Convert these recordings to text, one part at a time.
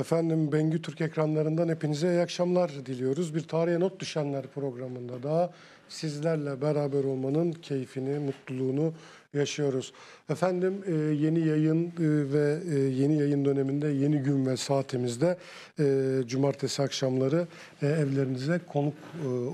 Efendim Bengü Türk ekranlarından hepinize iyi akşamlar diliyoruz. Bir Tarihe Not Düşenler programında da sizlerle beraber olmanın keyfini, mutluluğunu yaşıyoruz. Efendim e, yeni yayın e, ve e, yeni yayın döneminde yeni gün ve saatimizde cumartesi akşamları evlerinize konuk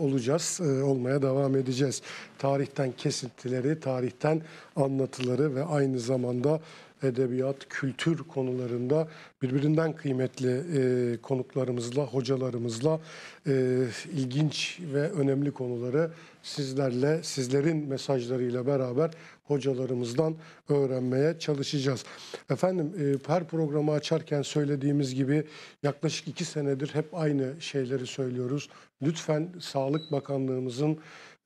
olacağız, olmaya devam edeceğiz. Tarihten kesintileri, tarihten anlatıları ve aynı zamanda edebiyat, kültür konularında birbirinden kıymetli e, konuklarımızla, hocalarımızla e, ilginç ve önemli konuları sizlerle, sizlerin mesajlarıyla beraber hocalarımızdan öğrenmeye çalışacağız. Efendim e, her programı açarken söylediğimiz gibi yaklaşık iki senedir hep aynı şeyleri söylüyoruz. Lütfen Sağlık Bakanlığımızın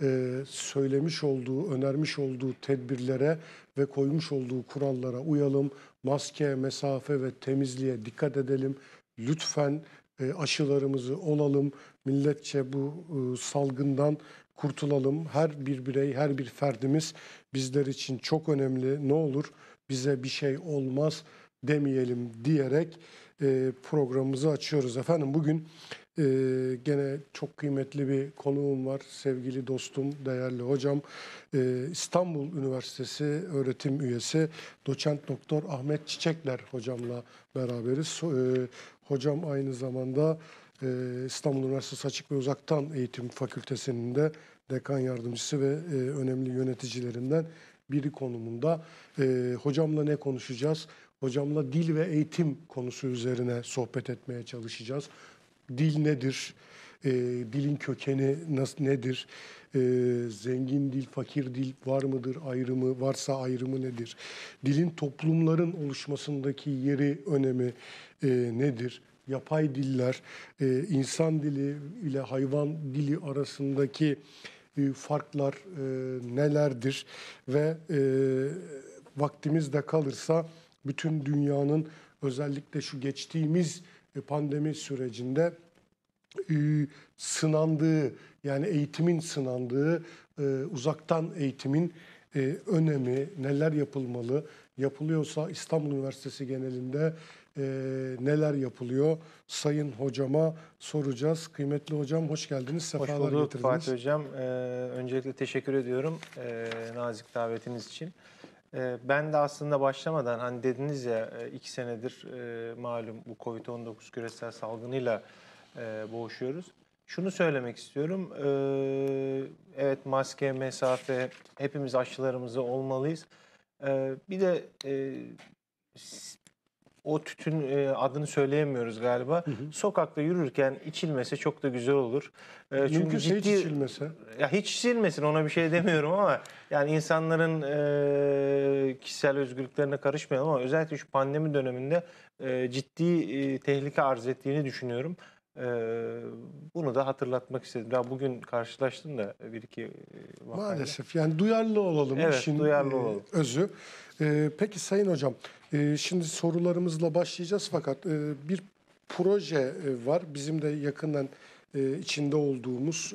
e, söylemiş olduğu, önermiş olduğu tedbirlere ve koymuş olduğu kurallara uyalım. Maske, mesafe ve temizliğe dikkat edelim. Lütfen e, aşılarımızı olalım. Milletçe bu e, salgından kurtulalım. Her bir birey, her bir ferdimiz bizler için çok önemli. Ne olur bize bir şey olmaz demeyelim diyerek e, programımızı açıyoruz. Efendim bugün ee, gene çok kıymetli bir konuğum var. Sevgili dostum, değerli hocam. Ee, İstanbul Üniversitesi öğretim üyesi doçent doktor Ahmet Çiçekler hocamla beraberiz. Ee, hocam aynı zamanda e, İstanbul Üniversitesi Açık ve Uzaktan Eğitim Fakültesi'nin de dekan yardımcısı ve e, önemli yöneticilerinden biri konumunda. E, hocamla ne konuşacağız? Hocamla dil ve eğitim konusu üzerine sohbet etmeye çalışacağız dil nedir, e, dilin kökeni nasıl nedir, e, zengin dil, fakir dil var mıdır ayrımı, varsa ayrımı nedir, dilin toplumların oluşmasındaki yeri, önemi e, nedir, yapay diller, e, insan dili ile hayvan dili arasındaki e, farklar e, nelerdir ve e, vaktimiz de kalırsa bütün dünyanın özellikle şu geçtiğimiz e, pandemi sürecinde ee, sınandığı yani eğitimin sınandığı e, uzaktan eğitimin e, önemi neler yapılmalı yapılıyorsa İstanbul Üniversitesi genelinde e, neler yapılıyor sayın hocama soracağız. Kıymetli hocam hoş geldiniz, sefalar hoş bulduk, getirdiniz. Fatih hocam öncelikle teşekkür ediyorum nazik davetiniz için. ben de aslında başlamadan hani dediniz ya iki senedir malum bu Covid-19 küresel salgınıyla ile e, boğuşuyoruz. Şunu söylemek istiyorum. E, evet maske, mesafe, hepimiz aşılarımızı olmalıyız. E, bir de e, o tütün e, adını söyleyemiyoruz galiba. Hı hı. Sokakta yürürken içilmese çok da güzel olur. E, çünkü Mümkünse ciddi, hiç içilmese. Ya hiç içilmesin ona bir şey demiyorum ama yani insanların e, kişisel özgürlüklerine karışmayalım ama özellikle şu pandemi döneminde e, ciddi e, tehlike arz ettiğini düşünüyorum bunu da hatırlatmak istedim. Ben bugün karşılaştım da bir iki vakayla. Maalesef yani duyarlı olalım evet, işin duyarlı olalım. özü. peki Sayın Hocam, şimdi sorularımızla başlayacağız fakat bir proje var. Bizim de yakından içinde olduğumuz,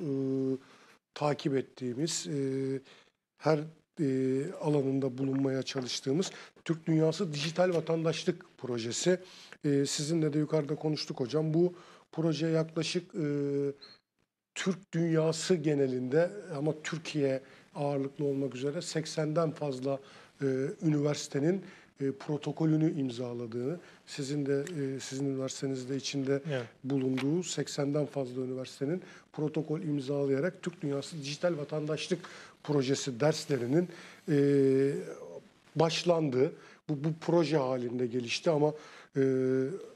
takip ettiğimiz, her e, alanında bulunmaya çalıştığımız Türk Dünyası Dijital Vatandaşlık Projesi. sizinle de yukarıda konuştuk hocam. Bu Proje yaklaşık e, Türk dünyası genelinde ama Türkiye ağırlıklı olmak üzere 80'den fazla e, üniversitenin e, protokolünü imzaladığını, sizin de e, sizin üniversitenizde içinde evet. bulunduğu 80'den fazla üniversitenin protokol imzalayarak Türk Dünyası Dijital Vatandaşlık Projesi derslerinin e, başlandığı, bu, bu proje halinde gelişti ama e,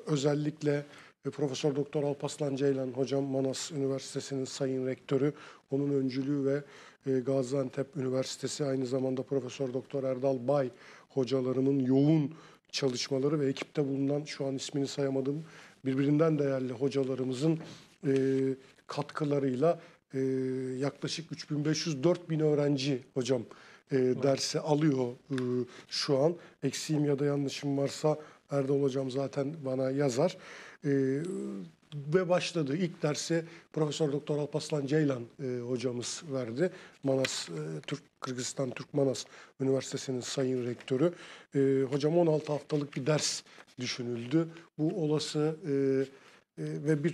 özellikle Profesör Doktor Alpaslan Ceylan hocam Manas Üniversitesi'nin sayın rektörü, onun öncülüğü ve e, Gaziantep Üniversitesi aynı zamanda Profesör Doktor Erdal Bay hocalarımın yoğun çalışmaları ve ekipte bulunan şu an ismini sayamadığım birbirinden değerli hocalarımızın e, katkılarıyla e, yaklaşık 3500-4000 öğrenci hocam e, dersi alıyor e, şu an. Eksiğim ya da yanlışım varsa Erdal hocam zaten bana yazar. E, ve başladı. İlk dersi Profesör Doktor Alpaslan Ceylan e, hocamız verdi. Manas e, Türk Kırgızistan Türk Manas Üniversitesi'nin sayın rektörü. E, hocam 16 haftalık bir ders düşünüldü. Bu olası e, e, ve bir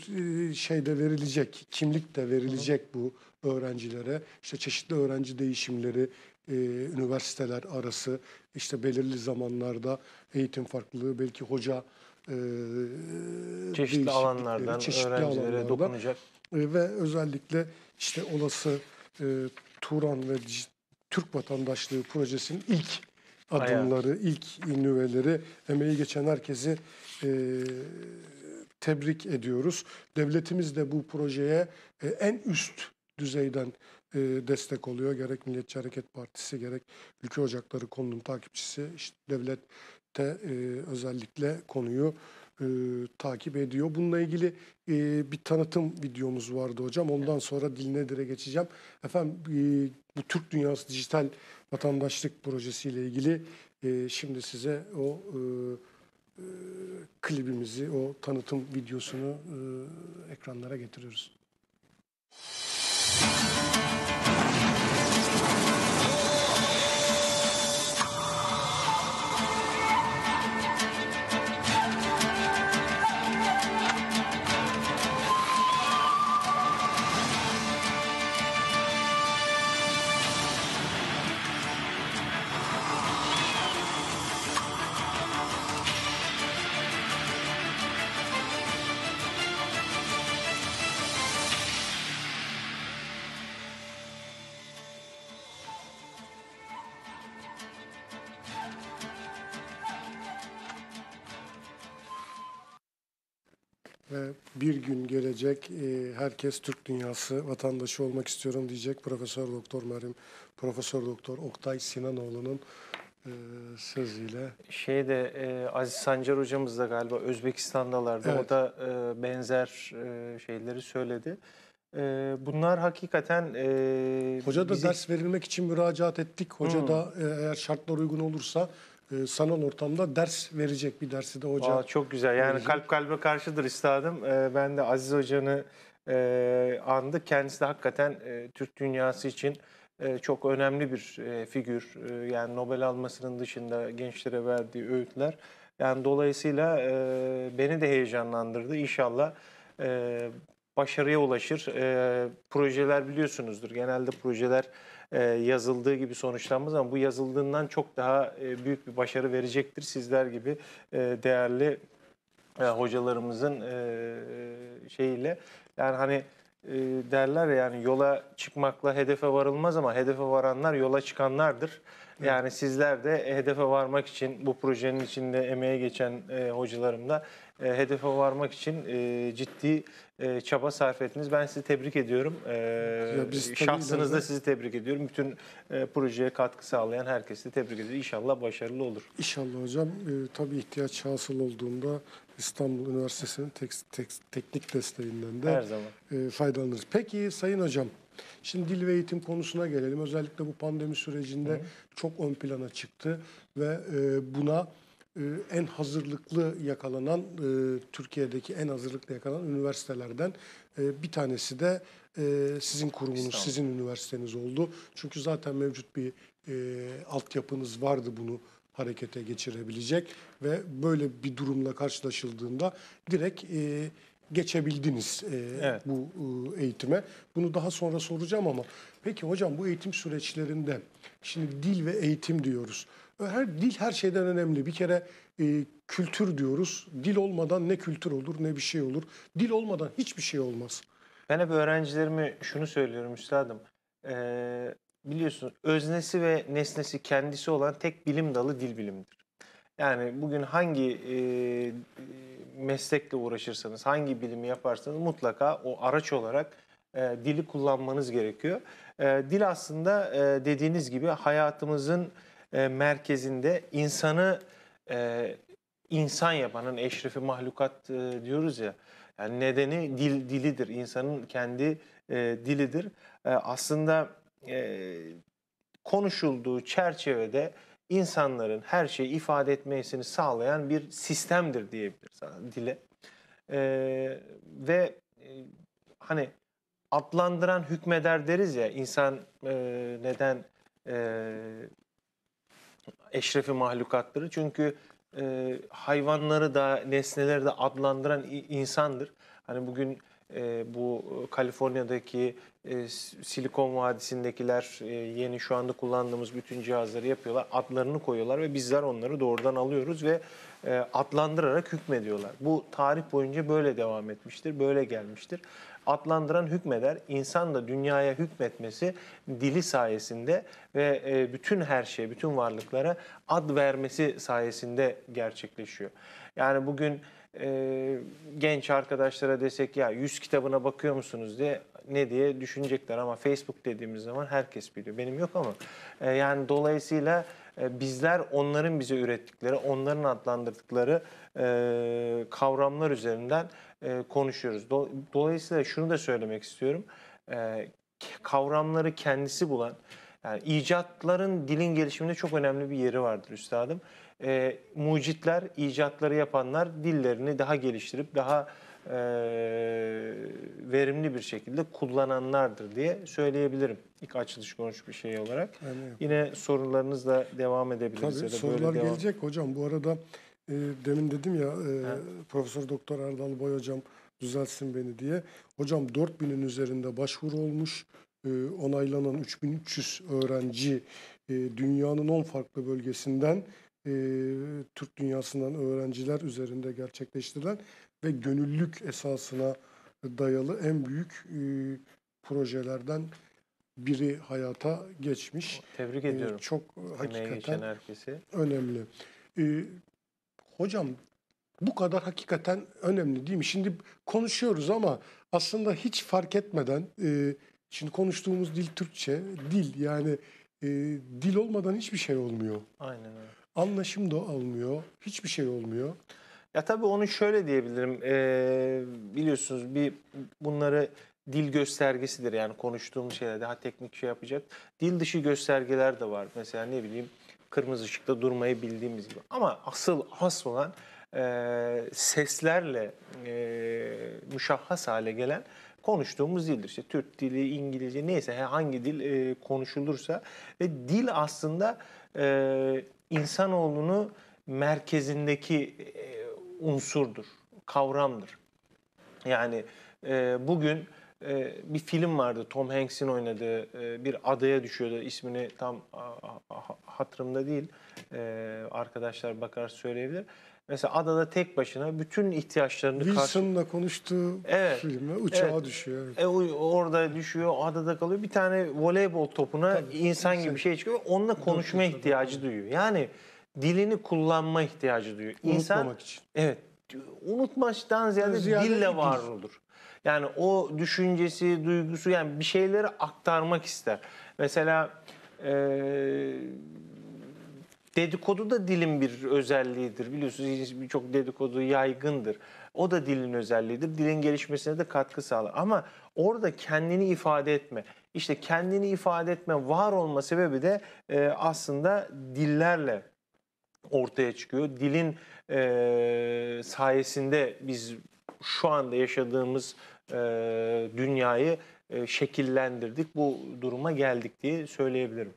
e, şey de verilecek, kimlik de verilecek bu öğrencilere. İşte çeşitli öğrenci değişimleri, e, üniversiteler arası, işte belirli zamanlarda eğitim farklılığı, belki hoca ee, çeşitli alanlardan çeşitli öğrencilere alanlardan. dokunacak. E, ve özellikle işte olası e, Turan ve Türk vatandaşlığı projesinin ilk adımları, Ayağı. ilk inüveleri, emeği geçen herkesi e, tebrik ediyoruz. Devletimiz de bu projeye e, en üst düzeyden e, destek oluyor. Gerek Milliyetçi Hareket Partisi, gerek Ülke Ocakları konunun takipçisi, işte devlet de e, özellikle konuyu e, takip ediyor. Bununla ilgili e, bir tanıtım videomuz vardı hocam. Ondan evet. sonra diline dire geçeceğim. Efendim e, bu Türk Dünyası Dijital Vatandaşlık Projesi ile ilgili e, şimdi size o e, e, klibimizi, o tanıtım videosunu e, ekranlara getiriyoruz. Müzik bir gün gelecek e, herkes Türk dünyası vatandaşı olmak istiyorum diyecek Profesör Doktor Merim Profesör Doktor Oktay Sinanoğlu'nun e, sözüyle. Şeyde e, Aziz Sancar hocamız da galiba Özbekistan'dalardı. Evet. O da benzer şeyleri söyledi. Bunlar hakikaten... E, Hoca da bizi... ders verilmek için müracaat ettik. Hoca hmm. da eğer şartlar uygun olursa e, sanal ortamda ders verecek bir dersi de hoca. Aa, çok güzel. Yani verecek. kalp kalbe karşıdır üstadım. E, ben de Aziz Hoca'nı e, andı. Kendisi de hakikaten e, Türk dünyası için çok önemli bir figür. yani Nobel almasının dışında gençlere verdiği öğütler. Yani dolayısıyla beni de heyecanlandırdı. İnşallah başarıya ulaşır. projeler biliyorsunuzdur. Genelde projeler e, yazıldığı gibi sonuçlanmaz ama bu yazıldığından çok daha e, büyük bir başarı verecektir sizler gibi e, değerli hocalarımızın şeyiyle. Yani hani derler yani yola çıkmakla hedefe varılmaz ama hedefe varanlar yola çıkanlardır. Yani sizler de hedefe varmak için bu projenin içinde emeğe geçen hocalarım da hedefe varmak için ciddi e, çaba sarf ettiniz. Ben sizi tebrik ediyorum. E, ya şahsınızda sizi tebrik ediyorum. Bütün e, projeye katkı sağlayan herkesi tebrik ediyorum. İnşallah başarılı olur. İnşallah hocam. E, tabii ihtiyaç hasıl olduğunda İstanbul Üniversitesi'nin tek, tek, teknik desteğinden de Her zaman. E, faydalanırız. Peki Sayın Hocam, şimdi dil ve eğitim konusuna gelelim. Özellikle bu pandemi sürecinde Hı. çok ön plana çıktı ve e, buna ee, en hazırlıklı yakalanan, e, Türkiye'deki en hazırlıklı yakalanan üniversitelerden e, bir tanesi de e, sizin kurumunuz, sizin üniversiteniz oldu. Çünkü zaten mevcut bir altyapınız vardı bunu harekete geçirebilecek ve böyle bir durumla karşılaşıldığında direkt geçebildiniz evet. bu eğitime. Bunu daha sonra soracağım ama peki hocam bu eğitim süreçlerinde şimdi dil ve eğitim diyoruz. Her dil her şeyden önemli. Bir kere e, kültür diyoruz. Dil olmadan ne kültür olur ne bir şey olur. Dil olmadan hiçbir şey olmaz. Ben hep öğrencilerime şunu söylüyorum üstadım. Ee, biliyorsunuz öznesi ve nesnesi kendisi olan tek bilim dalı dil bilimidir. Yani bugün hangi e, e, meslekle uğraşırsanız, hangi bilimi yaparsanız mutlaka o araç olarak e, dili kullanmanız gerekiyor. E, dil aslında e, dediğiniz gibi hayatımızın e, merkezinde insanı e, insan yapanın eşrefi mahlukat e, diyoruz ya. Yani nedeni dil dilidir. İnsanın kendi e, dilidir. E, aslında e, konuşulduğu çerçevede insanların her şeyi ifade etmesini sağlayan bir sistemdir diyebiliriz dile. E, ve e, hani adlandıran hükmeder deriz ya insan e, neden e, eşrefi mahlukatları. Çünkü e, hayvanları da nesneleri de adlandıran insandır. Hani bugün e, bu Kaliforniya'daki e, Silikon Vadisi'ndekiler e, yeni şu anda kullandığımız bütün cihazları yapıyorlar. Adlarını koyuyorlar ve bizler onları doğrudan alıyoruz ve e, adlandırarak hükmediyorlar. Bu tarih boyunca böyle devam etmiştir, böyle gelmiştir adlandıran hükmeder. İnsan da dünyaya hükmetmesi dili sayesinde ve e, bütün her şeye, bütün varlıklara ad vermesi sayesinde gerçekleşiyor. Yani bugün e, genç arkadaşlara desek ya 100 kitabına bakıyor musunuz diye ne diye düşünecekler ama Facebook dediğimiz zaman herkes biliyor. Benim yok ama e, yani dolayısıyla e, bizler onların bize ürettikleri, onların adlandırdıkları e, kavramlar üzerinden e, konuşuyoruz. Do, dolayısıyla şunu da söylemek istiyorum. E, kavramları kendisi bulan, yani icatların dilin gelişiminde çok önemli bir yeri vardır üstadım. E, mucitler, icatları yapanlar dillerini daha geliştirip daha e, verimli bir şekilde kullananlardır diye söyleyebilirim. İlk açılış konuş bir şey olarak. Aynen. Yine sorularınızla devam edebiliriz. Tabii, ya da sorular böyle devam... gelecek hocam. Bu arada e, demin dedim ya e, Profesör Doktor Erdal Boy hocam düzelsin beni diye. Hocam 4000'in üzerinde başvuru olmuş. E, onaylanan 3300 öğrenci e, dünyanın 10 farklı bölgesinden e, Türk dünyasından öğrenciler üzerinde gerçekleştirilen ve gönüllülük esasına dayalı en büyük e, projelerden biri hayata geçmiş. Tebrik e, ediyorum. Ee, çok Emeği hakikaten önemli. Ee, Hocam bu kadar hakikaten önemli değil mi? Şimdi konuşuyoruz ama aslında hiç fark etmeden e, şimdi konuştuğumuz dil Türkçe dil yani e, dil olmadan hiçbir şey olmuyor. Aynen öyle. Anlaşım da olmuyor. Hiçbir şey olmuyor. Ya tabii onu şöyle diyebilirim. Ee, biliyorsunuz bir bunları dil göstergesidir yani konuştuğum şeylerde, daha teknik şey yapacak. Dil dışı göstergeler de var. Mesela ne bileyim kırmızı ışıkta durmayı bildiğimiz gibi. Ama asıl has olan e, seslerle e, müşahhas hale gelen konuştuğumuz dildir. İşte Türk dili, İngilizce neyse hangi dil e, konuşulursa ve dil aslında e, insanoğlunu merkezindeki e, unsurdur, kavramdır. Yani e, bugün ee, bir film vardı Tom Hanks'in oynadığı e, bir adaya düşüyordu ismini tam a, hatırımda değil ee, arkadaşlar bakar söyleyebilir. Mesela adada tek başına bütün ihtiyaçlarını Wilson'la karşı... konuştuğu evet, filme uçağa evet, düşüyor. Evet. E, orada düşüyor, adada kalıyor. Bir tane voleybol topuna Tabii, insan gibi bir şey çıkıyor. Onunla konuşma ihtiyacı tabii. duyuyor. Yani dilini kullanma ihtiyacı duyuyor. İnsan, için. Evet. Unutmaçtan ziyade, ziyade dille var olur. Yani o düşüncesi, duygusu yani bir şeyleri aktarmak ister. Mesela e, dedikodu da dilin bir özelliğidir. Biliyorsunuz birçok dedikodu yaygındır. O da dilin özelliğidir. Dilin gelişmesine de katkı sağlar. Ama orada kendini ifade etme. İşte kendini ifade etme, var olma sebebi de e, aslında dillerle ortaya çıkıyor. Dilin e, sayesinde biz şu anda yaşadığımız e, dünyayı e, şekillendirdik. Bu duruma geldik diye söyleyebilirim.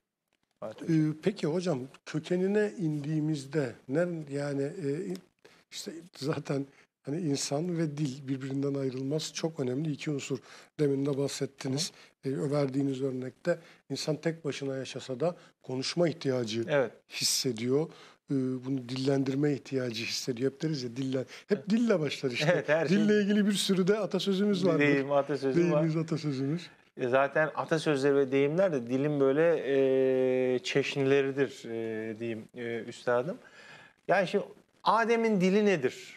Ee, peki hocam kökenine indiğimizde ne yani e, işte zaten hani insan ve dil birbirinden ayrılmaz çok önemli iki unsur. Demin de bahsettiniz. Hı. E, verdiğiniz örnekte insan tek başına yaşasa da konuşma ihtiyacı evet. hissediyor. Ee, bunu dillendirme ihtiyacı hissediyor. Hep deriz ya dille, hep dille başlar işte. Evet, her şey- Dille şey... ilgili bir sürü de atasözümüz var. Deyim, atasözü Deyimiz, var. atasözümüz. E, zaten atasözleri ve deyimler de dilin böyle e, çeşnileridir e, diyeyim e, üstadım. Yani şimdi Adem'in dili nedir?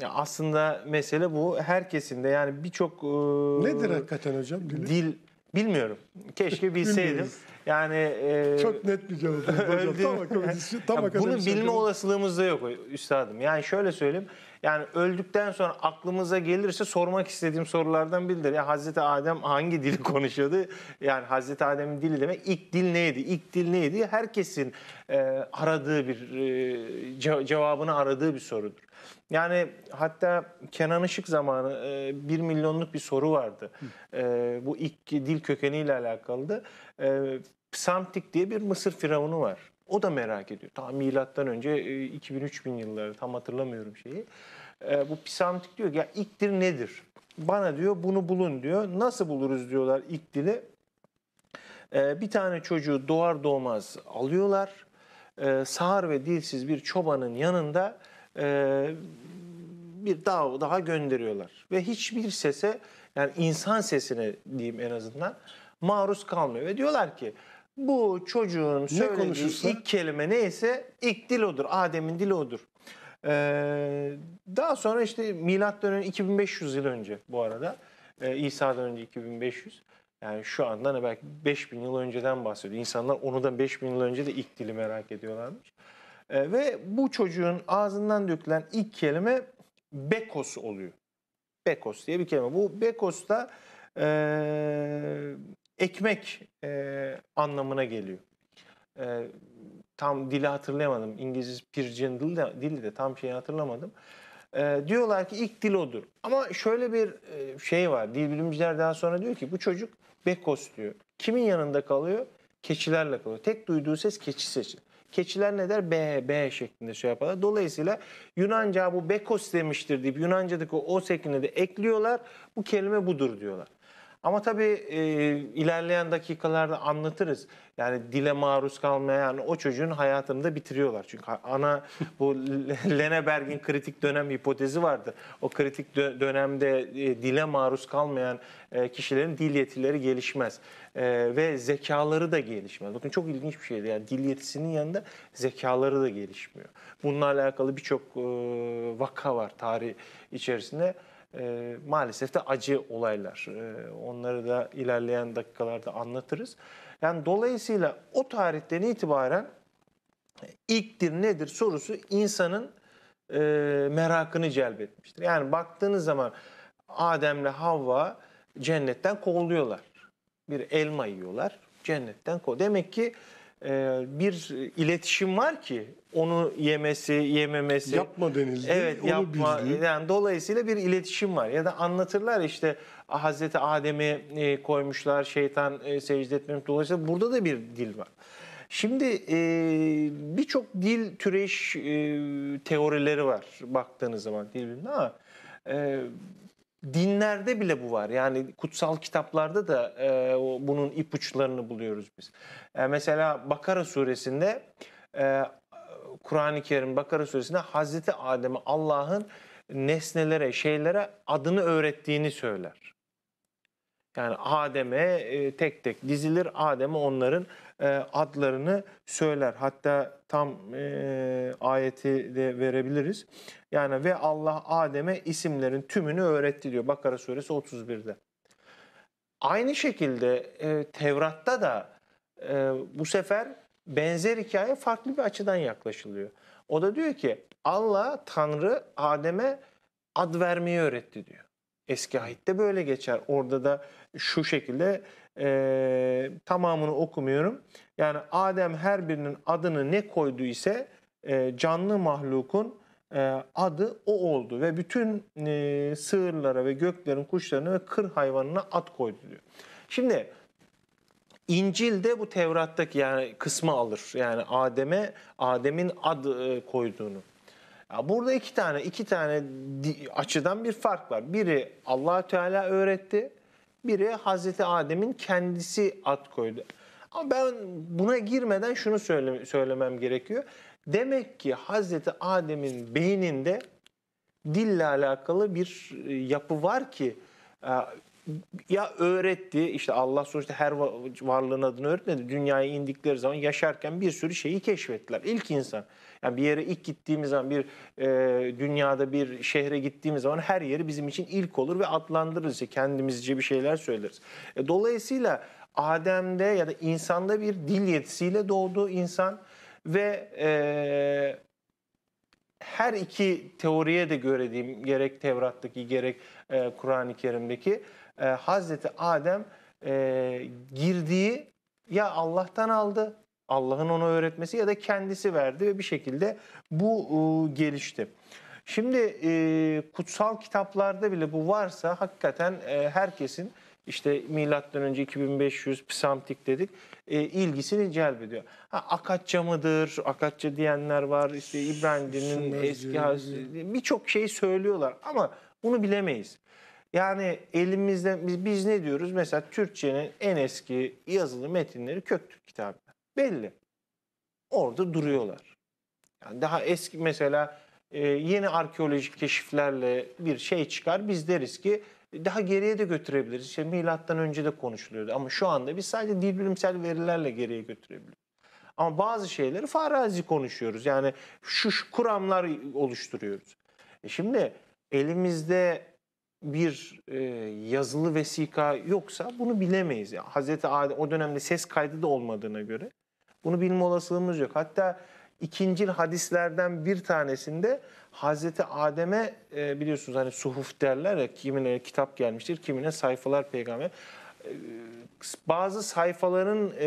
Ya aslında mesele bu. Herkesin de yani birçok... E, nedir hakikaten hocam dili? Dil bilmiyorum. Keşke bilseydim. Yani e, Çok net bir cevap. Hocam. Tam akademisyen. Tam ya bunu bilme olasılığımız da yok üstadım. Yani şöyle söyleyeyim. Yani öldükten sonra aklımıza gelirse sormak istediğim sorulardan biridir. Ya Hazreti Adem hangi dili konuşuyordu? Yani Hazreti Adem'in dili demek ilk dil neydi? İlk dil neydi? Herkesin e, aradığı bir e, cevabını aradığı bir sorudur. Yani hatta Kenan Işık zamanı e, 1 milyonluk bir soru vardı. E, bu ilk dil kökeniyle alakalıydı. E, Psamtik diye bir Mısır firavunu var. O da merak ediyor. Tam milattan önce 2000-3000 e, yılları tam hatırlamıyorum şeyi. E, bu Psamtik diyor ki ya iktir nedir? Bana diyor bunu bulun diyor. Nasıl buluruz diyorlar iktili. E, ee, bir tane çocuğu doğar doğmaz alıyorlar. E, sağır ve dilsiz bir çobanın yanında e, bir dağ daha gönderiyorlar. Ve hiçbir sese yani insan sesine diyeyim en azından maruz kalmıyor. Ve diyorlar ki bu çocuğun söylediği konuşursa? ilk kelime neyse ilk dil odur. Adem'in dili odur. Ee, daha sonra işte milattan önce 2500 yıl önce bu arada. Ee, İsa'dan önce 2500. Yani şu andan hani belki 5000 yıl önceden bahsediyor. İnsanlar onu da 5000 yıl önce de ilk dili merak ediyorlarmış. Ee, ve bu çocuğun ağzından dökülen ilk kelime bekos oluyor. Bekos diye bir kelime. Bu bekos da e, ekmek e, anlamına geliyor. E, tam dili hatırlayamadım. İngiliz Pidgin dili de, dili de tam şeyi hatırlamadım. E, diyorlar ki ilk dil odur. Ama şöyle bir e, şey var. Dil bilimciler daha sonra diyor ki bu çocuk Bekos diyor. Kimin yanında kalıyor? Keçilerle kalıyor. Tek duyduğu ses keçi sesi. Keçiler ne der? B, B şeklinde şey yaparlar. Dolayısıyla Yunanca bu Bekos demiştir deyip Yunanca'daki o, o sekine de ekliyorlar. Bu kelime budur diyorlar. Ama tabii e, ilerleyen dakikalarda anlatırız. Yani dile maruz kalmayan o çocuğun hayatını da bitiriyorlar. Çünkü ana bu Leneberg'in kritik dönem hipotezi vardı. O kritik dö dönemde e, dile maruz kalmayan e, kişilerin dil yetileri gelişmez. E, ve zekaları da gelişmez. Bakın çok ilginç bir şeydi. Yani dil yetisinin yanında zekaları da gelişmiyor. Bununla alakalı birçok e, vaka var tarih içerisinde e, maalesef de acı olaylar. E, onları da ilerleyen dakikalarda anlatırız. Yani dolayısıyla o tarihten itibaren e, ilktir nedir sorusu insanın e, merakını celbetmiştir. Yani baktığınız zaman Adem'le Havva cennetten kovuluyorlar. Bir elma yiyorlar, cennetten kov. Demek ki e, bir iletişim var ki onu yemesi, yememesi. Yapma denildi. Evet, onu yapma. Bildi. Yani dolayısıyla bir iletişim var. Ya da anlatırlar işte Hazreti Adem'i e, koymuşlar, şeytan e, secde etmemiş. Dolayısıyla burada da bir dil var. Şimdi birçok dil türeş teorileri var baktığınız zaman dil bilimine ama dinlerde bile bu var. Yani kutsal kitaplarda da e, bunun ipuçlarını buluyoruz biz. E, mesela Bakara suresinde e, Kur'an-ı Kerim Bakara suresinde Hazreti Adem'e Allah'ın nesnelere, şeylere adını öğrettiğini söyler. Yani Adem'e e, tek tek dizilir, Adem'e onların e, adlarını söyler. Hatta tam e, ayeti de verebiliriz. Yani ve Allah Adem'e isimlerin tümünü öğretti diyor Bakara suresi 31'de. Aynı şekilde e, Tevrat'ta da e, bu sefer benzer hikaye farklı bir açıdan yaklaşılıyor. O da diyor ki Allah Tanrı Adem'e ad vermeyi öğretti diyor. Eski ahitte böyle geçer. Orada da şu şekilde e, tamamını okumuyorum. Yani Adem her birinin adını ne koydu e, canlı mahlukun e, adı o oldu ve bütün e, sığırlara ve göklerin kuşlarına ve kır hayvanına ad koydu diyor. Şimdi İncil de bu Tevrat'taki yani kısmı alır. Yani Adem'e Adem'in adı e, koyduğunu. Ya burada iki tane iki tane açıdan bir fark var. Biri Allah Teala öğretti. Biri Hazreti Adem'in kendisi ad koydu. Ama ben buna girmeden şunu söylemem gerekiyor. Demek ki Hazreti Adem'in beyninde dille alakalı bir e, yapı var ki e, ya öğretti işte Allah sonuçta her varlığın adını öğretmedi. Dünyaya indikleri zaman yaşarken bir sürü şeyi keşfettiler. İlk insan. Yani bir yere ilk gittiğimiz zaman bir e, dünyada bir şehre gittiğimiz zaman her yeri bizim için ilk olur ve adlandırırız. Kendimizce bir şeyler söyleriz. E, dolayısıyla Adem'de ya da insanda bir dil yetisiyle doğdu insan ve e, her iki teoriye de göre diyeyim gerek Tevrat'taki gerek e, Kur'an-ı Kerim'deki e, Hazreti Adem e, girdiği ya Allah'tan aldı Allah'ın ona öğretmesi ya da kendisi verdi ve bir şekilde bu e, gelişti. Şimdi e, kutsal kitaplarda bile bu varsa hakikaten e, herkesin işte milattan önce 2500 psamtik dedik e, ilgisini celbediyor. Ha, Akatça mıdır? Akatça diyenler var. İşte İbranice'nin eski birçok şey söylüyorlar ama bunu bilemeyiz. Yani elimizde biz, biz ne diyoruz? Mesela Türkçenin en eski yazılı metinleri Köktürk kitabında. Belli. Orada duruyorlar. Yani daha eski mesela e, yeni arkeolojik keşiflerle bir şey çıkar. Biz deriz ki daha geriye de götürebiliriz. İşte milattan önce de konuşuluyordu ama şu anda biz sadece dil bilimsel verilerle geriye götürebiliyoruz. Ama bazı şeyleri farazi konuşuyoruz. Yani şu, şu kuramlar oluşturuyoruz. E şimdi elimizde bir e, yazılı vesika yoksa bunu bilemeyiz. Yani Hazreti Adem o dönemde ses kaydı da olmadığına göre bunu bilme olasılığımız yok. Hatta ikincil hadislerden bir tanesinde Hazreti Adem'e e, biliyorsunuz hani suhuf derler ya kimine kitap gelmiştir, kimine sayfalar peygamber. E, bazı sayfaların e,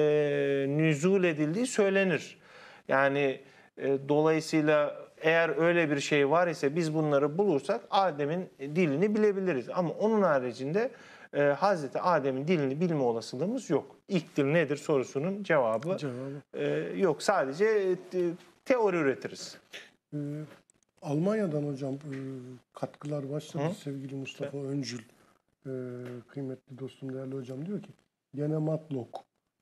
nüzul edildiği söylenir. Yani e, dolayısıyla eğer öyle bir şey var ise biz bunları bulursak Adem'in dilini bilebiliriz. Ama onun haricinde e, Hazreti Adem'in dilini bilme olasılığımız yok. İlk dil nedir sorusunun cevabı, cevabı. E, yok. Sadece e, teori üretiriz. Hmm. Almanya'dan hocam e, katkılar başladı Hı? sevgili Mustafa evet. Öncül. E, kıymetli dostum, değerli hocam diyor ki Gene Matlock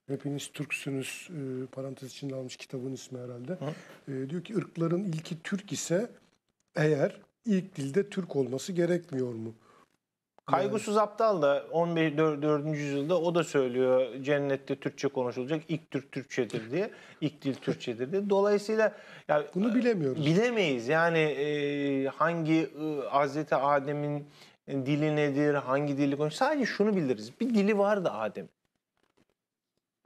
Hepiniz Türksünüz e, parantez içinde almış kitabın ismi herhalde. Hı. diyor ki ırkların ilki Türk ise eğer ilk dilde Türk olması gerekmiyor mu? Kaygısız Aptal da 11. 4. yüzyılda o da söylüyor cennette Türkçe konuşulacak ilk Türk Türkçedir diye. ilk dil Türkçedir diye. Dolayısıyla ya bunu bilemiyoruz. Bilemeyiz. Yani e, hangi e, Hazreti Adem'in dili nedir, hangi dili konuş. Sadece şunu biliriz. Bir dili vardı Adem.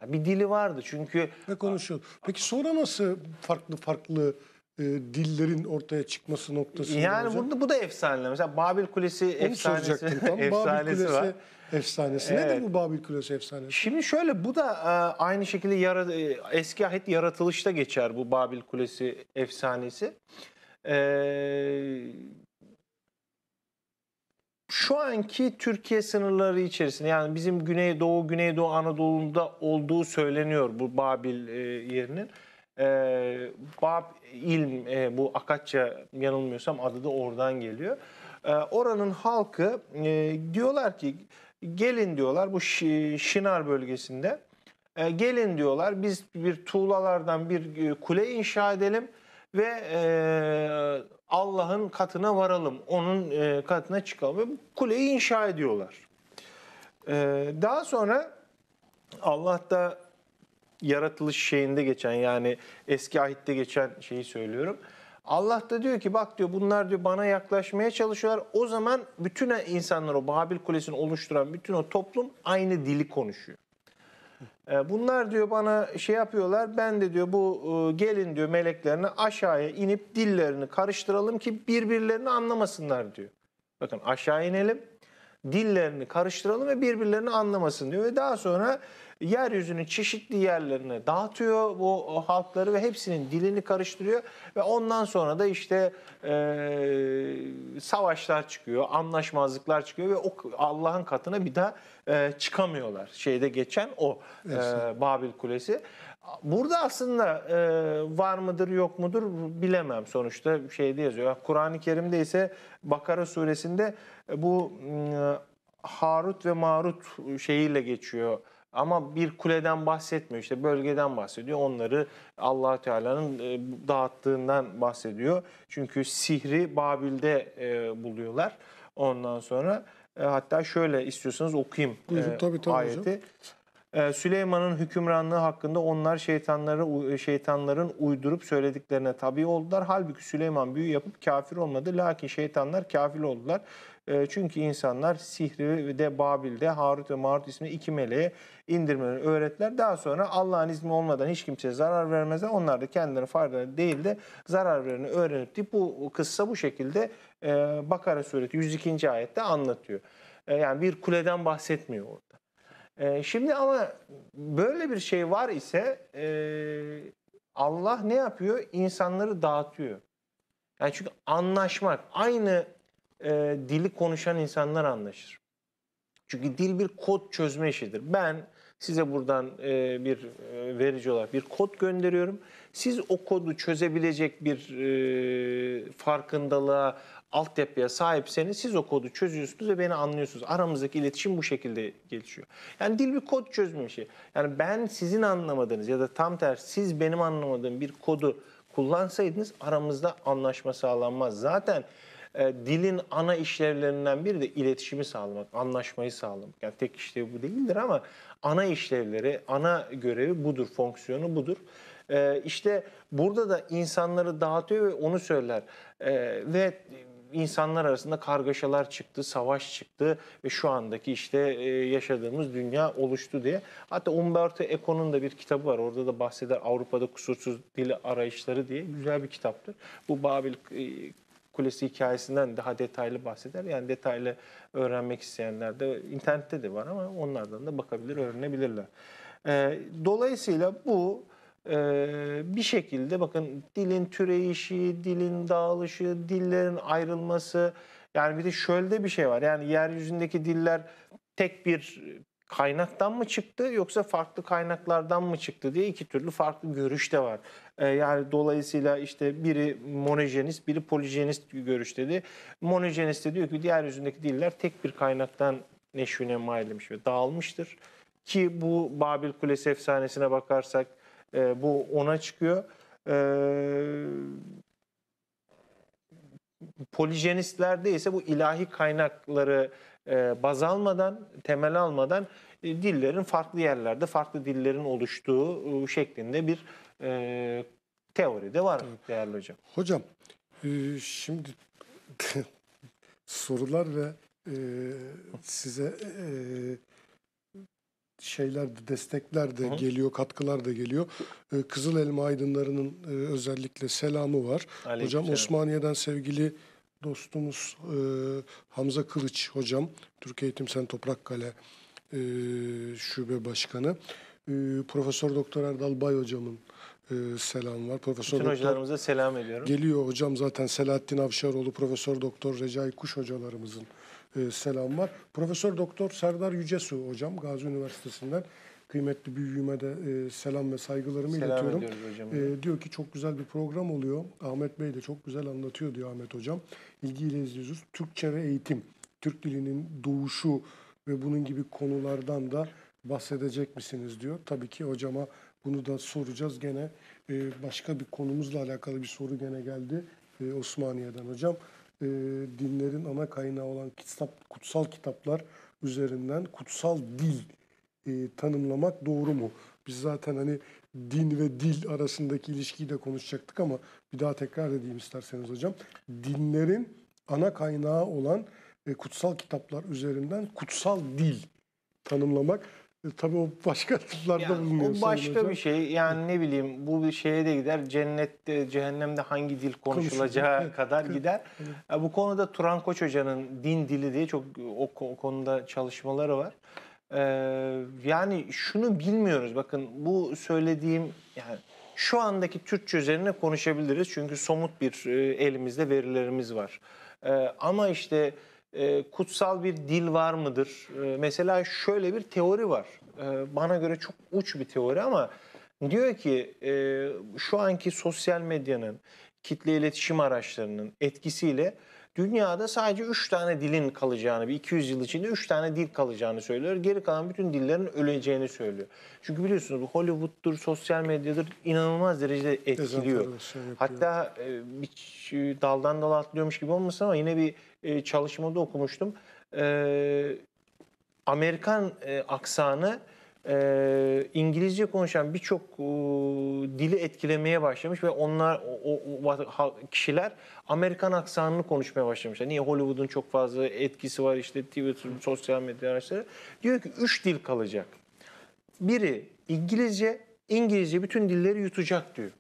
Bir dili vardı çünkü. Ne konuşuyor? Peki sonra nasıl farklı farklı e, dillerin ortaya çıkması noktasında Yani hocam. bunu, bu da efsane. Mesela Babil Kulesi Onu efsanesi, soracaktım. Tam Babil Kulesi var. efsanesi. Evet. Nedir bu Babil Kulesi efsanesi? Şimdi şöyle bu da e, aynı şekilde yara- e, eski ahit yaratılışta geçer bu Babil Kulesi efsanesi. Ee, şu anki Türkiye sınırları içerisinde yani bizim Güneydoğu, Güneydoğu Anadolu'da olduğu söyleniyor bu Babil e, yerinin. E, Bab ilm e, bu Akatça yanılmıyorsam adı da oradan geliyor. E, oranın halkı e, diyorlar ki gelin diyorlar bu Şinar bölgesinde. E, gelin diyorlar biz bir tuğlalardan bir e, kule inşa edelim ve e, Allah'ın katına varalım. Onun e, katına çıkalım ve bu kuleyi inşa ediyorlar. E, daha sonra Allah da yaratılış şeyinde geçen yani eski ahitte geçen şeyi söylüyorum. Allah da diyor ki bak diyor bunlar diyor bana yaklaşmaya çalışıyorlar. O zaman bütün insanlar o Babil Kulesi'ni oluşturan bütün o toplum aynı dili konuşuyor. E, bunlar diyor bana şey yapıyorlar. Ben de diyor bu e, gelin diyor meleklerine aşağıya inip dillerini karıştıralım ki birbirlerini anlamasınlar diyor. Bakın aşağı inelim. Dillerini karıştıralım ve birbirlerini anlamasın diyor ve daha sonra yeryüzünün çeşitli yerlerine dağıtıyor bu halkları ve hepsinin dilini karıştırıyor ve ondan sonra da işte e, savaşlar çıkıyor, anlaşmazlıklar çıkıyor ve o Allah'ın katına bir daha e, çıkamıyorlar. Şeyde geçen o e, Babil Kulesi. Burada aslında e, var mıdır yok mudur bilemem sonuçta şeyde yazıyor. Kur'an-ı Kerim'de ise Bakara suresinde bu e, Harut ve Marut şeyiyle geçiyor ama bir kuleden bahsetmiyor. işte bölgeden bahsediyor. Onları allah Teala'nın e, dağıttığından bahsediyor. Çünkü sihri Babil'de e, buluyorlar. Ondan sonra e, hatta şöyle istiyorsanız okuyayım Buyurun, tabii, tabii ayeti. Hocam. Süleyman'ın hükümranlığı hakkında onlar şeytanları şeytanların uydurup söylediklerine tabi oldular. Halbuki Süleyman büyü yapıp kafir olmadı. Lakin şeytanlar kafir oldular. E, çünkü insanlar sihri de Babil'de Harut ve Marut ismi iki meleği indirmeleri öğrettiler. Daha sonra Allah'ın izni olmadan hiç kimseye zarar vermezler. Onlar da kendilerine faydalı değil de zarar vereni öğrenip deyip bu kıssa bu şekilde e, Bakara sureti 102. ayette anlatıyor. E, yani bir kuleden bahsetmiyor orada. E, şimdi ama böyle bir şey var ise e, Allah ne yapıyor? İnsanları dağıtıyor. Yani çünkü anlaşmak, aynı e, dili konuşan insanlar anlaşır. Çünkü dil bir kod çözme işidir. Ben size buradan e, bir e, verici olarak bir kod gönderiyorum. Siz o kodu çözebilecek bir e, farkındalığa, altyapıya sahipseniz siz o kodu çözüyorsunuz ve beni anlıyorsunuz. Aramızdaki iletişim bu şekilde gelişiyor. Yani dil bir kod çözme işi. Yani ben sizin anlamadığınız ya da tam tersi siz benim anlamadığım bir kodu kullansaydınız aramızda anlaşma sağlanmaz. Zaten e, dilin ana işlevlerinden biri de iletişimi sağlamak, anlaşmayı sağlamak. Yani tek işlevi bu değildir ama ana işlevleri, ana görevi budur, fonksiyonu budur. E, işte burada da insanları dağıtıyor ve onu söyler. E, ve insanlar arasında kargaşalar çıktı, savaş çıktı ve şu andaki işte e, yaşadığımız dünya oluştu diye. Hatta Umberto Eco'nun da bir kitabı var. Orada da bahseder Avrupa'da kusursuz dili arayışları diye. Güzel bir kitaptır. Bu Babil e, Kulesi hikayesinden daha detaylı bahseder. Yani detaylı öğrenmek isteyenler de internette de var ama onlardan da bakabilir, öğrenebilirler. E, dolayısıyla bu e, bir şekilde bakın dilin türeyişi, dilin dağılışı, dillerin ayrılması yani bir de şöyle bir şey var. Yani yeryüzündeki diller tek bir kaynaktan mı çıktı yoksa farklı kaynaklardan mı çıktı diye iki türlü farklı görüş de var. E, yani dolayısıyla işte biri monojenist, biri polijenist görüş dedi. Monojenist de diyor ki diğer yüzündeki diller tek bir kaynaktan neşvine maillemiş ve dağılmıştır. Ki bu Babil Kulesi efsanesine bakarsak e, bu ona çıkıyor. E, polijenistlerde ise bu ilahi kaynakları e, baz almadan, temel almadan dillerin farklı yerlerde, farklı dillerin oluştuğu şeklinde bir e, de var evet. değerli hocam. Hocam e, şimdi sorular ve e, size e, şeyler de destekler de hı geliyor, katkılar da geliyor. Ee, Kızıl Elma Aydınları'nın e, özellikle selamı var. Aleyküm hocam selam. Osmaniye'den sevgili dostumuz e, Hamza Kılıç hocam, Türkiye Eğitim Sen Toprakkale e, Şube Başkanı. E, Profesör Doktor Erdal Bay hocamın ee, selam var. Profesör Bütün hocalarımıza selam ediyorum. Geliyor hocam zaten Selahattin Avşaroğlu, Profesör Doktor Recai Kuş hocalarımızın e, selam var. Profesör Doktor Serdar Yücesu hocam Gazi Üniversitesi'nden kıymetli büyüğüme de e, selam ve saygılarımı selam iletiyorum. Hocam. E, diyor ki çok güzel bir program oluyor. Ahmet Bey de çok güzel anlatıyor diyor Ahmet hocam. İlgiyle izliyoruz. Türkçe ve eğitim, Türk dilinin doğuşu ve bunun gibi konulardan da bahsedecek misiniz diyor. Tabii ki hocama bunu da soracağız gene. E, başka bir konumuzla alakalı bir soru gene geldi e, Osmaniye'den hocam. E, dinlerin ana kaynağı olan kitap, kutsal kitaplar üzerinden kutsal dil e, tanımlamak doğru mu? Biz zaten hani din ve dil arasındaki ilişkiyi de konuşacaktık ama bir daha tekrar edeyim isterseniz hocam. Dinlerin ana kaynağı olan e, kutsal kitaplar üzerinden kutsal dil tanımlamak. E, tabii o başka tıplarda yani, bulunuyor. O başka hocam. bir şey. Yani ne bileyim bu bir şeye de gider. Cennette, cehennemde hangi dil konuşulacağı Konuşur. kadar gider. Evet. E, bu konuda Turan Koç Hoca'nın din dili diye çok o, o konuda çalışmaları var. Ee, yani şunu bilmiyoruz. Bakın bu söylediğim yani şu andaki Türkçe üzerine konuşabiliriz. Çünkü somut bir e, elimizde verilerimiz var. Ee, ama işte ee, kutsal bir dil var mıdır? Ee, mesela şöyle bir teori var. Ee, bana göre çok uç bir teori ama diyor ki e, şu anki sosyal medyanın, kitle iletişim araçlarının etkisiyle dünyada sadece 3 tane dilin kalacağını, bir 200 yıl içinde 3 tane dil kalacağını söylüyor. Geri kalan bütün dillerin öleceğini söylüyor. Çünkü biliyorsunuz bu Hollywood'dur, sosyal medyadır inanılmaz derecede etkiliyor. Şey Hatta e, bir daldan dala atlıyormuş gibi olmasın ama yine bir e, çalışmada okumuştum. E, Amerikan e, aksanı e, İngilizce konuşan birçok e, dili etkilemeye başlamış ve onlar o, o kişiler Amerikan aksanını konuşmaya başlamışlar. Niye Hollywood'un çok fazla etkisi var işte Twitter, sosyal medya araçları. Diyor ki üç dil kalacak. Biri İngilizce, İngilizce bütün dilleri yutacak diyor.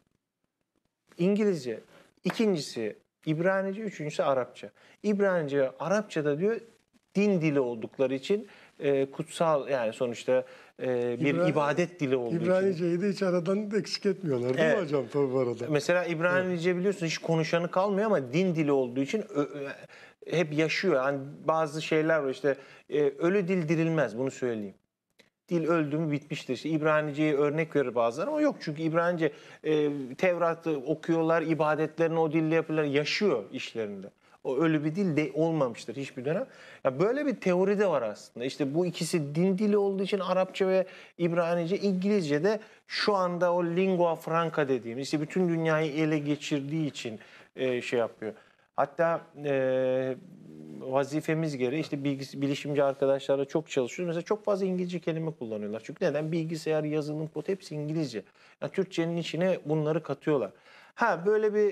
İngilizce. İkincisi İbranice, üçüncüsü Arapça. İbranice ve da diyor din dili oldukları için e, kutsal yani sonuçta e, bir İbra ibadet dili olduğu İbranice'yi için. de hiç aradan eksik etmiyorlar değil evet. mi hocam tabi bu arada? Mesela İbranice evet. biliyorsun hiç konuşanı kalmıyor ama din dili olduğu için ö, ö, hep yaşıyor. Yani bazı şeyler var işte e, ölü dil dirilmez bunu söyleyeyim dil öldü mü bitmiştir. İşte İbranice'ye örnek verir bazıları ama yok çünkü İbranice e, Tevrat'ı okuyorlar, ibadetlerini o dille yapıyorlar, yaşıyor işlerinde. O ölü bir dil de olmamıştır hiçbir dönem. Ya böyle bir teori de var aslında. İşte bu ikisi din dili olduğu için Arapça ve İbranice, İngilizce de şu anda o lingua franca dediğimiz işte bütün dünyayı ele geçirdiği için e, şey yapıyor. Hatta e, vazifemiz gereği işte bilgis, bilişimci arkadaşlarla çok çalışıyoruz. Mesela çok fazla İngilizce kelime kullanıyorlar. Çünkü neden? Bilgisayar, yazılım, kod hepsi İngilizce. Yani Türkçenin içine bunları katıyorlar. Ha böyle bir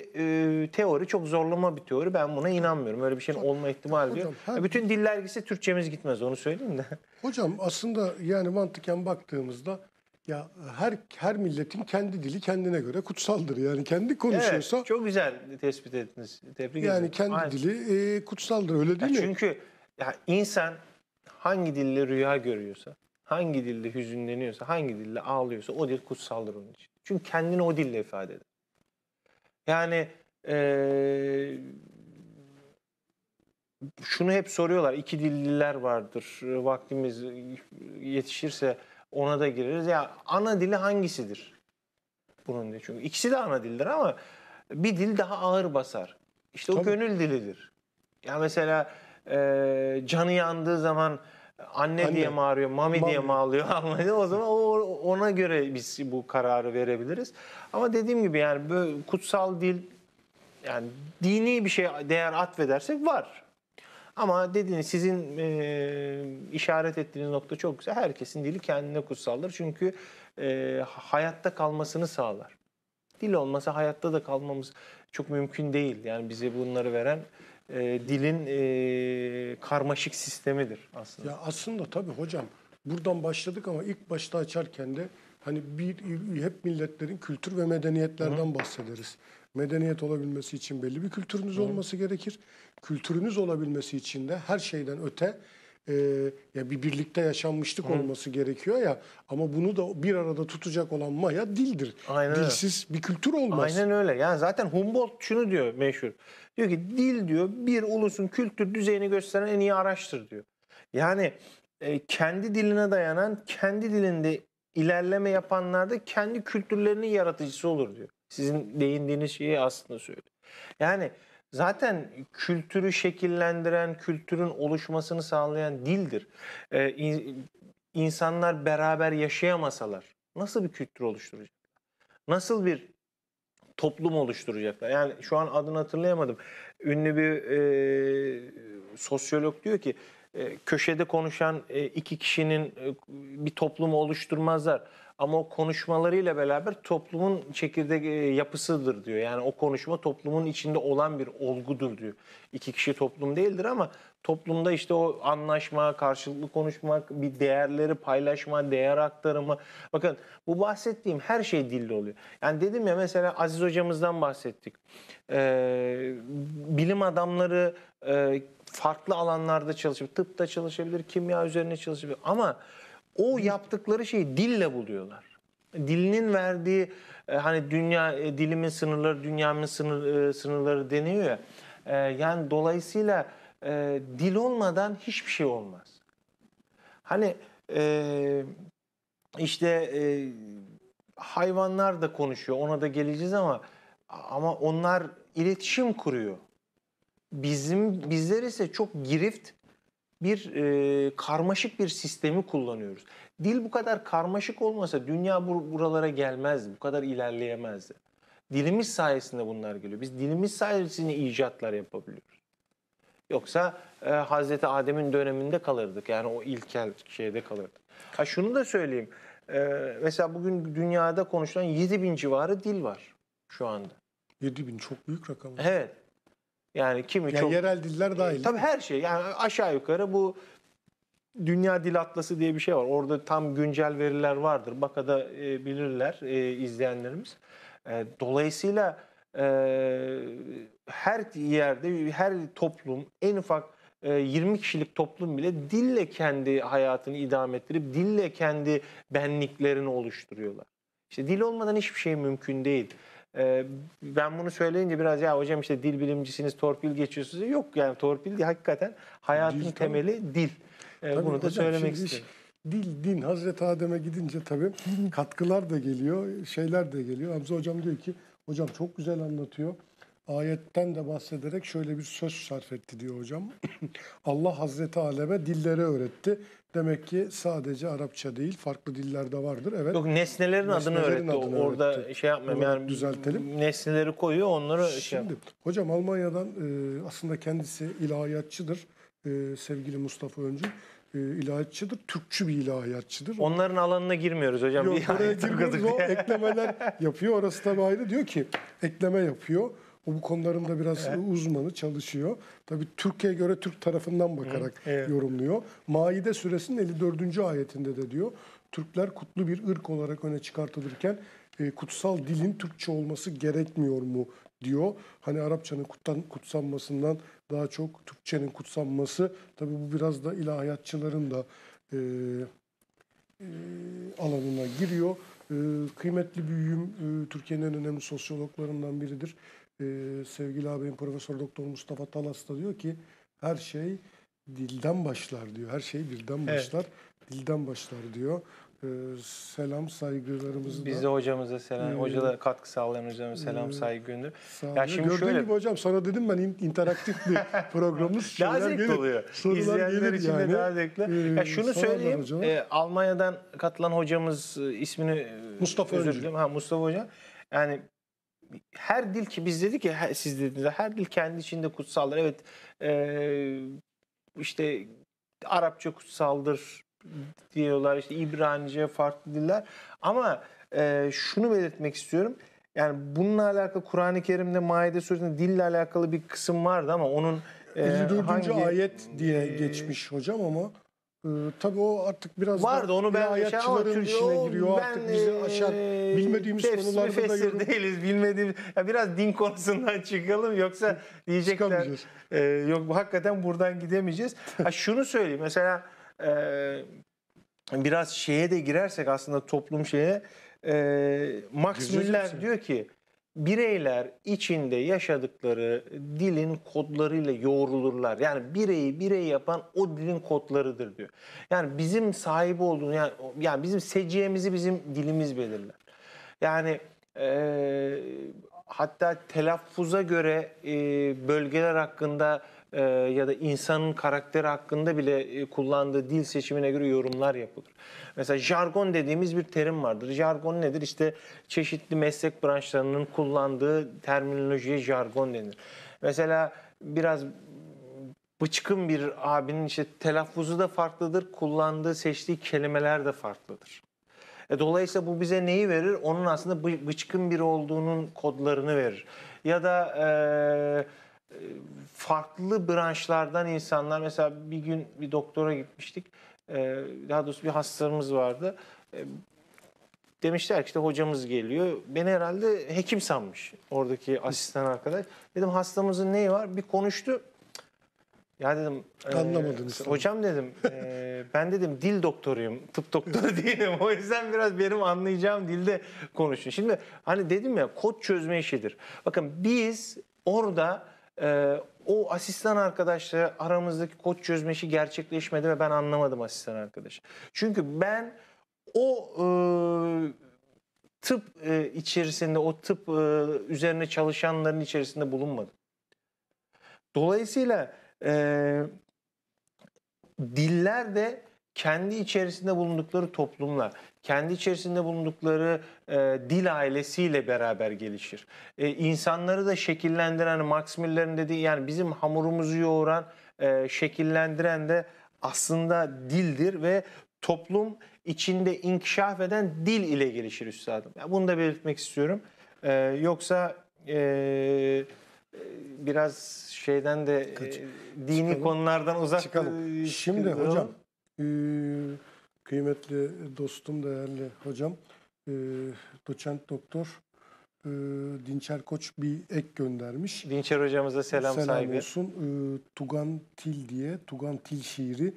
e, teori çok zorlama bir teori. Ben buna inanmıyorum. Öyle bir şeyin hocam, olma ihtimali yok. Bütün diller dergisi Türkçemiz gitmez onu söyleyeyim de. Hocam aslında yani mantıken baktığımızda ya her her milletin kendi dili kendine göre kutsaldır. Yani kendi konuşuyorsa. Evet, çok güzel tespit ettiniz. Tebrik ederim. Yani kendi Aynen. dili e, kutsaldır öyle değil ya mi? Çünkü ya insan hangi dille rüya görüyorsa, hangi dille hüzünleniyorsa, hangi dille ağlıyorsa o dil kutsaldır onun için. Çünkü kendini o dille ifade eder. Yani e, şunu hep soruyorlar. iki dilliler vardır. Vaktimiz yetişirse ona da gireriz. Ya ana dili hangisidir? Bunun diye. Çünkü ikisi de ana dildir ama bir dil daha ağır basar. İşte Tabii. o gönül dilidir. Ya mesela e, canı yandığı zaman anne, anne. diye mi ağrıyor, mami, mami. diye mi ağlıyor Almanya'da o zaman o, ona göre biz bu kararı verebiliriz. Ama dediğim gibi yani böyle kutsal dil yani dini bir şey değer atfedersek var. Ama dediğiniz sizin e, işaret ettiğiniz nokta çok güzel. Herkesin dili kendine kutsaldır. Çünkü e, hayatta kalmasını sağlar. Dil olmasa hayatta da kalmamız çok mümkün değil. Yani bize bunları veren e, dilin e, karmaşık sistemidir aslında. Ya aslında tabii hocam buradan başladık ama ilk başta açarken de hani bir hep milletlerin kültür ve medeniyetlerden Hı. bahsederiz. Medeniyet olabilmesi için belli bir kültürünüz Hı. olması gerekir. Kültürünüz olabilmesi için de her şeyden öte e, ya bir birlikte yaşanmışlık Hı. olması gerekiyor ya ama bunu da bir arada tutacak olan maya dildir. Aynen Dilsiz öyle. bir kültür olmaz. Aynen öyle. Yani zaten Humboldt şunu diyor meşhur. Diyor ki dil diyor bir ulusun kültür düzeyini gösteren en iyi araçtır diyor. Yani e, kendi diline dayanan, kendi dilinde ilerleme yapanlar da kendi kültürlerinin yaratıcısı olur diyor. Sizin değindiğiniz şeyi aslında söylüyor. Yani zaten kültürü şekillendiren, kültürün oluşmasını sağlayan dildir. Ee, in, insanlar beraber yaşayamasalar nasıl bir kültür oluşturacak? Nasıl bir toplum oluşturacaklar? Yani şu an adını hatırlayamadım. Ünlü bir e, sosyolog diyor ki e, köşede konuşan e, iki kişinin e, bir toplumu oluşturmazlar ama o konuşmalarıyla beraber toplumun çekirdek e, yapısıdır diyor. Yani o konuşma toplumun içinde olan bir olgudur diyor. İki kişi toplum değildir ama toplumda işte o anlaşma, karşılıklı konuşmak, bir değerleri paylaşma, değer aktarımı. Bakın bu bahsettiğim her şey dilli oluyor. Yani dedim ya mesela Aziz hocamızdan bahsettik. Ee, bilim adamları e, farklı alanlarda çalışıp tıpta çalışabilir, kimya üzerine çalışabilir ama o yaptıkları şeyi dille buluyorlar. Dilinin verdiği e, hani dünya e, dilimin sınırları, dünyanın sınır, e, sınırları deniyor ya. Yani dolayısıyla dil olmadan hiçbir şey olmaz. Hani işte hayvanlar da konuşuyor. Ona da geleceğiz ama ama onlar iletişim kuruyor. Bizim bizler ise çok girift bir e, karmaşık bir sistemi kullanıyoruz. Dil bu kadar karmaşık olmasa dünya buralara gelmezdi, bu kadar ilerleyemezdi. Dilimiz sayesinde bunlar geliyor. Biz dilimiz sayesinde icatlar yapabiliyoruz. Yoksa e, Hazreti Adem'in döneminde kalırdık. Yani o ilkel şeyde kalırdık. Ha şunu da söyleyeyim. E, mesela bugün dünyada konuşulan 7 bin civarı dil var şu anda. 7 bin çok büyük rakam. Evet. Yani kimi yani çok... Yerel diller e, dahil. E, tabii her şey. Yani aşağı yukarı bu Dünya Dil Atlası diye bir şey var. Orada tam güncel veriler vardır. Bakada e, bilirler e, izleyenlerimiz. E, dolayısıyla e, her yerde, her toplum en ufak e, 20 kişilik toplum bile dille kendi hayatını idame ettirip dille kendi benliklerini oluşturuyorlar. İşte dil olmadan hiçbir şey mümkün değil. Ee, ben bunu söyleyince biraz ya hocam işte dil bilimcisiniz torpil geçiyorsunuz. Yok yani torpil hakikaten hayatın dil, temeli tabii. dil. Ee, tabii, bunu da söylemek istiyorum. Dil, din, Hazreti Adem'e gidince tabii katkılar da geliyor, şeyler de geliyor. Hamza hocam diyor ki, hocam çok güzel anlatıyor ayetten de bahsederek şöyle bir söz sarf etti diyor hocam. Allah Hazreti Alem'e dilleri öğretti. Demek ki sadece Arapça değil, farklı dillerde vardır. Evet. Yok nesnelerin, nesnelerin adını öğretti. Adını Orada öğretti. şey yapmam. yani düzeltelim. Nesneleri koyuyor, onları şey Şimdi, şey yap. Hocam Almanya'dan e, aslında kendisi ilahiyatçıdır. E, sevgili Mustafa Öncü e, ilahiyatçıdır. Türkçü bir ilahiyatçıdır. Onların alanına girmiyoruz hocam. Yok, bir oraya girmiyoruz. O eklemeler yapıyor. Orası tabii ayrı. Diyor ki ekleme yapıyor. O bu konuların da biraz evet. uzmanı çalışıyor. Tabii Türkiye'ye göre Türk tarafından bakarak evet, evet. yorumluyor. Maide suresinin 54. ayetinde de diyor. Türkler kutlu bir ırk olarak öne çıkartılırken e, kutsal dilin Türkçe olması gerekmiyor mu diyor. Hani Arapçanın kuttan, kutsanmasından daha çok Türkçenin kutsanması. Tabii bu biraz da ilahiyatçıların da e, e, alanına giriyor. E, kıymetli büyüğüm e, Türkiye'nin en önemli sosyologlarından biridir e, sevgili abim Profesör Doktor Mustafa Talas da diyor ki her şey dilden başlar diyor. Her şey dilden başlar. Evet. Dilden başlar diyor. Ee, selam saygılarımızı Biz da. de hocamıza selam, ee, hoca da katkı sağlayan hocamıza selam e, ee, saygı gönder. Ya şimdi Gördüğün şöyle gibi hocam sana dedim ben interaktif bir programımız. daha zevkli gelir, oluyor. Sorular İzleyenler için yani. de daha zevkli. Ee, ya şunu söyleyeyim. E, Almanya'dan katılan hocamız e, ismini Mustafa özür dilerim. Ha Mustafa hocam. Yani her dil ki biz dedik ya siz dediğinizde her dil kendi içinde kutsaldır. Evet e, işte Arapça kutsaldır diyorlar işte İbranice farklı diller ama e, şunu belirtmek istiyorum. Yani bununla alakalı Kur'an-ı Kerim'de Maide suresinde dille alakalı bir kısım vardı ama onun e, 54. Hangi, ayet diye e, geçmiş hocam ama ee, tabii o artık biraz Vardı, da onu ben ilahiyatçıların şey işine giriyor. Ben, artık bizi e, aşan bilmediğimiz konularda da yorum. değiliz. Bilmediğimiz, ya biraz din konusundan çıkalım yoksa diyecekler. E, yok hakikaten buradan gidemeyeceğiz. ha, şunu söyleyeyim mesela e, biraz şeye de girersek aslında toplum şeye e, Max Müller diyor ki bireyler içinde yaşadıkları dilin kodlarıyla yoğrulurlar. Yani bireyi birey yapan o dilin kodlarıdır diyor. Yani bizim sahip olduğumuz yani, yani bizim seciyemizi bizim dilimiz belirler. Yani e, hatta telaffuza göre e, bölgeler hakkında e, ya da insanın karakteri hakkında bile e, kullandığı dil seçimine göre yorumlar yapılır. Mesela jargon dediğimiz bir terim vardır. Jargon nedir? İşte çeşitli meslek branşlarının kullandığı terminolojiye jargon denir. Mesela biraz bıçkın bir abinin işte telaffuzu da farklıdır, kullandığı, seçtiği kelimeler de farklıdır. E, dolayısıyla bu bize neyi verir? Onun aslında bıçkın biri olduğunun kodlarını verir. Ya da... E, farklı branşlardan insanlar mesela bir gün bir doktora gitmiştik. Ee, daha doğrusu bir hastamız vardı. Ee, demişler ki işte hocamız geliyor. Beni herhalde hekim sanmış oradaki asistan arkadaş. Dedim hastamızın neyi var? Bir konuştu. Ya dedim e, anlamadınız. E, hocam dedim e, ben dedim dil doktoruyum. Tıp doktoru değilim. O yüzden biraz benim anlayacağım dilde konuşun. Şimdi hani dedim ya kod çözme işidir. Bakın biz orada ee, o asistan arkadaşla aramızdaki koç çözmesi gerçekleşmedi ve ben anlamadım asistan arkadaş. Çünkü ben o e, tıp e, içerisinde, o tıp e, üzerine çalışanların içerisinde bulunmadım. Dolayısıyla e, diller de kendi içerisinde bulundukları toplumla, kendi içerisinde bulundukları e, dil ailesiyle beraber gelişir. E, insanları da şekillendiren, Max Miller'in dediği yani bizim hamurumuzu yoğuran, e, şekillendiren de aslında dildir ve toplum içinde inkişaf eden dil ile gelişir üstadım. Yani bunu da belirtmek istiyorum. E, yoksa... E, biraz şeyden de e, dini çıkalım. konulardan uzak çıkalım. E, Şimdi hocam ee, kıymetli dostum, değerli hocam, ee, doçent doktor ee, Dinçer Koç bir ek göndermiş. Dinçer hocamıza selam, selam saygı. Selam olsun. Tugan Til diye, Tugan Til şiiri.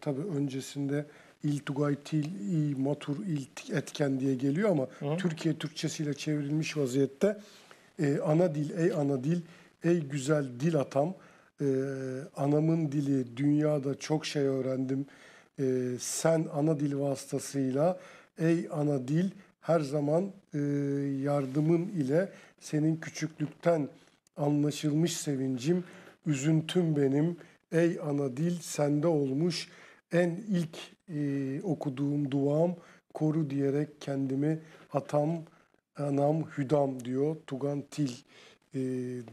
Tabii öncesinde İltugay til İ matur il etken diye geliyor ama Hı. Türkiye Türkçesiyle çevrilmiş vaziyette. ana dil ey ana dil ey güzel dil atam e, anamın dili, dünyada çok şey öğrendim. E, sen ana dil vasıtasıyla, ey ana dil her zaman e, yardımın ile senin küçüklükten anlaşılmış sevincim, üzüntüm benim. Ey ana dil sende olmuş en ilk e, okuduğum duam koru diyerek kendimi atam, anam, hüdam diyor Tugan Til e,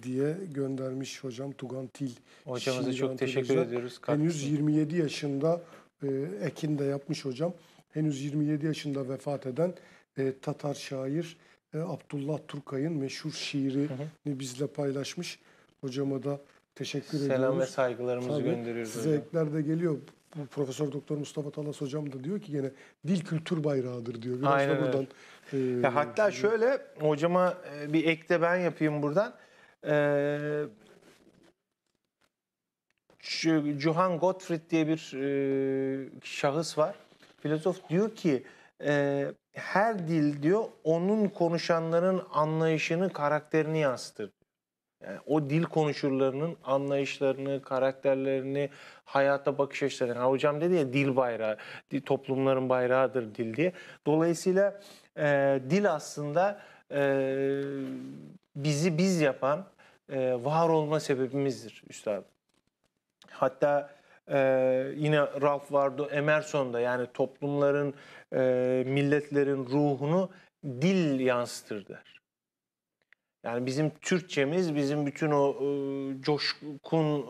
diye göndermiş hocam Tugan Til. Hocamıza çok teşekkür ediyoruz. Henüz 27 yaşında e, Ekin de yapmış hocam. Henüz 27 yaşında vefat eden e, Tatar şair e, Abdullah Turkay'ın meşhur şiirini hı bizle paylaşmış. Hocama da teşekkür Selam ediyoruz. Selam ve saygılarımızı Tabii, gönderiyoruz. Size hocam. ekler de geliyor. Profesör Doktor Mustafa Talas hocam da diyor ki gene dil kültür bayrağıdır diyor. Biraz Aynen da buradan evet ya hatta şöyle hocama e, bir ek de ben yapayım buradan. Ee, Johann Gottfried diye bir e, şahıs var. Filozof diyor ki e, her dil diyor onun konuşanların anlayışını, karakterini yansıtır. Yani o dil konuşurlarının anlayışlarını, karakterlerini, hayata bakış açılarını. Yani hocam dedi ya dil bayrağı, toplumların bayrağıdır dil diye. Dolayısıyla e, dil aslında e, bizi biz yapan e, var olma sebebimizdir Üstad. Hatta e, yine Ralph Waldo Emerson'da yani toplumların, e, milletlerin ruhunu dil yansıtır der. Yani bizim Türkçemiz, bizim bütün o e, coşkun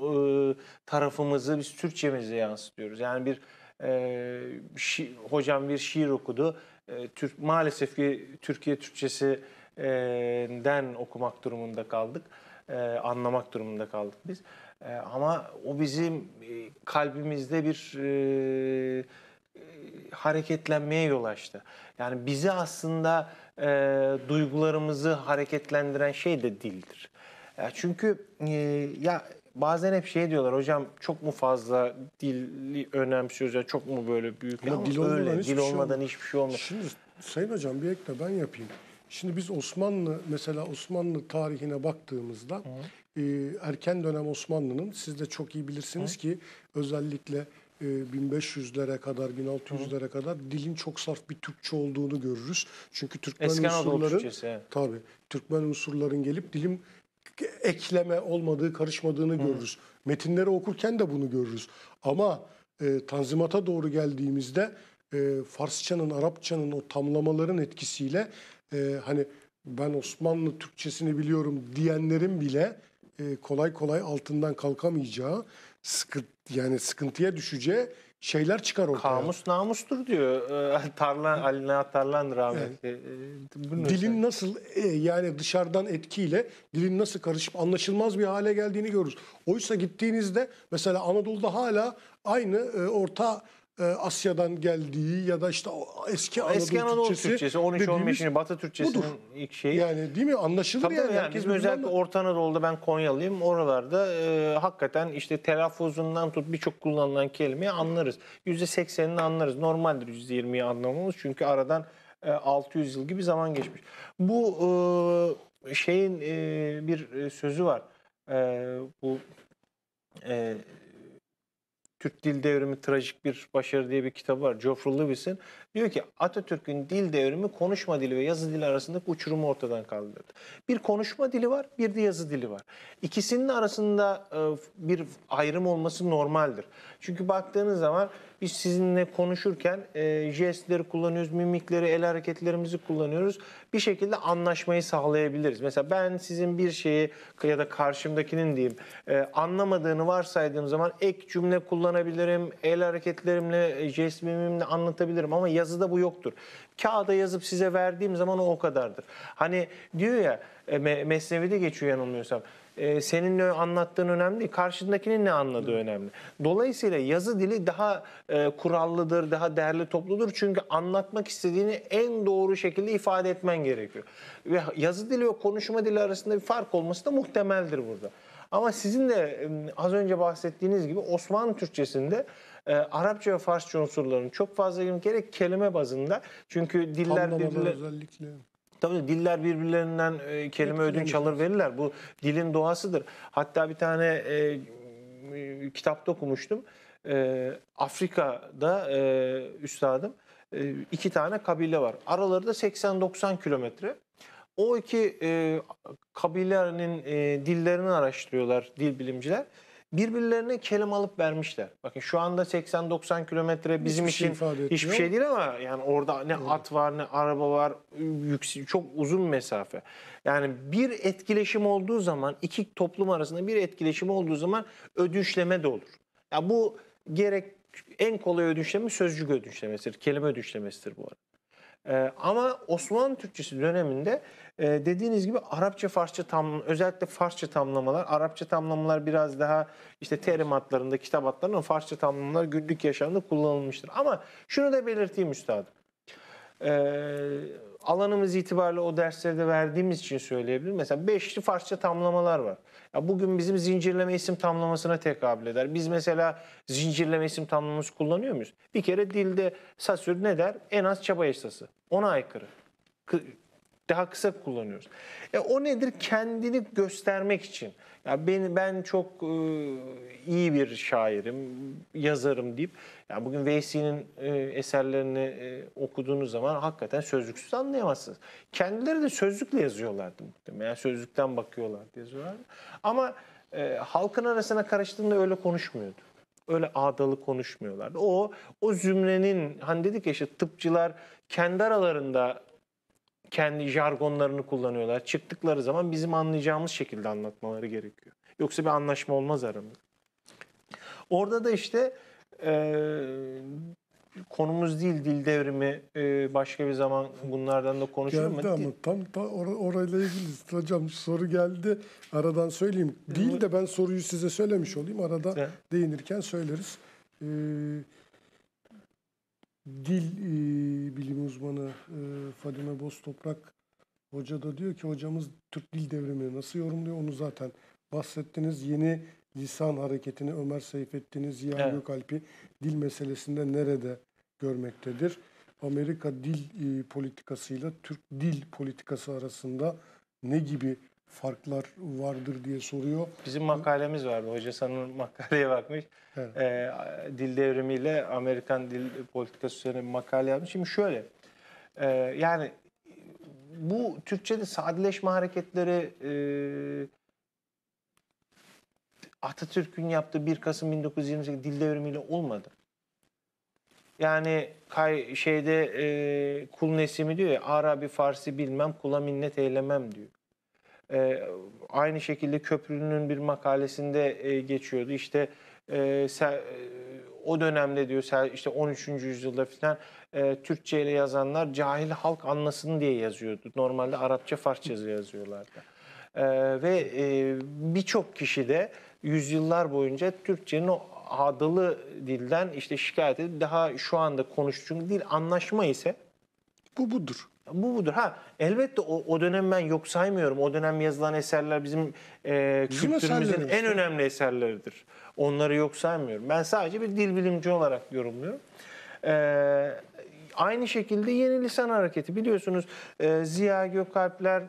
e, tarafımızı biz Türkçemize yansıtıyoruz. Yani bir e, şi, hocam bir şiir okudu e, Türk maalesef ki Türkiye Türkçesinden okumak durumunda kaldık. E, anlamak durumunda kaldık biz. E, ama o bizim e, kalbimizde bir e, e hareketlenmeye yol açtı. Yani bizi aslında e, duygularımızı hareketlendiren şey de dildir. Ya çünkü e, ya bazen hep şey diyorlar hocam çok mu fazla dili önemsiyoruz ya çok mu böyle büyük ama, dil olmadan, öyle, hiçbir, dil şey olmadan şey hiçbir şey olmuyor. Şimdi Sayın Hocam bir ekle ben yapayım. Şimdi biz Osmanlı mesela Osmanlı tarihine baktığımızda e, erken dönem Osmanlı'nın siz de çok iyi bilirsiniz Hı. ki özellikle e, 1500'lere kadar 1600'lere kadar dilin çok saf bir Türkçe olduğunu görürüz. Çünkü Türkmen Eski unsurların tabi Türkmen unsurların gelip dilim ekleme olmadığı, karışmadığını Hı. görürüz. Metinleri okurken de bunu görürüz. Ama e, Tanzimat'a doğru geldiğimizde e, Farsçanın, Arapçanın o tamlamaların etkisiyle e, hani ben Osmanlı Türkçesini biliyorum diyenlerin bile e, kolay kolay altından kalkamayacağı, sıkıntı, yani sıkıntıya düşeceği şeyler çıkar ortaya. Kamus namustur diyor. Ee, Tarlan, Ali Nihat Tarlan rahmetli. Evet. Ee, dilin özellikle. Şey? nasıl e, yani dışarıdan etkiyle dilin nasıl karışıp anlaşılmaz bir hale geldiğini görürüz. Oysa gittiğinizde mesela Anadolu'da hala aynı e, orta e, Asya'dan geldiği ya da işte eski Anadolu, eski Anadolu Türkçesi, Türkçesi 13 15. Batı Türkçesinin budur. ilk şeyi. Yani değil mi? Anlaşılır Tabii yani. yani biz özellikle da... Orta Anadolu'da ben Konyalıyım. Oralarda e, hakikaten işte telaffuzundan tut birçok kullanılan kelimeyi anlarız. %80'ini anlarız. Normaldir %20'yi anlamamız. Çünkü aradan e, 600 yıl gibi zaman geçmiş. Bu e, şeyin e, bir e, sözü var. E, bu e, Türk Dil Devrimi Trajik Bir Başarı diye bir kitabı var. Geoffrey Lewis'in. Diyor ki Atatürk'ün dil devrimi konuşma dili ve yazı dili arasındaki uçurumu ortadan kaldırdı. Bir konuşma dili var, bir de yazı dili var. İkisinin arasında e, bir ayrım olması normaldir. Çünkü baktığınız zaman biz sizinle konuşurken e, jestleri kullanıyoruz, mimikleri, el hareketlerimizi kullanıyoruz. Bir şekilde anlaşmayı sağlayabiliriz. Mesela ben sizin bir şeyi ya da karşımdakinin diyeyim e, anlamadığını varsaydığım zaman ek cümle kullanabilirim, el hareketlerimle, e, jest mimimle anlatabilirim ama yazıda bu yoktur. Kağıda yazıp size verdiğim zaman o o kadardır. Hani diyor ya e, de geçiyor yanılmıyorsam e, senin ne anlattığın önemli değil. Karşındakinin ne anladığı önemli. Dolayısıyla yazı dili daha e, kurallıdır, daha değerli topludur. Çünkü anlatmak istediğini en doğru şekilde ifade etmen gerekiyor. Ve yazı dili ve konuşma dili arasında bir fark olması da muhtemeldir burada. Ama sizin de e, az önce bahsettiğiniz gibi Osmanlı Türkçesinde e, Arapça ve Farsça unsurların çok fazla gerek kelime bazında. Çünkü diller... Tamlamalar diller... özellikle. Tabii diller birbirlerinden e, kelime ödünç alır verirler. Bu dilin doğasıdır. Hatta bir tane e, e, kitapta okumuştum. E, Afrika'da e, üstadım e, iki tane kabile var. Araları da 80-90 kilometre. O iki e, kabilenin e, dillerini araştırıyorlar dil bilimciler birbirlerine kelime alıp vermişler. Bakın şu anda 80-90 kilometre bizim hiçbir şey için şey hiçbir şey değil ama yani orada ne evet. at var ne araba var yüksek, çok uzun mesafe. Yani bir etkileşim olduğu zaman iki toplum arasında bir etkileşim olduğu zaman ödünçleme de olur. Ya yani bu gerek en kolay ödünçleme sözcük ödünçlemesidir. Kelime ödünçlemesidir bu arada. E, ama Osmanlı Türkçesi döneminde e, dediğiniz gibi Arapça Farsça tam özellikle Farsça tamlamalar, Arapça tamlamalar biraz daha işte terimatlarında, kitap adlarında Farsça tamlamalar günlük yaşamda kullanılmıştır. Ama şunu da belirteyim üstadım. Ee, alanımız itibariyle o dersleri de verdiğimiz için söyleyebilirim. Mesela beşli Farsça tamlamalar var. Ya bugün bizim zincirleme isim tamlamasına tekabül eder. Biz mesela zincirleme isim tamlaması kullanıyor muyuz? Bir kere dilde sasür ne der? En az çaba eşsası. Ona aykırı. Daha kısa kullanıyoruz. E o nedir? Kendini göstermek için. Ya ben, ben çok e, iyi bir şairim, yazarım deyip yani bugün V.C.'nin e, eserlerini e, okuduğunuz zaman hakikaten sözlüksüz anlayamazsınız. Kendileri de sözlükle yazıyorlardı muhtemelen. Yani sözlükten bakıyorlar yazıyorlar. Ama e, halkın arasına karıştığında öyle konuşmuyordu. Öyle ağdalı konuşmuyorlardı. O o zümrenin hani dedik ya işte tıpçılar kendi aralarında kendi jargonlarını kullanıyorlar. Çıktıkları zaman bizim anlayacağımız şekilde anlatmaları gerekiyor. Yoksa bir anlaşma olmaz aramızda. Orada da işte ee, konumuz değil dil devrimi ee, başka bir zaman bunlardan da konuşuruz Geldi ama tam, tam or orayla ilgili hocam soru geldi. Aradan söyleyeyim. Değil de ben soruyu size söylemiş olayım. Arada evet. değinirken söyleriz. Ee, dil e, bilim uzmanı e, Fadime Boztoprak hoca da diyor ki hocamız Türk dil devrimini nasıl yorumluyor onu zaten bahsettiniz. Yeni lisan hareketini Ömer Seyfettin'in Ziya evet. Gökalp'i dil meselesinde nerede görmektedir? Amerika dil e, politikasıyla Türk dil politikası arasında ne gibi farklar vardır diye soruyor. Bizim makalemiz vardı. Hoca sanırım makaleye bakmış. Evet. E, dil devrimiyle Amerikan dil politikası üzerine bir makale yapmış. Şimdi şöyle. E, yani bu Türkçe'de sadeleşme hareketleri e, Atatürk'ün yaptığı 1 Kasım 1928 dil devrimiyle olmadı. Yani kay şeyde e, kul nesimi diyor ya Arabi Farsi bilmem kula minnet eylemem diyor. E, aynı şekilde köprünün bir makalesinde e, geçiyordu. İşte e, ser, e, o dönemde diyor ser, işte 13. yüzyılda filan e, Türkçe ile yazanlar cahil halk anlasın diye yazıyordu. Normalde Arapça Farsça yazıyorlardı. E, ve e, birçok kişi de yüzyıllar boyunca Türkçenin o adalı dilden işte şikayet edip daha şu anda konuştuğum dil anlaşma ise bu budur. Bu budur. Ha elbette o, o dönem ben yok saymıyorum. O dönem yazılan eserler bizim, e, bizim kültürümüzün en önemli eserleridir. Onları yok saymıyorum. Ben sadece bir dil bilimci olarak yorumluyorum. Ee, aynı şekilde yeni lisan hareketi biliyorsunuz e, Ziya Gökalpler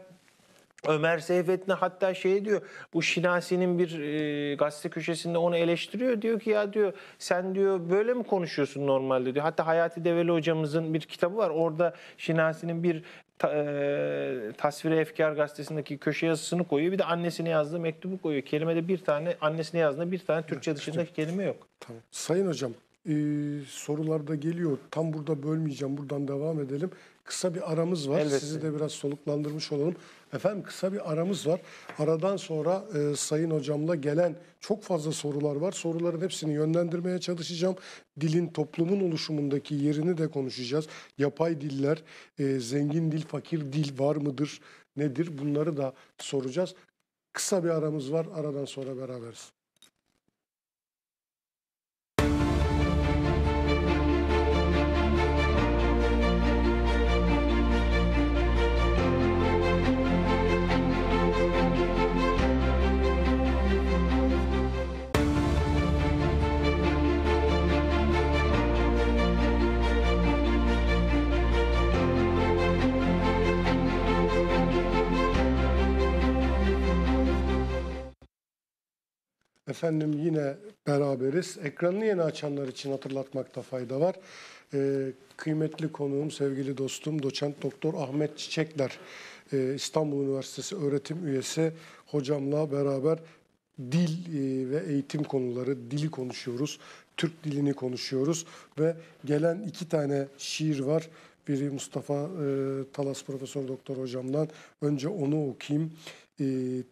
Ömer Seyfettin hatta şey diyor bu Şinasi'nin bir e, gazete köşesinde onu eleştiriyor. Diyor ki ya diyor sen diyor böyle mi konuşuyorsun normalde diyor. Hatta Hayati Develi hocamızın bir kitabı var. Orada Şinasi'nin bir ta, e, Tasvire Efkar gazetesindeki köşe yazısını koyuyor. Bir de annesine yazdığı mektubu koyuyor. Kelimede bir tane annesine yazdığında bir tane Türkçe dışındaki kelime yok. Tamam. Sayın hocam e, ee, sorularda geliyor. Tam burada bölmeyeceğim. Buradan devam edelim. Kısa bir aramız var. Elbette. Sizi de biraz soluklandırmış olalım. Efendim kısa bir aramız var. Aradan sonra e, Sayın Hocam'la gelen çok fazla sorular var. Soruların hepsini yönlendirmeye çalışacağım. Dilin toplumun oluşumundaki yerini de konuşacağız. Yapay diller, e, zengin dil, fakir dil var mıdır, nedir bunları da soracağız. Kısa bir aramız var. Aradan sonra beraberiz. Efendim yine beraberiz. Ekranını yeni açanlar için hatırlatmakta fayda var. Ee, kıymetli konuğum, sevgili dostum, doçent doktor Ahmet Çiçekler, ee, İstanbul Üniversitesi öğretim üyesi hocamla beraber dil ee, ve eğitim konuları, dili konuşuyoruz. Türk dilini konuşuyoruz ve gelen iki tane şiir var. Biri Mustafa e, Talas Profesör Doktor hocamdan. Önce onu okuyayım e,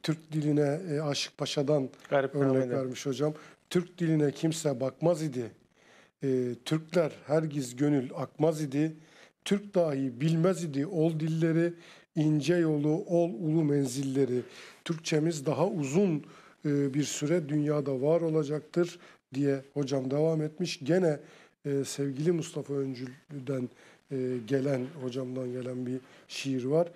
Türk diline e, Aşık Paşa'dan Garip örnek Mehmet. vermiş hocam. Türk diline kimse bakmaz idi. E, Türkler giz gönül akmaz idi. Türk dahi bilmez idi ol dilleri, ince yolu, ol ulu menzilleri. Türkçemiz daha uzun e, bir süre dünyada var olacaktır diye hocam devam etmiş. Gene e, sevgili Mustafa Öncül'den e, gelen, hocamdan gelen bir şiir var.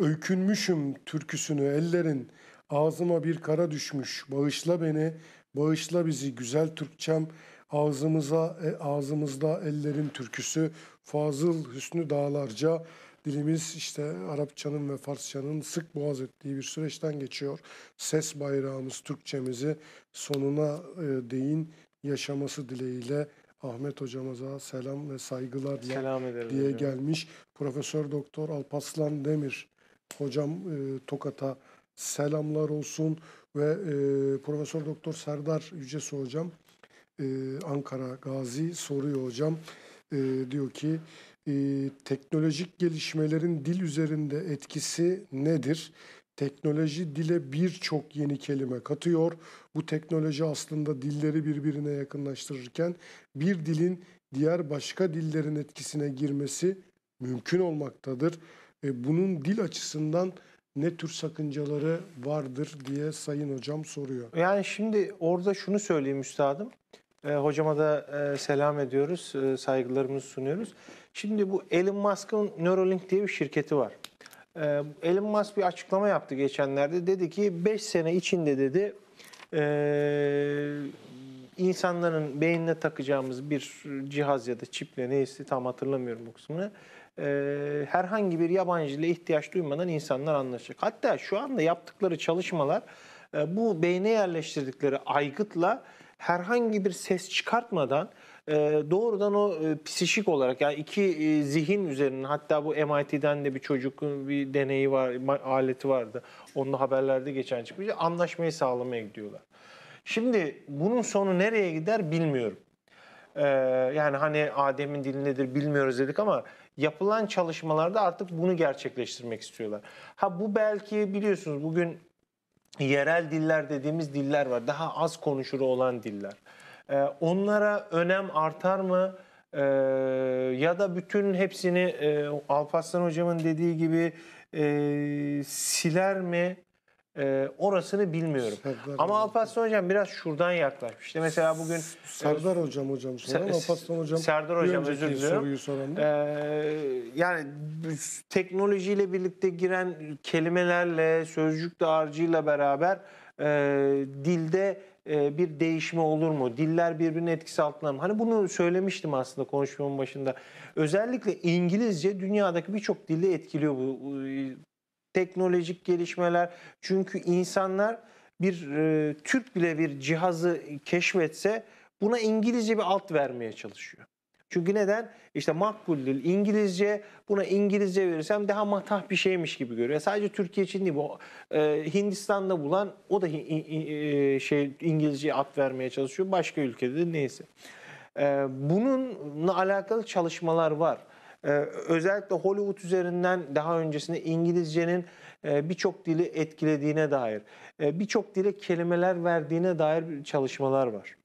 Öykünmüşüm türküsünü ellerin, ağzıma bir kara düşmüş. Bağışla beni, bağışla bizi güzel Türkçem, ağzımıza e, ağzımızda ellerin türküsü. Fazıl Hüsnü Dağlarca dilimiz işte Arapçanın ve Farsçanın sık boğaz ettiği bir süreçten geçiyor. Ses bayrağımız Türkçemizi sonuna e, değin yaşaması dileğiyle Ahmet hocamıza selam ve saygılarla selam diye hocam. gelmiş Profesör Doktor Alpaslan Demir hocam e, Tokat'a selamlar olsun ve e, Profesör Doktor Serdar Yücesi hocam e, Ankara Gazi soruyor hocam e, diyor ki e, teknolojik gelişmelerin dil üzerinde etkisi nedir? Teknoloji dile birçok yeni kelime katıyor. Bu teknoloji aslında dilleri birbirine yakınlaştırırken bir dilin diğer başka dillerin etkisine girmesi mümkün olmaktadır. E, bunun dil açısından ne tür sakıncaları vardır diye Sayın Hocam soruyor. Yani şimdi orada şunu söyleyeyim üstadım. E, hocama da e, selam ediyoruz, e, saygılarımızı sunuyoruz. Şimdi bu Elon Musk'ın Neuralink diye bir şirketi var. E, Elon Musk bir açıklama yaptı geçenlerde. Dedi ki 5 sene içinde dedi e, insanların beynine takacağımız bir cihaz ya da çiple neyse tam hatırlamıyorum bu kısmını e, herhangi bir yabancıyla ihtiyaç duymadan insanlar anlaşacak. Hatta şu anda yaptıkları çalışmalar e, bu beyne yerleştirdikleri aygıtla herhangi bir ses çıkartmadan e, doğrudan o e, psişik olarak yani iki e, zihin üzerinin hatta bu MIT'den de bir çocukun bir deneyi var aleti vardı. Onunla haberlerde geçen çıkmış. Anlaşmayı sağlamaya gidiyorlar. Şimdi bunun sonu nereye gider bilmiyorum. Ee, yani hani Adem'in dilindedir bilmiyoruz dedik ama yapılan çalışmalarda artık bunu gerçekleştirmek istiyorlar. Ha bu belki biliyorsunuz bugün yerel diller dediğimiz diller var. Daha az konuşur olan diller. Ee, onlara önem artar mı? Ee, ya da bütün hepsini e, Alparslan hocamın dediği gibi e, siler mi? Ee, orasını bilmiyorum. Serdar Ama Alparslan hocam biraz şuradan yaklaşmış. İşte mesela bugün e, Serdar hocam hocam soran, Alparslan hocam. Serdar hocam özür diliyorum. Soran ee, yani teknolojiyle birlikte giren kelimelerle, sözcük dağarcığıyla beraber e, dilde e, bir değişme olur mu? Diller birbirinin etkisi altında mı? Hani bunu söylemiştim aslında konuşmamın başında. Özellikle İngilizce dünyadaki birçok dili etkiliyor bu teknolojik gelişmeler. Çünkü insanlar bir e, Türk bile bir cihazı keşfetse buna İngilizce bir alt vermeye çalışıyor. Çünkü neden? İşte makbul dil İngilizce, buna İngilizce verirsem daha matah bir şeymiş gibi görüyor. Sadece Türkiye için değil bu. E, Hindistan'da bulan o da e, şey İngilizceye at vermeye çalışıyor. Başka ülkede de neyse. E, bununla alakalı çalışmalar var. Ee, özellikle Hollywood üzerinden daha öncesinde İngilizcenin e, birçok dili etkilediğine dair, e, birçok dile kelimeler verdiğine dair çalışmalar var.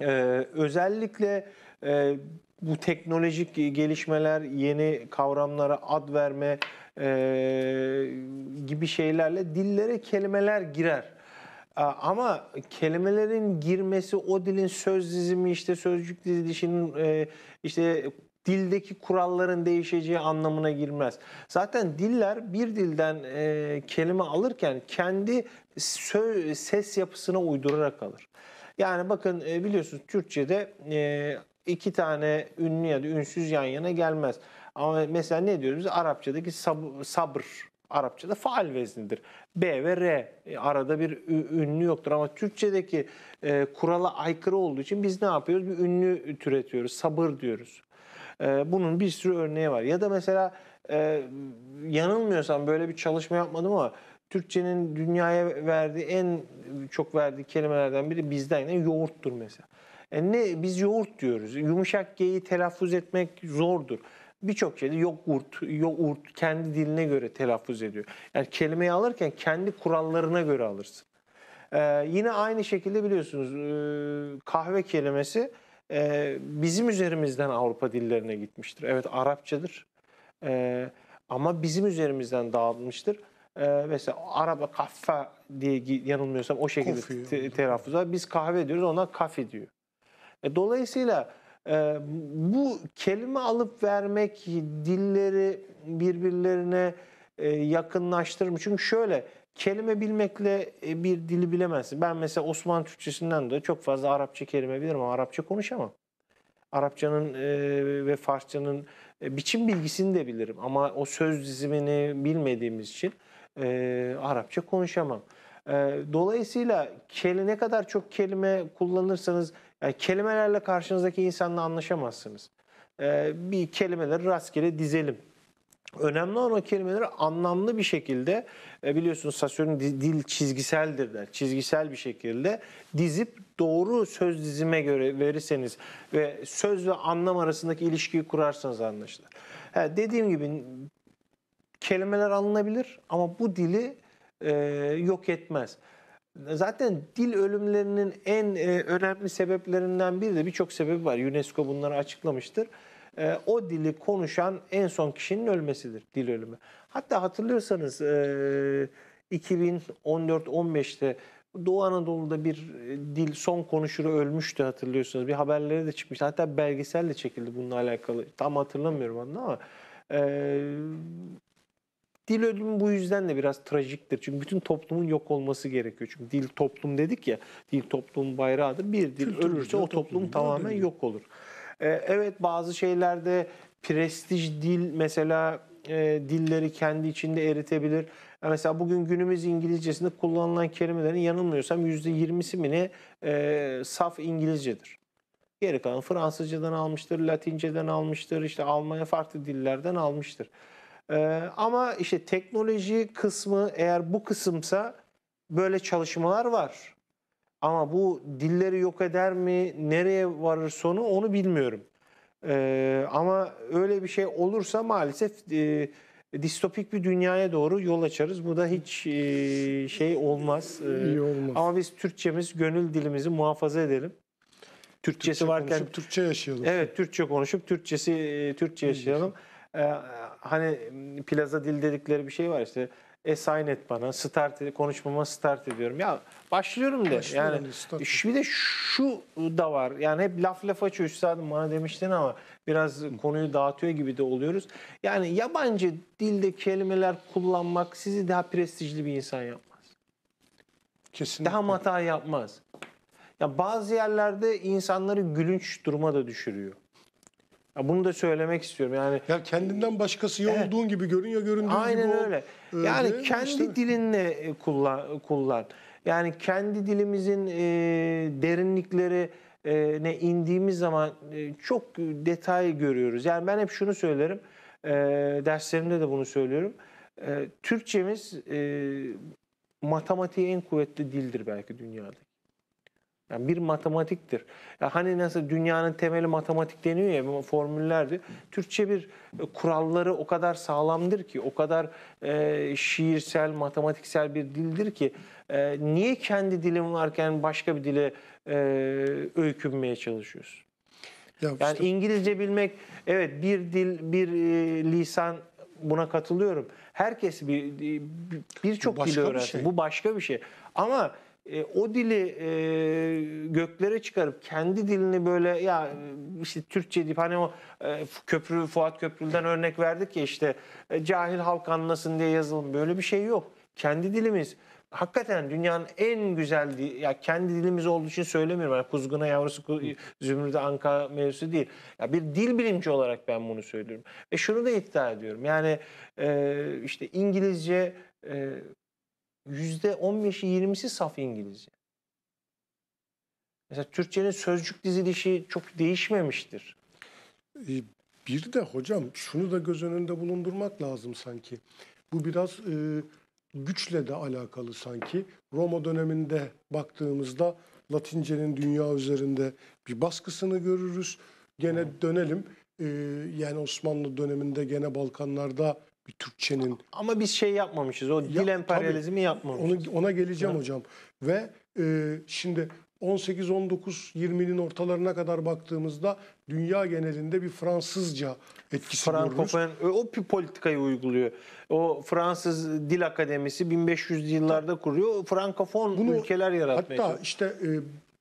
Ee, özellikle e, bu teknolojik gelişmeler, yeni kavramlara ad verme gibi şeylerle dillere kelimeler girer. Ama kelimelerin girmesi, o dilin söz dizimi, işte sözcük dizilişinin, işte dildeki kuralların değişeceği anlamına girmez. Zaten diller bir dilden e, kelime alırken kendi söz, ses yapısına uydurarak alır. Yani bakın e, biliyorsunuz Türkçe'de e, iki tane ünlü ya da ünsüz yan yana gelmez. Ama mesela ne diyoruz? Biz Arapçadaki sab sabr Arapçada faal veznidir. B ve R e, arada bir ünlü yoktur ama Türkçedeki e, kurala aykırı olduğu için biz ne yapıyoruz? Bir ünlü türetiyoruz. Sabır diyoruz. Ee, bunun bir sürü örneği var. Ya da mesela e, yanılmıyorsam böyle bir çalışma yapmadım ama Türkçenin dünyaya verdiği en çok verdiği kelimelerden biri bizden yani yoğurttur mesela. E ne biz yoğurt diyoruz. Yumuşak G'yi telaffuz etmek zordur. Birçok şeyde yoğurt, yoğurt kendi diline göre telaffuz ediyor. Yani kelimeyi alırken kendi kurallarına göre alırsın. Ee, yine aynı şekilde biliyorsunuz e, kahve kelimesi e, bizim üzerimizden Avrupa dillerine gitmiştir. Evet Arapçadır e, ama bizim üzerimizden dağılmıştır. E, mesela Araba kahve diye yanılmıyorsam o şekilde Kofi, te, telaffuza biz kahve diyoruz ona kafi diyor. E, dolayısıyla e, bu kelime alıp vermek dilleri birbirlerine e, yakınlaştırmış. Çünkü şöyle kelime bilmekle e, bir dili bilemezsin. Ben mesela Osmanlı Türkçesinden de çok fazla Arapça kelime bilirim ama Arapça konuşamam. Arapçanın e, ve Farsçanın e, biçim bilgisini de bilirim ama o söz dizimini bilmediğimiz için Arapça konuşamam. Dolayısıyla ne kadar çok kelime kullanırsanız yani kelimelerle karşınızdaki insanla anlaşamazsınız. Bir kelimeleri rastgele dizelim. Önemli olan o kelimeleri anlamlı bir şekilde e, biliyorsunuz Sasyon'un dil çizgiseldir der. Çizgisel bir şekilde dizip doğru söz dizime göre verirseniz ve söz ve anlam arasındaki ilişkiyi kurarsanız anlaşılır. He, dediğim gibi kelimeler alınabilir ama bu dili e, yok etmez. Zaten dil ölümlerinin en e, önemli sebeplerinden biri de birçok sebebi var. UNESCO bunları açıklamıştır. E, o dili konuşan en son kişinin ölmesidir dil ölümü. Hatta hatırlıyorsanız 2014-15'te Doğu Anadolu'da bir dil son konuşuru ölmüştü hatırlıyorsunuz. Bir haberlere de çıkmıştı. Hatta belgesel de çekildi bununla alakalı. Tam hatırlamıyorum anını ama e, dil ölümü bu yüzden de biraz trajiktir. Çünkü bütün toplumun yok olması gerekiyor. Çünkü dil toplum dedik ya. Dil toplumun bayrağıdır. Bir dil Kültür ölürse o toplum, toplum tamamen yok olur. E, evet bazı şeylerde prestij dil mesela e, dilleri kendi içinde eritebilir. Yani e, mesela bugün günümüz İngilizcesinde kullanılan kelimelerin yanılmıyorsam %20'si mi ne e, saf İngilizcedir. Geri kalan Fransızcadan almıştır, Latinceden almıştır, işte Almanya farklı dillerden almıştır. E, ama işte teknoloji kısmı eğer bu kısımsa böyle çalışmalar var. Ama bu dilleri yok eder mi, nereye varır sonu onu bilmiyorum. E, ama öyle bir şey olursa maalesef e, distopik bir dünyaya doğru yol açarız. Bu da hiç e, şey olmaz. E, İyi olmaz. Ama biz Türkçemiz, gönül dilimizi muhafaza edelim. Türkçesi Türkçe varken konuşup, Türkçe yaşayalım. Evet, Türkçe konuşup Türkçesi Türkçe yaşayalım. Ee, hani plaza dil dedikleri bir şey var işte e et bana. Start konuşmama start ediyorum. Ya başlıyorum de. Başlıyorum, yani start. bir de şu da var. Yani hep laf lafa çözsaydın bana demiştin ama biraz konuyu dağıtıyor gibi de oluyoruz. Yani yabancı dilde kelimeler kullanmak sizi daha prestijli bir insan yapmaz. Kesinlikle. Daha hata yapmaz. Ya bazı yerlerde insanları gülünç duruma da düşürüyor. Ya bunu da söylemek istiyorum. Yani ya kendinden başkası ya evet. olduğun gibi görün ya göründüğün Aynen gibi. Aynen öyle. E, yani öyle. kendi işte. dilinle e, kullan kullan. Yani kendi dilimizin e, derinlikleri e, ne indiğimiz zaman e, çok detay görüyoruz. Yani ben hep şunu söylerim. E, derslerimde de bunu söylüyorum. E, Türkçemiz e, matematiğe en kuvvetli dildir belki dünyada. Yani bir matematiktir. Ya hani nasıl dünyanın temeli matematik deniyor ya formüllerdi. Türkçe bir e, kuralları o kadar sağlamdır ki, o kadar e, şiirsel, matematiksel bir dildir ki e, niye kendi dilim varken başka bir dile e, öykünmeye çalışıyoruz? Ya Yani İngilizce bilmek, evet bir dil, bir e, lisan buna katılıyorum. Herkes bir e, birçok dil öğrenir. Şey. Bu başka bir şey. Ama e, o dili e, göklere çıkarıp kendi dilini böyle ya işte Türkçe deyip hani o e, köprü Fuat Köprülü'den örnek verdik ya işte e, cahil halk anlasın diye yazılım böyle bir şey yok. Kendi dilimiz hakikaten dünyanın en güzel ya kendi dilimiz olduğu için söylemiyorum. Yani kuzguna yavrusu zümrüde anka mevzusu değil. Ya bir dil bilimci olarak ben bunu söylüyorum. Ve şunu da iddia ediyorum. Yani e, işte İngilizce e, %15'i 20'si saf İngilizce. Mesela Türkçenin sözcük dizilişi çok değişmemiştir. E, bir de hocam şunu da göz önünde bulundurmak lazım sanki. Bu biraz e, güçle de alakalı sanki. Roma döneminde baktığımızda Latince'nin dünya üzerinde bir baskısını görürüz. Gene dönelim. E, yani Osmanlı döneminde gene Balkanlarda bir Türkçenin. Ama biz şey yapmamışız. O dil ya, emperyalizmi yapmamışız. Onu, ona geleceğim ya. hocam. Ve e, şimdi 18, 19, 20'nin ortalarına kadar baktığımızda dünya genelinde bir Fransızca etkisi Frankofen, e, O bir politikayı uyguluyor. O Fransız Dil Akademisi 1500'lü yıllarda kuruyor. Frankofon Bunu, ülkeler yaratmaya Hatta işte e,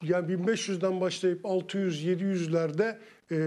yani 1500'den başlayıp 600-700'lerde e,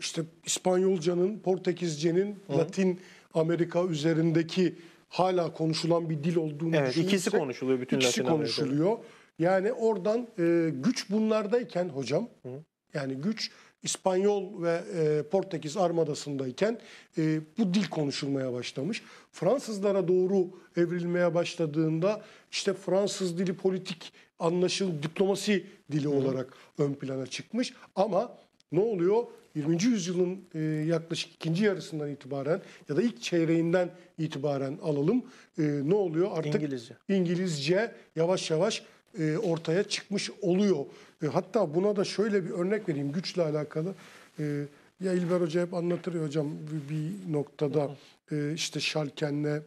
işte İspanyolcanın, Portekizcenin, Hı. Latin Amerika üzerindeki hala konuşulan bir dil olduğunu evet, düşünürsek. ikisi konuşuluyor bütün ikisi Latin konuşuluyor. Yani oradan e, güç bunlardayken hocam Hı. yani güç İspanyol ve e, Portekiz armadasındayken e, bu dil konuşulmaya başlamış. Fransızlara doğru evrilmeye başladığında işte Fransız dili politik anlaşıl diplomasi dili Hı. olarak ön plana çıkmış ama ne oluyor? 20. yüzyılın e, yaklaşık ikinci yarısından itibaren ya da ilk çeyreğinden itibaren alalım. E, ne oluyor? Artık İngilizce, İngilizce yavaş yavaş e, ortaya çıkmış oluyor. E, hatta buna da şöyle bir örnek vereyim güçle alakalı. E, ya İlber Hoca hep anlatır ya hocam bir, bir noktada e, işte Şalken'le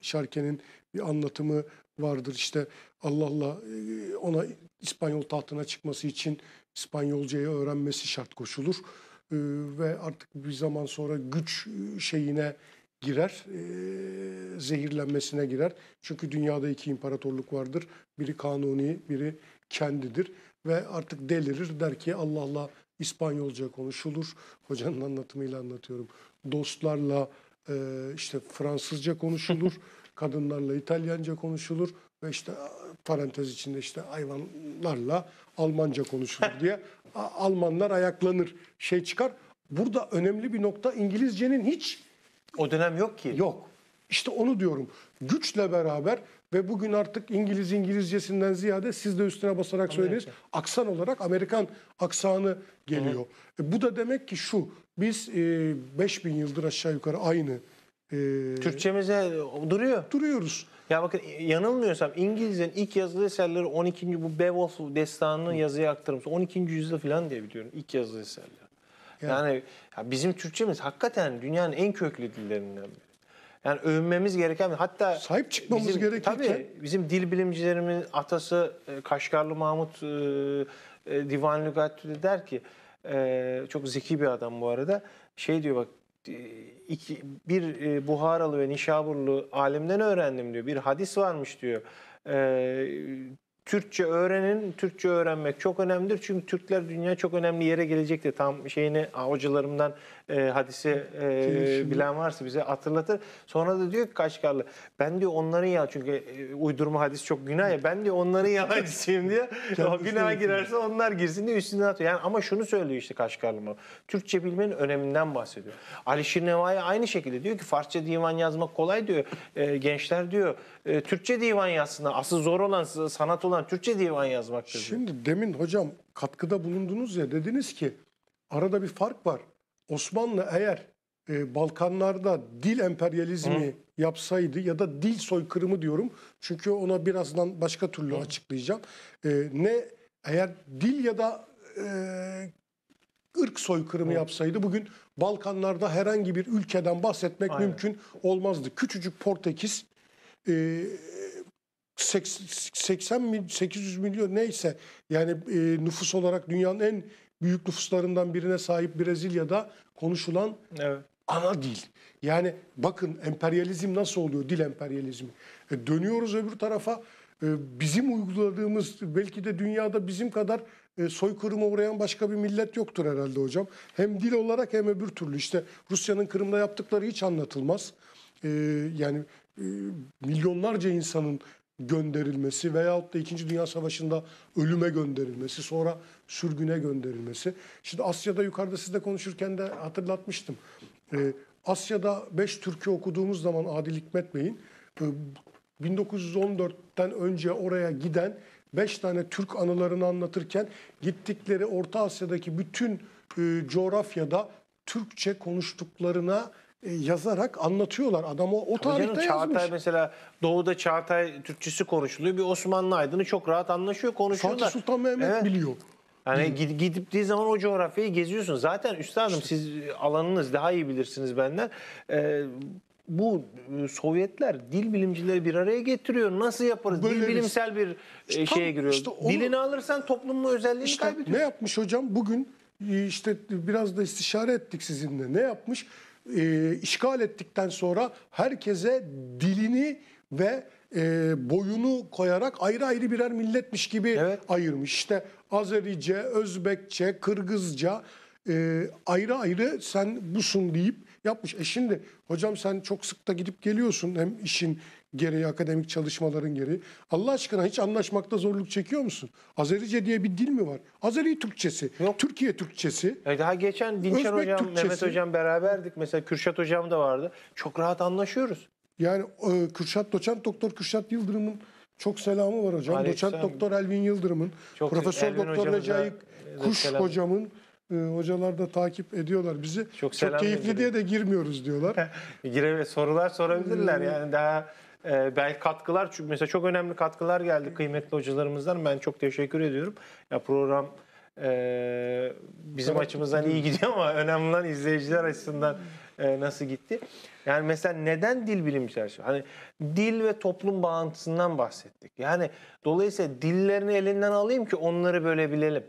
Şarken'in bir anlatımı vardır. İşte Allah e, ona İspanyol tahtına çıkması için İspanyolcayı öğrenmesi şart koşulur. Ee, ve artık bir zaman sonra güç e, şeyine girer, e, zehirlenmesine girer. Çünkü dünyada iki imparatorluk vardır. Biri kanuni, biri kendidir. Ve artık delirir der ki Allah Allah'la İspanyolca konuşulur. Hocanın anlatımıyla anlatıyorum. Dostlarla e, işte Fransızca konuşulur. kadınlarla İtalyanca konuşulur. Ve işte parantez içinde işte hayvanlarla Almanca konuşulur diye Almanlar ayaklanır şey çıkar. Burada önemli bir nokta İngilizcenin hiç o dönem yok ki. Yok. İşte onu diyorum. Güçle beraber ve bugün artık İngiliz İngilizcesinden ziyade siz de üstüne basarak Amerika. Aksan olarak Amerikan aksanı geliyor. E, bu da demek ki şu. Biz e, 5000 yıldır aşağı yukarı aynı. E, Türkçemize duruyor. Duruyoruz. Ya bakın e, yanılmıyorsam İngiliz'in ilk yazılı eserleri 12. bu Beowulf destanının yazıya aktarımı 12. yüzyılda falan diye biliyorum ilk yazılı eserler. Yani, yani ya bizim Türkçemiz hakikaten dünyanın en köklü dillerinden biri. Yani övünmemiz gereken hatta sahip çıkmamız bizim, gerekirken tabii bizim dil bilimcilerimizin atası e, Kaşgarlı Mahmut e, e Divan Lügatü'de der ki çok zeki bir adam bu arada. Şey diyor bak ee, iki, bir e, Buharalı ve Nişaburlu alimden öğrendim diyor. Bir hadis varmış diyor. E, Türkçe öğrenin, Türkçe öğrenmek çok önemlidir. Çünkü Türkler dünya çok önemli yere gelecekti. Tam şeyini hocalarımdan e, hadisi e, bilen varsa bize hatırlatır. Sonra da diyor ki Kaşgarlı ben diyor onların ya çünkü e, uydurma hadis çok günah ya ben diyor onların hadisiyim diye o günah girerse onlar girsin diye üstüne atıyor. Yani ama şunu söylüyor işte Kaşgarlı mı? Türkçe bilmenin öneminden bahsediyor. Ali Şirnevai aynı şekilde diyor ki Farsça divan yazmak kolay diyor. E, gençler diyor e, Türkçe divan yazsınlar. Asıl zor olan sanat olan Türkçe divan yazmaktır. Diyor. Şimdi demin hocam katkıda bulundunuz ya dediniz ki arada bir fark var. Osmanlı eğer e, Balkanlarda dil emperyalizmi Hı. yapsaydı ya da dil soykırımı diyorum. Çünkü ona birazdan başka türlü Hı. açıklayacağım. E, ne eğer dil ya da e, ırk soykırımı Hı. yapsaydı bugün Balkanlarda herhangi bir ülkeden bahsetmek Aynen. mümkün olmazdı. Küçücük Portekiz e, 80 milyon 800 milyon neyse yani e, nüfus olarak dünyanın en büyük nüfuslarından birine sahip Brezilya'da konuşulan evet. ana dil. Yani bakın emperyalizm nasıl oluyor? Dil emperyalizmi. E, dönüyoruz öbür tarafa. E, bizim uyguladığımız belki de dünyada bizim kadar e, soykırıma uğrayan başka bir millet yoktur herhalde hocam. Hem dil olarak hem öbür türlü. işte Rusya'nın Kırım'da yaptıkları hiç anlatılmaz. E, yani e, milyonlarca insanın gönderilmesi veyahut da 2. Dünya Savaşı'nda ölüme gönderilmesi, sonra sürgüne gönderilmesi. Şimdi Asya'da yukarıda sizle konuşurken de hatırlatmıştım. Ee, Asya'da 5 Türkiye okuduğumuz zaman Adil Hikmet Bey'in 1914'ten e, önce oraya giden 5 tane Türk anılarını anlatırken gittikleri Orta Asya'daki bütün e, coğrafyada Türkçe konuştuklarına e, yazarak anlatıyorlar. Adam o, o tarihte canım, Çağatay yazmış. mesela Doğu'da Çağatay Türkçesi konuşuluyor. Bir Osmanlı aydını çok rahat anlaşıyor, konuşuyorlar. Fatih Sultan Mehmet evet. biliyor. Yani gidip gidiptiği zaman o coğrafyayı geziyorsun. Zaten üstadım işte. siz alanınız daha iyi bilirsiniz benden. Ee, bu e, Sovyetler dil bilimcileri bir araya getiriyor. Nasıl yaparız? Böyle dil bilimsel bir e, işte, şeye giriyor. Işte onu, Dilini alırsan toplumun özelliğini işte, kaybediyorsun. Ne yapmış hocam? Bugün işte biraz da istişare ettik sizinle. Ne yapmış? e, işgal ettikten sonra herkese dilini ve e, boyunu koyarak ayrı ayrı birer milletmiş gibi evet. ayırmış. İşte Azerice, Özbekçe, Kırgızca e, ayrı ayrı sen busun deyip yapmış. E şimdi hocam sen çok sık da gidip geliyorsun hem işin gereği, akademik çalışmaların gereği. Allah aşkına hiç anlaşmakta zorluk çekiyor musun? Azerice diye bir dil mi var? Azeri Türkçesi, Yok. Türkiye Türkçesi. E, daha geçen Dinçer Özbek Hocam, Türkçesi. Mehmet Hocam beraberdik. Mesela Kürşat Hocam da vardı. Çok rahat anlaşıyoruz. Yani e, Kürşat Doçent Doktor Kürşat Yıldırım'ın çok selamı var hocam. Aleyküm. Doçent Doktor Elvin Yıldırım'ın, Profesör Doktor Recai e, Kuş selam. hocamın e, hocalar da takip ediyorlar bizi. Çok, çok keyifli diye de girmiyoruz diyorlar. Girebilir, sorular sorabilirler ee, yani daha e, belki katkılar çünkü mesela çok önemli katkılar geldi kıymetli hocalarımızdan. Ben çok teşekkür ediyorum. Ya program e, bizim açımızdan iyi gidiyor ama önemli olan izleyiciler açısından e, nasıl gitti. Yani mesela neden dil bilim çerçeve? Şey- hani dil ve toplum bağıntısından bahsettik. Yani dolayısıyla dillerini elinden alayım ki onları bölebilelim.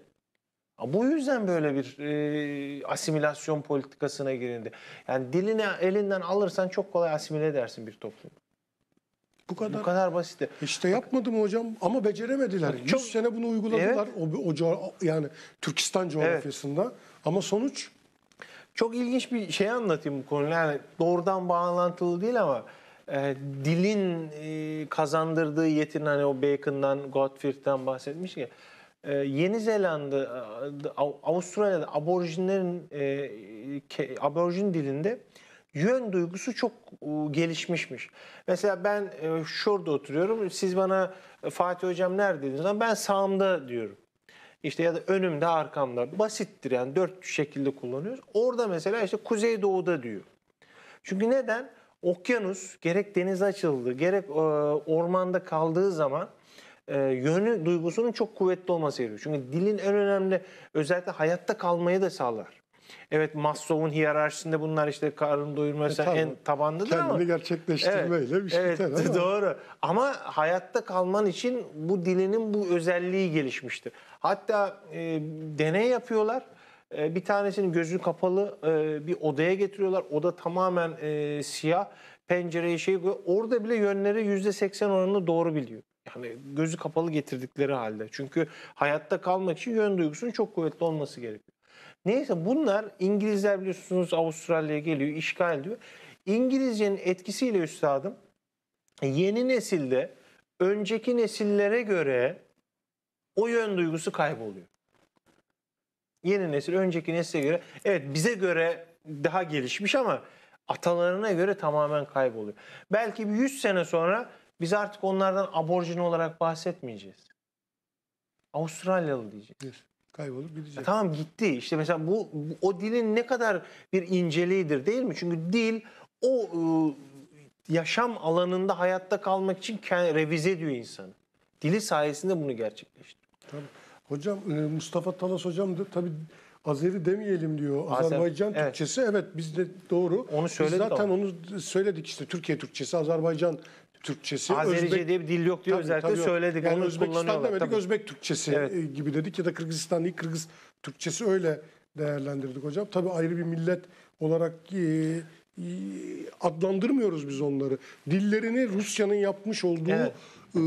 Bu yüzden böyle bir e, asimilasyon politikasına girildi. Yani dilini elinden alırsan çok kolay asimile edersin bir toplumu. Bu kadar. Bu kadar basit. İşte yapmadım hocam ama beceremediler. Çok, 100 sene bunu uyguladılar evet. o, o yani Türkistan coğrafyasında evet. ama sonuç çok ilginç bir şey anlatayım bu konuyla. Yani doğrudan bağlantılı değil ama e, dilin e, kazandırdığı yetin hani o Bacon'dan, Gottfried'den bahsetmiş ya. E, Yeni Zelanda, e, Avustralya'da aborjinlerin e, ke, aborjin dilinde yön duygusu çok gelişmişmiş. Mesela ben e, şurada oturuyorum. Siz bana e, Fatih Hocam nerede dediğiniz ben sağımda diyorum. İşte ya da önümde arkamda basittir yani dört şekilde kullanıyoruz. Orada mesela işte kuzeydoğuda diyor. Çünkü neden? Okyanus gerek denize açıldı gerek e, ormanda kaldığı zaman e, yönü duygusunun çok kuvvetli olması gerekiyor. Çünkü dilin en önemli özellikle hayatta kalmayı da sağlar. Evet Maslow'un hiyerarşisinde bunlar işte karın doyurması e, tabii. en tabandadır Kendini ama. Kendini gerçekleştirmeyle evet, bir şey evet, ama. Doğru ama hayatta kalman için bu dilinin bu özelliği gelişmiştir. Hatta e, deney yapıyorlar. E, bir tanesini gözü kapalı e, bir odaya getiriyorlar. Oda tamamen e, siyah pencereye şey Orada bile yönleri %80 oranında doğru biliyor. Yani gözü kapalı getirdikleri halde. Çünkü hayatta kalmak için yön duygusunun çok kuvvetli olması gerekiyor. Neyse bunlar İngilizler biliyorsunuz Avustralya'ya geliyor, işgal ediyor. İngilizcenin etkisiyle üstadım yeni nesilde önceki nesillere göre o yön duygusu kayboluyor. Yeni nesil önceki nesile göre evet bize göre daha gelişmiş ama atalarına göre tamamen kayboluyor. Belki bir 100 sene sonra biz artık onlardan aborjin olarak bahsetmeyeceğiz. Avustralyalı diyeceğiz. Kaybolup gidecek. E tamam gitti. İşte mesela bu, o dilin ne kadar bir inceliğidir değil mi? Çünkü dil o ıı, yaşam alanında hayatta kalmak için revize ediyor insanı. Dili sayesinde bunu gerçekleştiriyor. Tabii. Hocam e, Mustafa Talas hocam da tabii Azeri demeyelim diyor. Azer, Azerbaycan evet. Türkçesi evet biz de doğru. Onu söyledik biz zaten onu söyledik işte Türkiye Türkçesi, Azerbaycan Türkçesi. Azerice Özbek, diye bir dil yok diye tabii, özellikle tabii, söyledik. Yani Onu Özbekistan demedik tabii. Özbek Türkçesi evet. gibi dedik ya da Kırgızistan değil Kırgız Türkçesi öyle değerlendirdik hocam. Tabii ayrı bir millet olarak e, e adlandırmıyoruz biz onları. Dillerini Rusya'nın yapmış olduğu evet. e,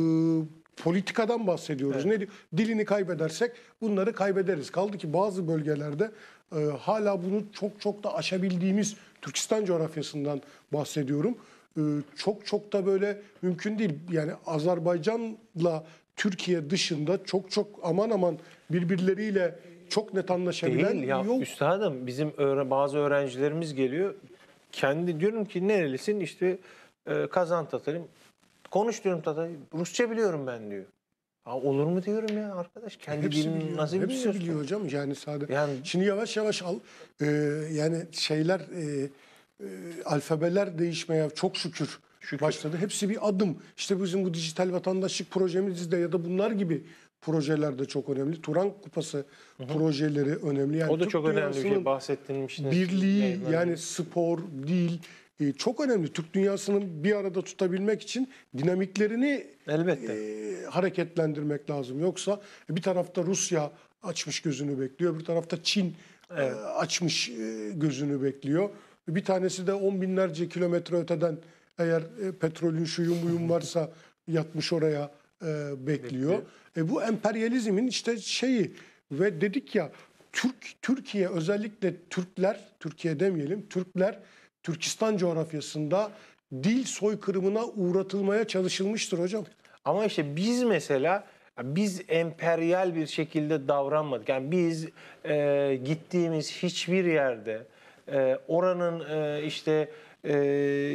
politikadan bahsediyoruz. Evet. Ne diyor? Dilini kaybedersek bunları kaybederiz. Kaldı ki bazı bölgelerde e, hala bunu çok çok da aşabildiğimiz Türkistan coğrafyasından bahsediyorum. Ee, çok çok da böyle mümkün değil. Yani Azerbaycan'la Türkiye dışında çok çok aman aman birbirleriyle çok net anlaşabilen değil ya, yok. Üstadım bizim bazı öğrencilerimiz geliyor. Kendi diyorum ki nerelisin işte e, Kazan Tatar'ım. Konuş diyorum Tatar. Rusça biliyorum ben diyor. Ha, olur mu diyorum ya arkadaş kendi hepsi dilini biliyor, nasıl hepsi biliyorsun? biliyor hocam yani sadece. Yani, Şimdi yavaş yavaş al e, yani şeyler e, ee, alfabeler değişmeye çok şükür, şükür başladı. Hepsi bir adım. İşte bizim bu dijital vatandaşlık projemizde ya da bunlar gibi projeler de çok önemli. Turan Kupası hı hı. projeleri önemli. Yani o da Türk çok önemli bir şey bahsettirmiştiniz. Birliği Eyvallah. yani spor, dil e, çok önemli. Türk dünyasının bir arada tutabilmek için dinamiklerini elbette e, hareketlendirmek lazım. Yoksa bir tarafta Rusya açmış gözünü bekliyor, bir tarafta Çin e, evet. e, açmış e, gözünü bekliyor. Bir tanesi de on binlerce kilometre öteden eğer e, petrolün şuyun buyun varsa yatmış oraya e, bekliyor. Bekliyor. E, bu emperyalizmin işte şeyi ve dedik ya Türk Türkiye özellikle Türkler Türkiye demeyelim Türkler Türkistan coğrafyasında dil soykırımına uğratılmaya çalışılmıştır hocam. Ama işte biz mesela biz emperyal bir şekilde davranmadık. Yani biz e, gittiğimiz hiçbir yerde ee, oranın e, işte e,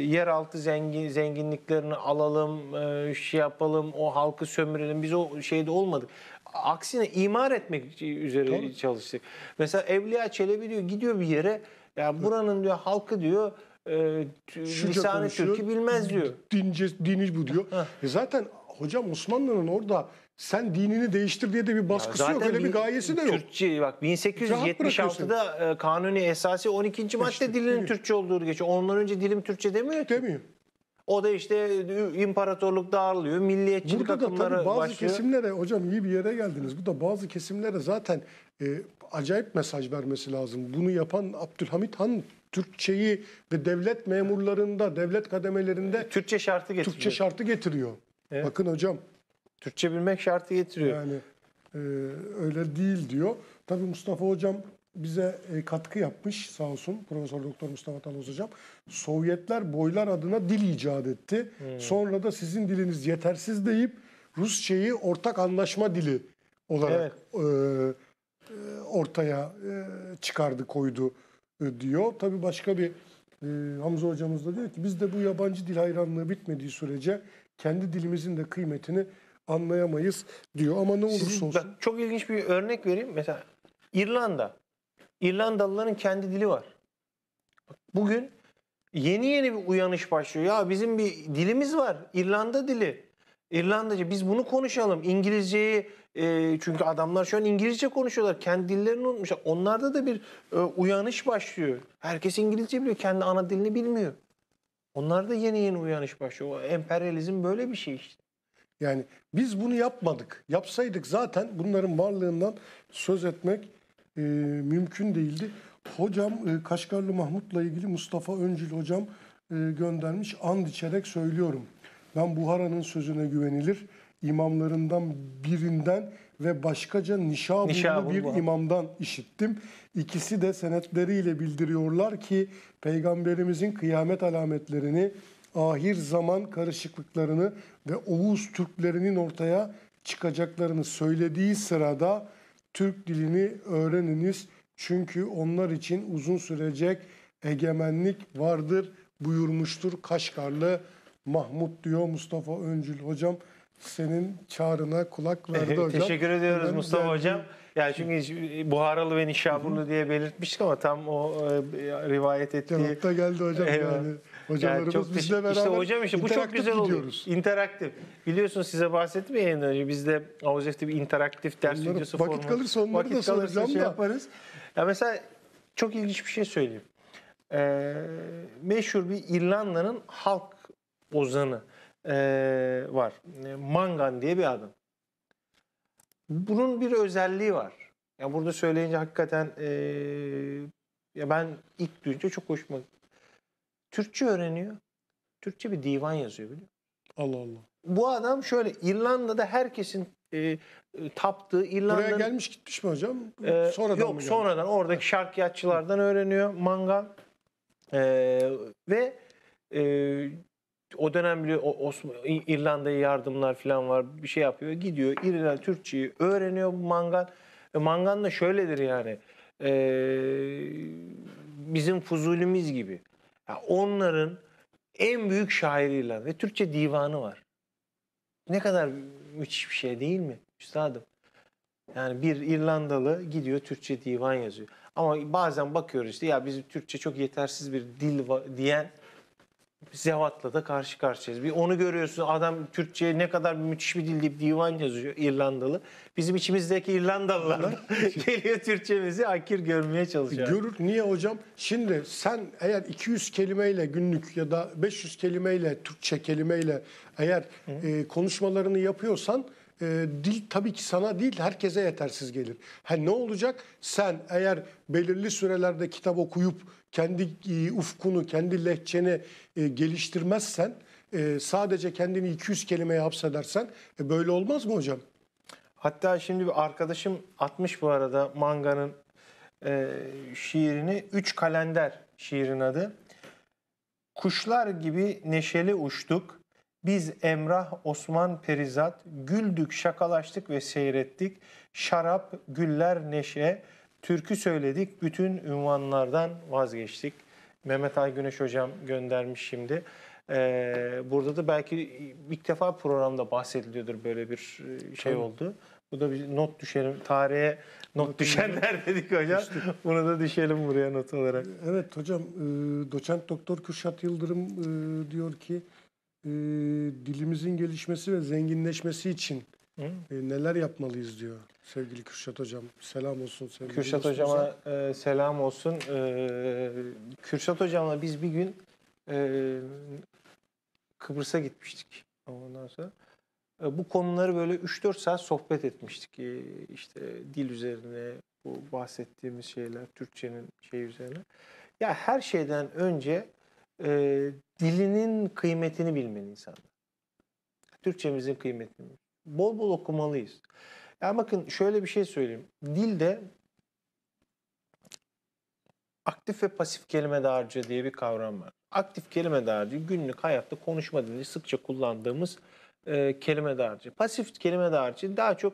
yeraltı zengin, zenginliklerini alalım, e, şey yapalım, o halkı sömürelim. Biz o şeyde olmadık. Aksine imar etmek üzere Doğru. çalıştık. Mesela Evliya Çelebi diyor gidiyor bir yere ya yani buranın diyor halkı diyor e, lisanı Türk'ü bilmez diyor. Dince, diniz bu diyor. e zaten hocam Osmanlı'nın orada sen dinini değiştir diye de bir baskısı yok. Öyle bir gayesi de yok. Türkçe bak 1876'da e, kanuni esası 12. madde İşte, dilinin biliyorum. Türkçe olduğu geçiyor. Ondan önce dilim Türkçe demiyor ki. Demiyor. O da işte e, imparatorluk dağılıyor, milliyetçilik Burada başlıyor. akımları tabii bazı başlıyor. kesimlere hocam iyi bir yere geldiniz. Bu da bazı kesimlere zaten e, acayip mesaj vermesi lazım. Bunu yapan Abdülhamit Han Türkçeyi ve devlet memurlarında, devlet kademelerinde Türkçe şartı getiriyor. Türkçe şartı getiriyor. Evet. Bakın hocam Türkçe bilmek şartı getiriyor. Yani e, öyle değil diyor. Tabii Mustafa Hocam bize e, katkı yapmış sağ olsun Profesör Doktor Mustafa Tanoz Hocam. Sovyetler boylar adına dil icat etti. Hmm. Sonra da sizin diliniz yetersiz deyip Rusçayı ortak anlaşma dili olarak evet. E, e, ortaya e, çıkardı koydu e, diyor. Tabii başka bir e, Hamza hocamız da diyor ki biz de bu yabancı dil hayranlığı bitmediği sürece kendi dilimizin de kıymetini anlayamayız diyor ama ne olursa Sizin, olsun. Bak, çok ilginç bir örnek vereyim. Mesela İrlanda. İrlandalıların kendi dili var. Bugün yeni yeni bir uyanış başlıyor. Ya bizim bir dilimiz var. İrlanda dili. İrlandaca biz bunu konuşalım. İngilizceyi e, çünkü adamlar şu an İngilizce konuşuyorlar. Kendi dillerini unutmuşlar. Onlarda da bir e, uyanış başlıyor. Herkes İngilizce biliyor. Kendi ana dilini bilmiyor. Onlarda yeni yeni uyanış başlıyor. O emperyalizm böyle bir şey işte. Yani biz bunu yapmadık. Yapsaydık zaten bunların varlığından söz etmek e, mümkün değildi. Hocam e, Kaşgarlı Mahmut'la ilgili Mustafa Öncül hocam e, göndermiş. And içerek söylüyorum. Ben Buhara'nın sözüne güvenilir imamlarından birinden ve başkaca Nişabunlu Nişabun bir bu. imamdan işittim. İkisi de senetleriyle bildiriyorlar ki peygamberimizin kıyamet alametlerini ahir zaman karışıklıklarını ve Oğuz Türklerinin ortaya çıkacaklarını söylediği sırada Türk dilini öğreniniz çünkü onlar için uzun sürecek egemenlik vardır buyurmuştur Kaşgarlı Mahmut diyor Mustafa Öncül hocam senin çağrına kulak verdi hocam. Teşekkür ediyoruz ben Mustafa de... hocam. Yani çünkü Buharalı ve Nişaburlu diye belirtmiştik ama tam o e, rivayet ettiği... Cevap geldi hocam. Eyvallah. Yani. Hocalarımız yani çok bizle beraber işte hocam işte bu çok güzel gidiyoruz. oluyor. İnteraktif. Biliyorsunuz size bahsettim ya yayından önce bizde Avuzef'te bir interaktif ders onları, videosu vakit formu. Kalırsa onları vakit da kalırsa şey da. yaparız. Ya mesela çok ilginç bir şey söyleyeyim. Ee, meşhur bir İrlanda'nın halk ozanı ee, var. Ee, Mangan diye bir adam. Bunun bir özelliği var. Ya burada söyleyince hakikaten ee, ya ben ilk duyunca çok hoşuma Türkçe öğreniyor. Türkçe bir divan yazıyor biliyor Allah Allah. Bu adam şöyle İrlanda'da herkesin e, e, taptığı İrlanda'nın... Buraya gelmiş gitmiş mi hocam? E, sonradan Yok mı sonradan oradaki şarkiyatçılardan öğreniyor mangal. E, ve e, o dönemli İrlanda'ya yardımlar falan var bir şey yapıyor. Gidiyor İrlanda Türkçeyi öğreniyor bu mangal. E, mangal da şöyledir yani. E, bizim fuzulümüz gibi. Ya onların en büyük şairiyle ve Türkçe divanı var. Ne kadar müthiş bir şey değil mi üstadım? Yani bir İrlandalı gidiyor Türkçe divan yazıyor. Ama bazen bakıyoruz işte ya bizim Türkçe çok yetersiz bir dil diyen zevatla da karşı karşıyayız. Bir onu görüyorsun adam Türkçe'ye ne kadar müthiş bir dil deyip divan yazıyor İrlandalı. Bizim içimizdeki İrlandalılar geliyor Türkçemizi akir görmeye çalışıyor. Görür. Niye hocam? Şimdi sen eğer 200 kelimeyle günlük ya da 500 kelimeyle Türkçe kelimeyle eğer e, konuşmalarını yapıyorsan e, dil tabii ki sana değil herkese yetersiz gelir. Ha ne olacak? Sen eğer belirli sürelerde kitap okuyup kendi e, ufkunu, kendi lehçeni e, geliştirmezsen, e, sadece kendini 200 kelimeye hapsedersen böyle olmaz mı hocam? Hatta şimdi bir arkadaşım atmış bu arada Manga'nın şiirini. Üç kalender şiirin adı. Kuşlar gibi neşeli uçtuk. Biz Emrah, Osman, Perizat güldük, şakalaştık ve seyrettik. Şarap, güller, neşe, Türkü söyledik, bütün ünvanlardan vazgeçtik. Mehmet Ay Güneş hocam göndermiş şimdi. Ee, burada da belki ilk defa programda bahsediliyordur böyle bir e, şey Tabii. oldu. Bu da bir not düşelim. Tarihe not, not düşenler dedik hocam. Düştük. Bunu da düşelim buraya not olarak. Evet hocam, e, doçent doktor Kürşat Yıldırım e, diyor ki dilimizin gelişmesi ve zenginleşmesi için Hı? E, neler yapmalıyız diyor sevgili Kürşat Hocam. Selam olsun sevgili Kürşat Hocam'a e, selam olsun. E, Kürşat Hocam'la biz bir gün e, Kıbrıs'a gitmiştik. Ondan sonra e, bu konuları böyle 3-4 saat sohbet etmiştik. E, işte dil üzerine, bu bahsettiğimiz şeyler, Türkçenin şey üzerine. Ya her şeyden önce e, dilinin kıymetini bilmeli insan. Türkçemizin kıymetini bilmeli bol bol okumalıyız. Yani bakın şöyle bir şey söyleyeyim. Dilde aktif ve pasif kelime dağarcığı diye bir kavram var. Aktif kelime dağarcığı günlük hayatta konuşma dilinde sıkça kullandığımız e, kelime dağarcığı. Pasif kelime dağarcığı daha çok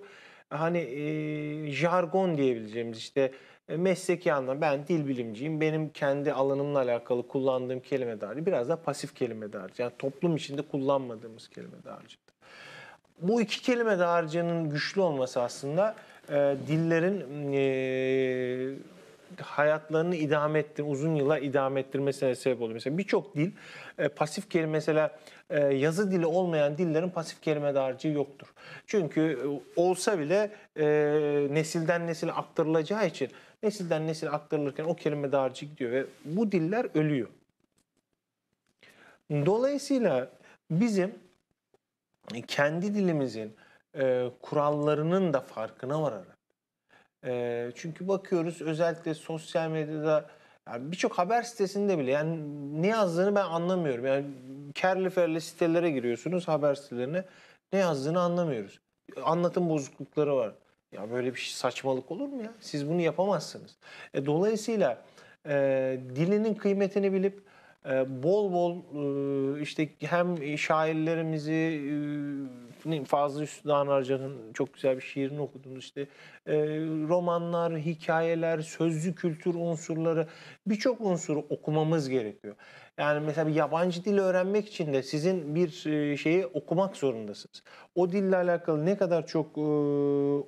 e, hani e, jargon diyebileceğimiz işte e, mesleki anlamda ben dil bilimciyim. Benim kendi alanımla alakalı kullandığım kelime dağarcığı biraz da pasif kelime dağarcığı. Yani toplum içinde kullanmadığımız kelime dağarcığı bu iki kelime de harcının güçlü olması aslında e, dillerin e, hayatlarını idame ettir, uzun yıllar idame ettirmesine sebep oluyor. Mesela birçok dil e, pasif kelime mesela e, yazı dili olmayan dillerin pasif kelime dağarcığı yoktur. Çünkü e, olsa bile e, nesilden nesile aktarılacağı için nesilden nesile aktarılırken o kelime dağarcığı gidiyor ve bu diller ölüyor. Dolayısıyla bizim e, kendi dilimizin e, kurallarının da farkına vararak. E, çünkü bakıyoruz özellikle sosyal medyada yani birçok haber sitesinde bile yani ne yazdığını ben anlamıyorum. Yani kerli ferli sitelere giriyorsunuz haber sitelerine ne yazdığını anlamıyoruz. Anlatım bozuklukları var. Ya böyle bir şey saçmalık olur mu ya? Siz bunu yapamazsınız. E, dolayısıyla e, dilinin kıymetini bilip ee, bol bol e, işte hem şairlerimizi e, Fazıl Üstü Arcan'ın çok güzel bir şiirini okudunuz işte ee, romanlar, hikayeler, sözlü kültür unsurları birçok unsuru okumamız gerekiyor. Yani mesela bir yabancı dil öğrenmek için de sizin bir e, şeyi okumak zorundasınız. O dille alakalı ne kadar çok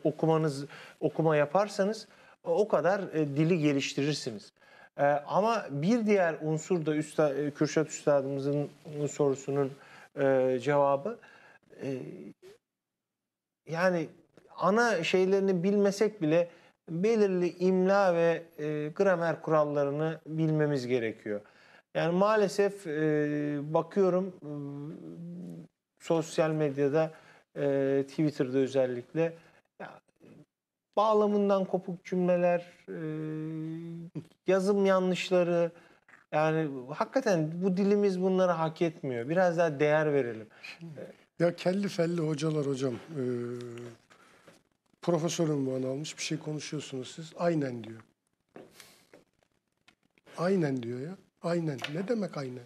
okumanız okuma yaparsanız o kadar dili geliştirirsiniz. E, ama bir diğer unsur da üsta, e, Kürşat Üstadımızın sorusunun e, cevabı e, yani ana şeylerini bilmesek bile belirli imla ve e, gramer kurallarını bilmemiz gerekiyor. Yani maalesef e, bakıyorum e, sosyal medyada, e, Twitter'da özellikle bağlamından kopuk cümleler, e, yazım yanlışları. Yani hakikaten bu dilimiz bunları hak etmiyor. Biraz daha değer verelim. Ya kelli felli hocalar hocam. E, profesörüm bana almış bir şey konuşuyorsunuz siz. Aynen diyor. Aynen diyor ya. Aynen. Ne demek aynen?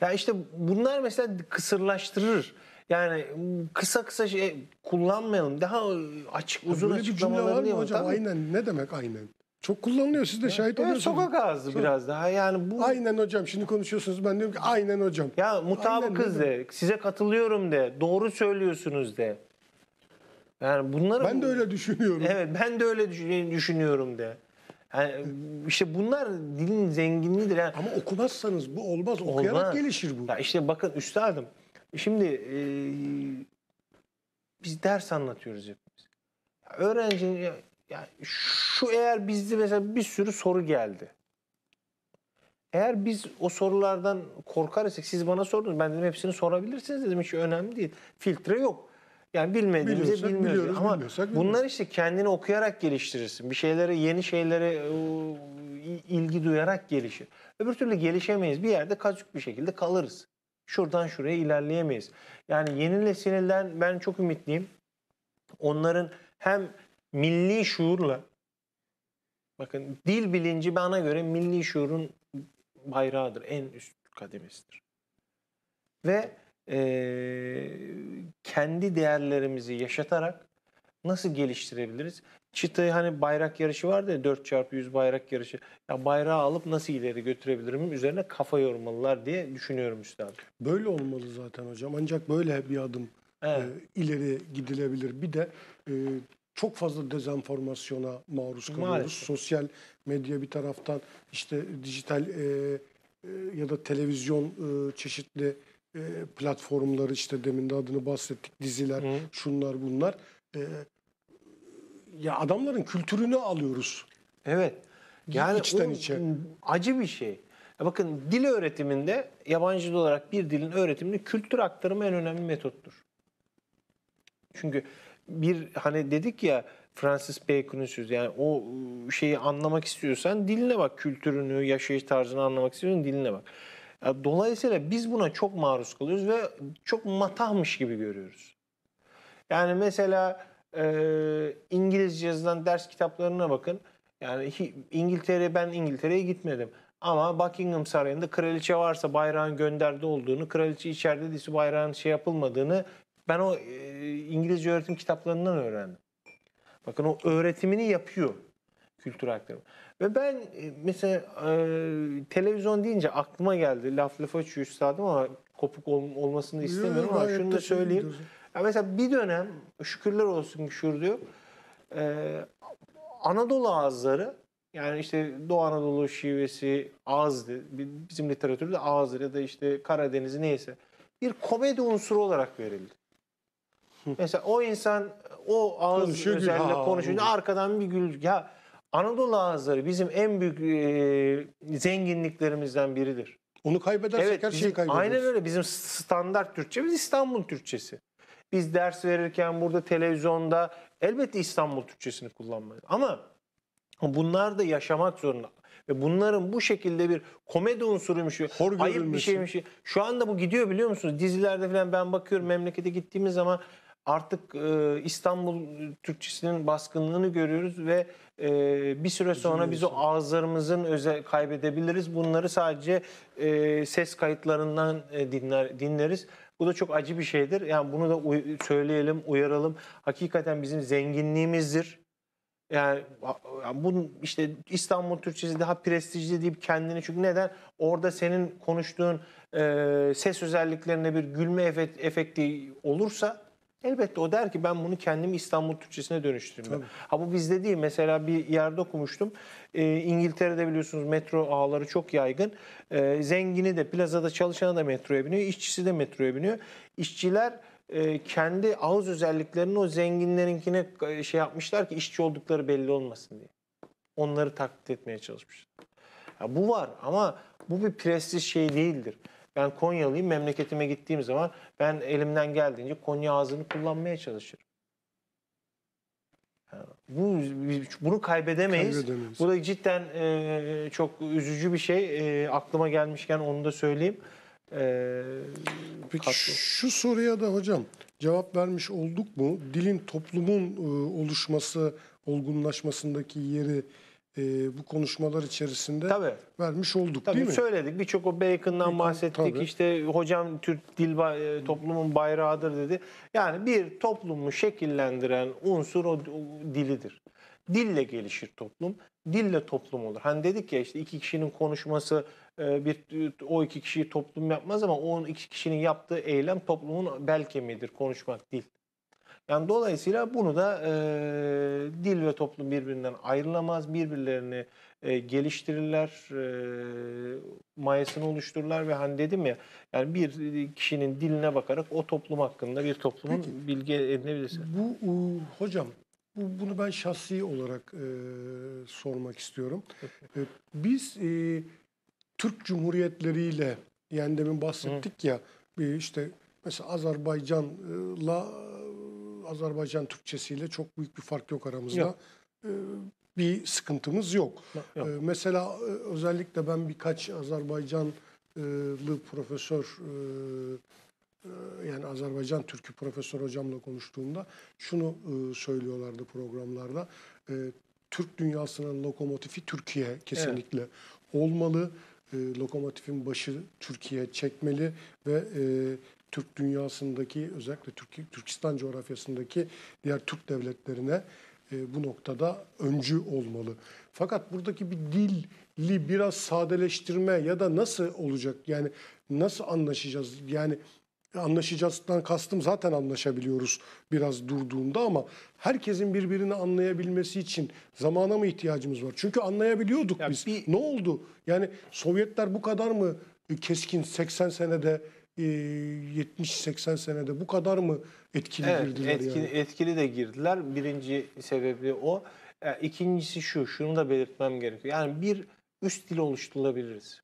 Ya işte bunlar mesela kısırlaştırır. Yani kısa kısa şey kullanmayalım. Daha açık uzun Böyle açıklamalarını bir cümle var mı hocam? Aynen. Ne demek aynen? Çok kullanılıyor siz de ya, şahit oluyorsunuz. Sokak ağzı biraz daha yani bu. Aynen hocam şimdi konuşuyorsunuz ben diyorum ki aynen hocam. Ya mutabıkız aynen, de size katılıyorum de doğru söylüyorsunuz de. Yani bunları Ben de öyle düşünüyorum. Evet ben de öyle düşünüyorum de. Yani işte bunlar dilin zenginliğidir. Yani... Ama okumazsanız bu olmaz. Okuyarak gelişir bu. Ya işte bakın üstadım Şimdi e, biz ders anlatıyoruz hepimiz. Öğrenci ya, ya şu eğer bizde mesela bir sürü soru geldi. Eğer biz o sorulardan korkar isek siz bana sordunuz. Ben dedim hepsini sorabilirsiniz dedim. Hiç önemli değil. Filtre yok. Yani bilmediğimizi bilmiyoruz. ama bunlar işte kendini okuyarak geliştirirsin. Bir şeylere, yeni şeylere ilgi duyarak gelişir. Öbür türlü gelişemeyiz. Bir yerde kaçık bir şekilde kalırız şuradan şuraya ilerleyemeyiz. Yani yeni nesilden ben çok ümitliyim. Onların hem milli şuurla bakın dil bilinci bana göre milli şuurun bayrağıdır. En üst kademesidir. Ve e, kendi değerlerimizi yaşatarak nasıl geliştirebiliriz? çıtayı hani bayrak yarışı vardı ya 4x100 bayrak yarışı. Ya bayrağı alıp nasıl ileri götürebilirim üzerine kafa yormalılar diye düşünüyorum üstadım. Böyle olmalı zaten hocam. Ancak böyle bir adım e, evet. e, ileri gidilebilir. Bir de e, çok fazla dezenformasyona maruz kalıyoruz. Maalesef. Sosyal medya bir taraftan işte dijital e, e, ya da televizyon e, çeşitli e, platformları işte demin de adını bahsettik diziler Hı. şunlar bunlar. E, ya adamların kültürünü alıyoruz. Evet. Yani içten içe. acı bir şey. bakın dil öğretiminde yabancı dil olarak bir dilin öğretiminde kültür aktarımı en önemli metottur. Çünkü bir hani dedik ya Francis Bacon'un sözü yani o şeyi anlamak istiyorsan diline bak kültürünü, yaşayış tarzını anlamak istiyorsan diline bak. Dolayısıyla biz buna çok maruz kalıyoruz ve çok matahmış gibi görüyoruz. Yani mesela e, İngilizce yazılan ders kitaplarına bakın. Yani İngiltere ben İngiltere'ye gitmedim. Ama Buckingham Sarayı'nda kraliçe varsa bayrağın gönderde olduğunu, kraliçe içeride değilse bayrağın şey yapılmadığını ben o e, İngilizce öğretim kitaplarından öğrendim. Bakın o öğretimini yapıyor kültür aktarımı. Ve ben e, mesela e, televizyon deyince aklıma geldi. Laf lafa açıyor üstadım ama kopuk ol, olmasını istemiyorum ama şunu da söyleyeyim. Diyorsun. Ya mesela bir dönem şükürler olsun ki şur diyor. E, Anadolu ağızları yani işte Doğu Anadolu şivesi ağızdı. Bizim literatürde ağızdır ya da işte Karadeniz neyse. Bir komedi unsuru olarak verildi. Mesela o insan o ağız konuşuyor, özellikle ha, konuşunca arkadan bir gül. Ya Anadolu ağızları bizim en büyük e, zenginliklerimizden biridir. Onu kaybedersek evet, her şeyi kaybederiz. Aynen öyle. Bizim standart Türkçemiz İstanbul Türkçesi. Biz ders verirken burada televizyonda elbette İstanbul Türkçesini kullanmayız. Ama bunlar da yaşamak zorunda. Ve bunların bu şekilde bir komedi unsuruymuş, Hor ayıp bir şeymiş. Şu anda bu gidiyor biliyor musunuz? Dizilerde falan ben bakıyorum memlekete gittiğimiz zaman artık e, İstanbul Türkçesinin baskınlığını görüyoruz ve e, bir süre sonra biz o ağızlarımızın özel kaybedebiliriz. Bunları sadece e, ses kayıtlarından e, dinler dinleriz. Bu da çok acı bir şeydir. Yani bunu da söyleyelim, uyaralım. Hakikaten bizim zenginliğimizdir. Yani, yani bunun işte İstanbul Türkçesi daha prestijli deyip kendini çünkü neden orada senin konuştuğun e, ses özelliklerinde bir gülme efekti olursa Elbette o der ki ben bunu kendim İstanbul Türkçesine dönüştürmüyorum. Tabii. Ha bu bizde değil. Mesela bir yerde okumuştum. E, İngiltere'de biliyorsunuz metro ağları çok yaygın. E, zengini de plazada çalışanı da metroya biniyor. işçisi de metroya biniyor. İşçiler e, kendi ağız özelliklerini o zenginlerinkine e, şey yapmışlar ki işçi oldukları belli olmasın diye. Onları taklit etmeye çalışmışlar. Ya bu var ama bu bir prestij şey değildir. Ben Konyalıyım. Memleketime gittiğim zaman ben elimden geldiğince Konya ağzını kullanmaya çalışırım. bu bunu kaybedemeyiz. kaybedemeyiz. Bu da cidden e, çok üzücü bir şey. E, aklıma gelmişken onu da söyleyeyim. E, Peki şu soruya da hocam cevap vermiş olduk mu? Dilin toplumun e, oluşması, olgunlaşmasındaki yeri e, bu konuşmalar içerisinde tabii. vermiş olduk tabii, değil mi? Söyledik birçok o Bacon'dan e, bahsettik tabii. işte hocam Türk dil e, toplumun bayrağıdır dedi. Yani bir toplumu şekillendiren unsur o, o dilidir. Dille gelişir toplum, dille toplum olur. Hani dedik ya işte iki kişinin konuşması e, bir o iki kişiyi toplum yapmaz ama o iki kişinin yaptığı eylem toplumun bel kemiğidir konuşmak değil. Yani dolayısıyla bunu da e, dil ve toplum birbirinden ayrılamaz, birbirlerini e, geliştirirler, e, mayasını oluştururlar ve hani dedim ya, yani bir kişinin diline bakarak o toplum hakkında bir toplumun Peki, bilgi edinebilirsin. Bu e, hocam, bu, bunu ben şahsi olarak e, sormak istiyorum. e, biz e, Türk Cumhuriyetleriyle, yani demin bahsettik Hı. ya, e, işte mesela Azerbaycan'la Azerbaycan Türkçesiyle çok büyük bir fark yok aramızda. Yok. Ee, bir sıkıntımız yok. yok. Ee, mesela e, özellikle ben birkaç Azerbaycanlı profesör e, e, yani Azerbaycan Türkü profesör hocamla konuştuğumda şunu söylüyorlardı programlarda. Türk dünyasının lokomotifi Türkiye kesinlikle evet. olmalı. lokomotifin başı Türkiye çekmeli ve Türk dünyasındaki özellikle Türk, Türkistan coğrafyasındaki diğer Türk devletlerine e, bu noktada öncü olmalı. Fakat buradaki bir dilli biraz sadeleştirme ya da nasıl olacak? Yani nasıl anlaşacağız? Yani anlaşacağızdan kastım zaten anlaşabiliyoruz biraz durduğunda ama herkesin birbirini anlayabilmesi için zamana mı ihtiyacımız var? Çünkü anlayabiliyorduk ya biz. Bir... Ne oldu? Yani Sovyetler bu kadar mı keskin 80 senede 70-80 ee, senede bu kadar mı etkili evet, girdiler etkili, yani? Etkili de girdiler. Birinci sebebi o. İkincisi şu, şunu da belirtmem gerekiyor. Yani bir üst dil oluşturulabiliriz.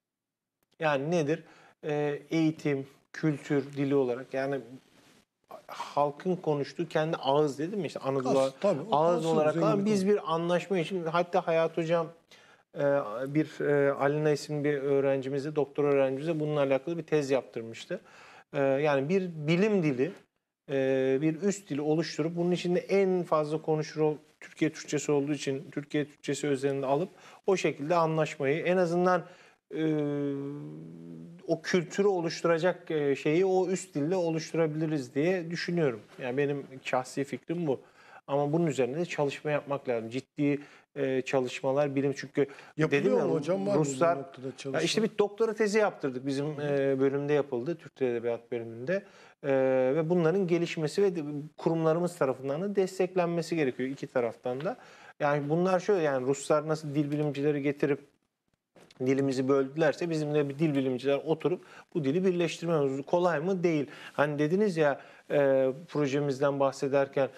Yani nedir? Ee, eğitim, kültür dili olarak yani halkın konuştuğu kendi ağız dedim mi işte Anadolu ağız olarak biz bir anlaşma için hatta Hayat Hocam ee, bir e, Alina isimli bir öğrencimize, doktor öğrencimize bununla alakalı bir tez yaptırmıştı. Ee, yani bir bilim dili, e, bir üst dili oluşturup bunun içinde en fazla konuşur Türkiye Türkçesi olduğu için Türkiye Türkçesi özelinde alıp o şekilde anlaşmayı en azından e, o kültürü oluşturacak şeyi o üst dille oluşturabiliriz diye düşünüyorum. Yani benim şahsi fikrim bu. Ama bunun üzerine de çalışma yapmak lazım. Ciddi e, çalışmalar bilim çünkü Yapılıyor dedim ya hocam var Ruslar ya işte bir doktora tezi yaptırdık bizim e, bölümde yapıldı Türk Dil Edebiyat bölümünde e, ve bunların gelişmesi ve kurumlarımız tarafından da desteklenmesi gerekiyor iki taraftan da yani bunlar şöyle yani Ruslar nasıl dil bilimcileri getirip dilimizi böldülerse bizim de bir dil bilimciler oturup bu dili birleştirmemiz kolay mı değil. Hani dediniz ya projemizden bahsederken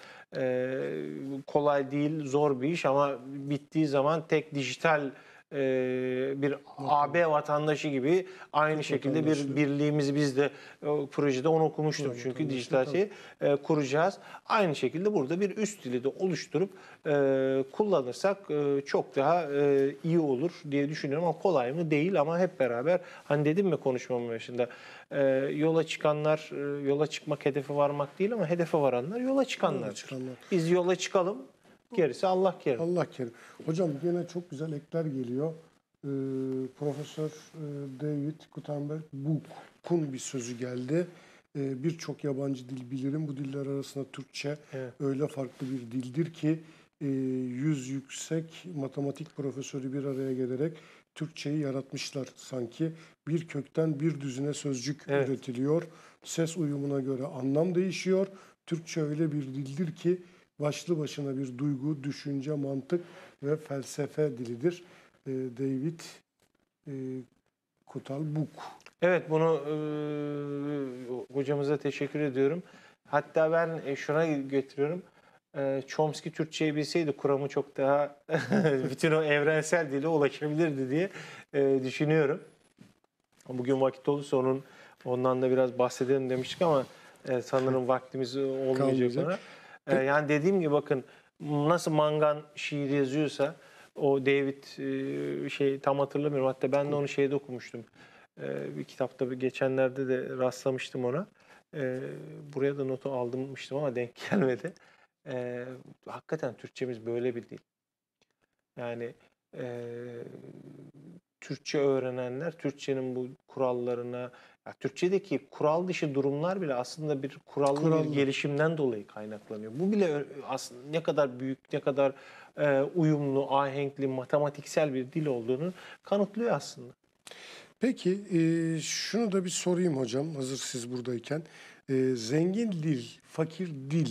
Kolay değil, zor bir iş ama bittiği zaman tek dijital e, bir AB vatandaşı gibi aynı şekilde bir birliğimiz biz de o, projede onu okumuştum. Çünkü dijitaliteyi e, kuracağız. Aynı şekilde burada bir üst dili de oluşturup e, kullanırsak e, çok daha e, iyi olur diye düşünüyorum ama kolay mı? Değil ama hep beraber hani dedim mi konuşmamın başında e, yola çıkanlar e, yola çıkmak hedefi varmak değil ama hedefe varanlar yola çıkanlar. Biz yola çıkalım Gerisi Allah kerim. Allah kerim. Hocam yine çok güzel ekler geliyor. Ee, Profesör e, David Gutenberg Book'un bir sözü geldi. Ee, Birçok yabancı dil bilirim. Bu diller arasında Türkçe Evet. öyle farklı bir dildir ki e, yüz yüksek matematik profesörü bir araya gelerek Türkçeyi yaratmışlar sanki. Bir kökten bir düzine sözcük Evet. üretiliyor. Ses uyumuna göre anlam değişiyor. Türkçe öyle bir dildir ki başlı başına bir duygu, düşünce, mantık ve felsefe dilidir. E, David e, Kutal Evet bunu e, hocamıza teşekkür ediyorum. Hatta ben e, şuna götürüyorum. E, Chomsky Türkçe'yi bilseydi kuramı çok daha bütün o evrensel dile ulaşabilirdi diye e, düşünüyorum. Bugün vakit olursa onun ondan da biraz bahsedelim demiştik ama e, sanırım vaktimiz olmayacak. Kalmayacak. Ona. Ee, yani dediğim gibi bakın nasıl Mangan şiir yazıyorsa o David e, şey tam hatırlamıyorum. Hatta ben de onu şeyde okumuştum. E, bir kitapta bir geçenlerde de rastlamıştım ona. E, buraya da notu aldımmıştım ama denk gelmedi. E, hakikaten Türkçemiz böyle bir dil. Yani e, Türkçe öğrenenler Türkçenin bu kurallarına ya, Türkçedeki kural dışı durumlar bile aslında bir kurallı, kurallı. bir gelişimden dolayı kaynaklanıyor. Bu bile e, aslında ne kadar büyük, ne kadar e, uyumlu, ahenkli, matematiksel bir dil olduğunu kanıtlıyor aslında. Peki e, şunu da bir sorayım hocam hazır siz buradayken. E, zengin dil, fakir dil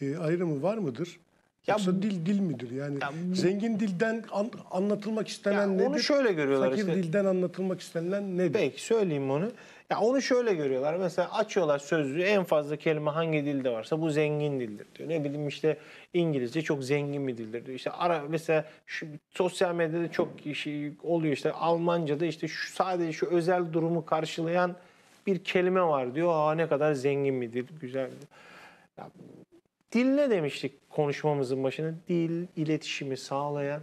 e, ayrımı var mıdır? Ya, Yoksa dil dil midir? Yani ya, zengin dilden an, anlatılmak istenen ya, nedir? Onu şöyle görüyorlar Fakir işte. dilden anlatılmak istenilen nedir? Peki söyleyeyim onu. Ya onu şöyle görüyorlar. Mesela açıyorlar sözlüğü en fazla kelime hangi dilde varsa bu zengin dildir diyor. Ne bileyim işte İngilizce çok zengin bir dildir diyor. İşte ara mesela şu sosyal medyada çok şey oluyor işte Almanca'da işte şu sadece şu özel durumu karşılayan bir kelime var diyor. Aa ne kadar zengin bir dil, güzel bir dil. Ya, dil ne demiştik konuşmamızın başına? Dil iletişimi sağlayan,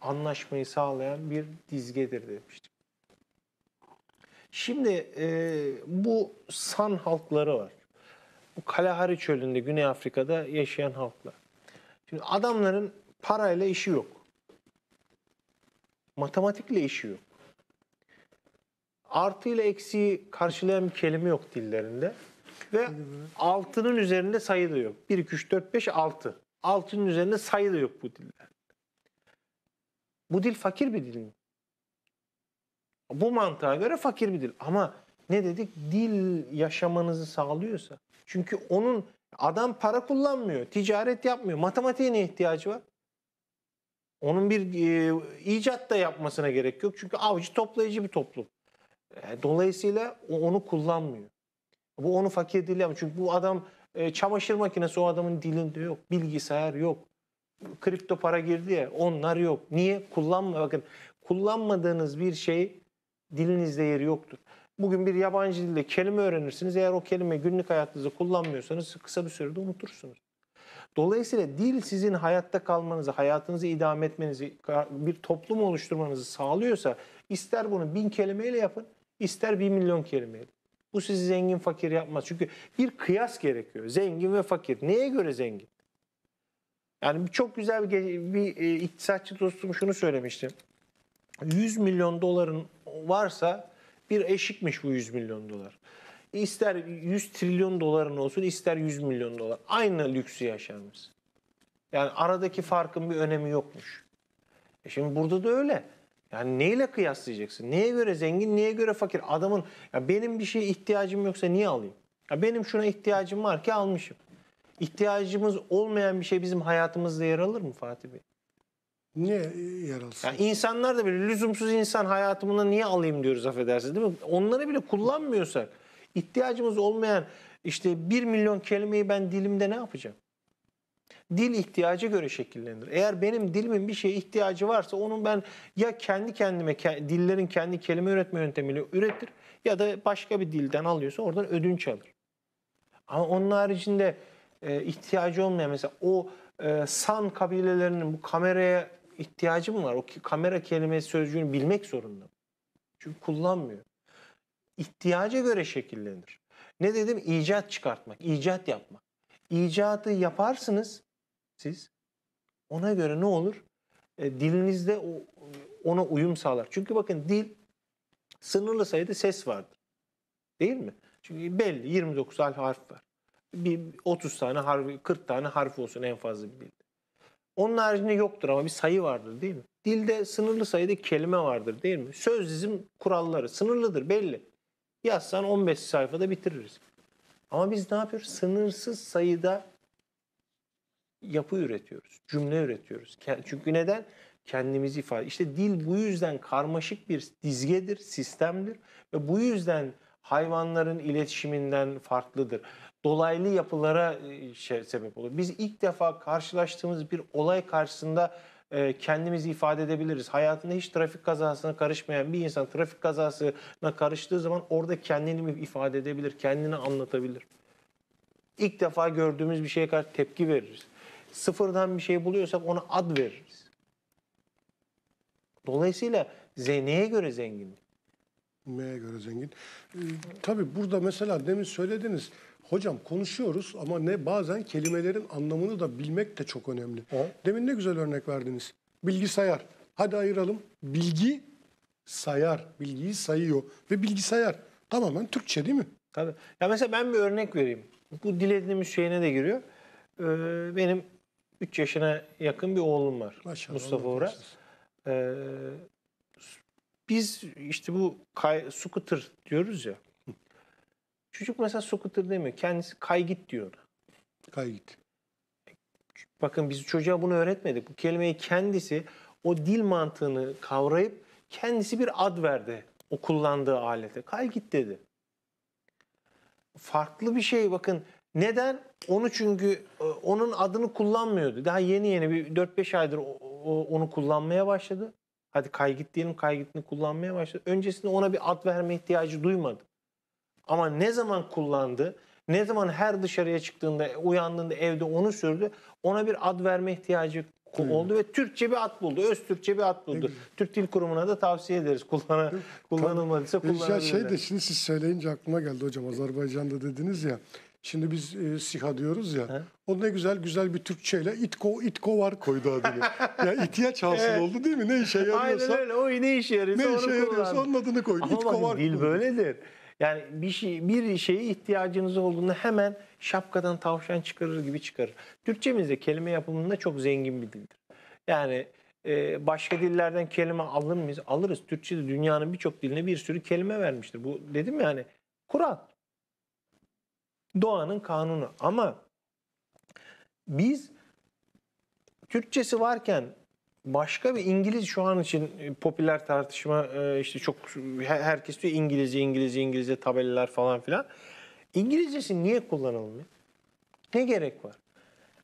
anlaşmayı sağlayan bir dizgedir demiştik. Şimdi e, bu San halkları var. Bu Kalahari çölünde Güney Afrika'da yaşayan halklar. Şimdi adamların parayla işi yok. Matematikle işi yok. ile eksiği karşılayan bir kelime yok dillerinde. Ve altının üzerinde sayı da yok. 1, 2, 3, 4, 5, 6. Altının üzerinde sayı da yok bu diller. Bu dil fakir bir dil mi? Bu mantığa göre fakir bir dil. Ama ne dedik? Dil yaşamanızı sağlıyorsa. Çünkü onun adam para kullanmıyor, ticaret yapmıyor. Matematiğe ne ihtiyacı var? Onun bir e, icat da yapmasına gerek yok. Çünkü avcı toplayıcı bir toplum. E, dolayısıyla onu kullanmıyor. Bu onu fakir dili yapmıyor. Çünkü bu adam e, çamaşır makinesi o adamın dilinde yok. Bilgisayar yok. Kripto para girdi ya onlar yok. Niye? Kullanma. Bakın kullanmadığınız bir şey dilinizde yeri yoktur. Bugün bir yabancı dilde kelime öğrenirsiniz. Eğer o kelime günlük hayatınızda kullanmıyorsanız kısa bir sürede unutursunuz. Dolayısıyla dil sizin hayatta kalmanızı, hayatınızı idame etmenizi, bir toplum oluşturmanızı sağlıyorsa ister bunu bin kelimeyle yapın, ister bir milyon kelimeyle. Bu sizi zengin fakir yapmaz. Çünkü bir kıyas gerekiyor. Zengin ve fakir. Neye göre zengin? Yani çok güzel bir, bir e, iktisatçı dostum şunu söylemişti. 100 milyon doların varsa bir eşikmiş bu 100 milyon dolar. İster 100 trilyon doların olsun ister 100 milyon dolar. Aynı lüksü yaşarmış. Yani aradaki farkın bir önemi yokmuş. E şimdi burada da öyle. Yani neyle kıyaslayacaksın? Neye göre zengin, neye göre fakir? Adamın ya benim bir şeye ihtiyacım yoksa niye alayım? Ya benim şuna ihtiyacım var ki almışım. İhtiyacımız olmayan bir şey bizim hayatımızda yer alır mı Fatih Bey? Niye yer alsın? Yani insanlar da böyle lüzumsuz insan hayatımına niye alayım diyoruz affedersiniz değil mi? Onları bile kullanmıyorsak ihtiyacımız olmayan işte bir milyon kelimeyi ben dilimde ne yapacağım? Dil ihtiyacı göre şekillenir. Eğer benim dilimin bir şeye ihtiyacı varsa onun ben ya kendi kendime ke dillerin kendi kelime üretme yöntemiyle üretir ya da başka bir dilden alıyorsa oradan ödünç alır. Ama onun haricinde e, ihtiyacı olmayan mesela o e, San kabilelerinin bu kameraya ihtiyacı mı var? O kamera kelimesi sözcüğünü bilmek zorunda. Çünkü kullanmıyor. İhtiyaca göre şekillenir. Ne dedim? İcat çıkartmak, icat yapmak. İcadı yaparsınız siz. Ona göre ne olur? E, dilinizde o, ona uyum sağlar. Çünkü bakın dil sınırlı sayıda ses vardır. Değil mi? Çünkü belli 29 harf var. Bir 30 tane harf, 40 tane harf olsun en fazla bir dil. Onun haricinde yoktur ama bir sayı vardır değil mi? Dilde sınırlı sayıda kelime vardır değil mi? Söz dizim kuralları sınırlıdır belli. Yazsan 15 sayfada bitiririz. Ama biz ne yapıyoruz? Sınırsız sayıda yapı üretiyoruz. Cümle üretiyoruz. Çünkü neden? Kendimizi ifade. İşte dil bu yüzden karmaşık bir dizgedir, sistemdir ve bu yüzden hayvanların iletişiminden farklıdır dolaylı yapılara e, şey, sebep olur. Biz ilk defa karşılaştığımız bir olay karşısında e, kendimizi ifade edebiliriz. Hayatında hiç trafik kazasına karışmayan bir insan trafik kazasına karıştığı zaman orada kendini mi ifade edebilir, kendini anlatabilir. İlk defa gördüğümüz bir şeye karşı tepki veririz. Sıfırdan bir şey buluyorsak ona ad veririz. Dolayısıyla neye göre zenginlik? M'ye göre zengin. Ee, tabii burada mesela demin söylediniz. Hocam konuşuyoruz ama ne bazen kelimelerin anlamını da bilmek de çok önemli. Ha? Demin ne güzel örnek verdiniz. Bilgisayar. Hadi ayıralım. Bilgi sayar. Bilgiyi sayıyor. Ve bilgisayar tamamen Türkçe değil mi? Tabii. Ya mesela ben bir örnek vereyim. Bu dil şeyine de giriyor. Ee, benim 3 yaşına yakın bir oğlum var. Maşallah, Mustafa Uras. Ee, biz işte bu kay, scooter diyoruz ya. Çocuk mesela scooter demiyor. Kendisi kaygit diyor. Kaygit. Bakın biz çocuğa bunu öğretmedik. Bu kelimeyi kendisi o dil mantığını kavrayıp kendisi bir ad verdi o kullandığı alete. Kaygit dedi. Farklı bir şey bakın. Neden? Onu çünkü e, onun adını kullanmıyordu. Daha yeni yeni bir 4-5 aydır onu kullanmaya başladı. Hadi kaygit diyelim kaygitini kullanmaya başladı. Öncesinde ona bir ad verme ihtiyacı duymadı. Ama ne zaman kullandı, ne zaman her dışarıya çıktığında, e, uyandığında evde onu sürdü, ona bir ad verme ihtiyacı hmm. oldu ve Türkçe bir ad buldu. Öz Türkçe bir ad buldu. Türk Dil Kurumu'na da tavsiye ederiz. Kullana, kullanılmadıysa kullanabilirler. Şey de şimdi siz söyleyince aklıma geldi hocam. Azerbaycan'da dediniz ya. Şimdi biz e, SİHA diyoruz ya. He? O ne güzel güzel bir Türkçeyle itko itko var koydu adını. ya yani ihtiyaç hasıl evet. oldu değil mi? Ne işe yarıyorsa. Aynen öyle. O ne işe yarıyorsa, ne işe yarıyorsa onun adını koydu. Ama itko var. Dil böyledir. Yani bir şey bir şeye ihtiyacınız olduğunda hemen şapkadan tavşan çıkarır gibi çıkarır. Türkçemizde kelime yapımında çok zengin bir dildir. Yani e, başka dillerden kelime alır mıyız? Alırız. Türkçe'de dünyanın birçok diline bir sürü kelime vermiştir. Bu dedim yani Kur'an. Doğanın kanunu. Ama biz Türkçesi varken başka bir İngiliz şu an için e, popüler tartışma e, işte çok e, herkes diyor İngilizce İngilizce İngilizce tabelalar falan filan. İngilizcesi niye kullanılmıyor? Ne gerek var?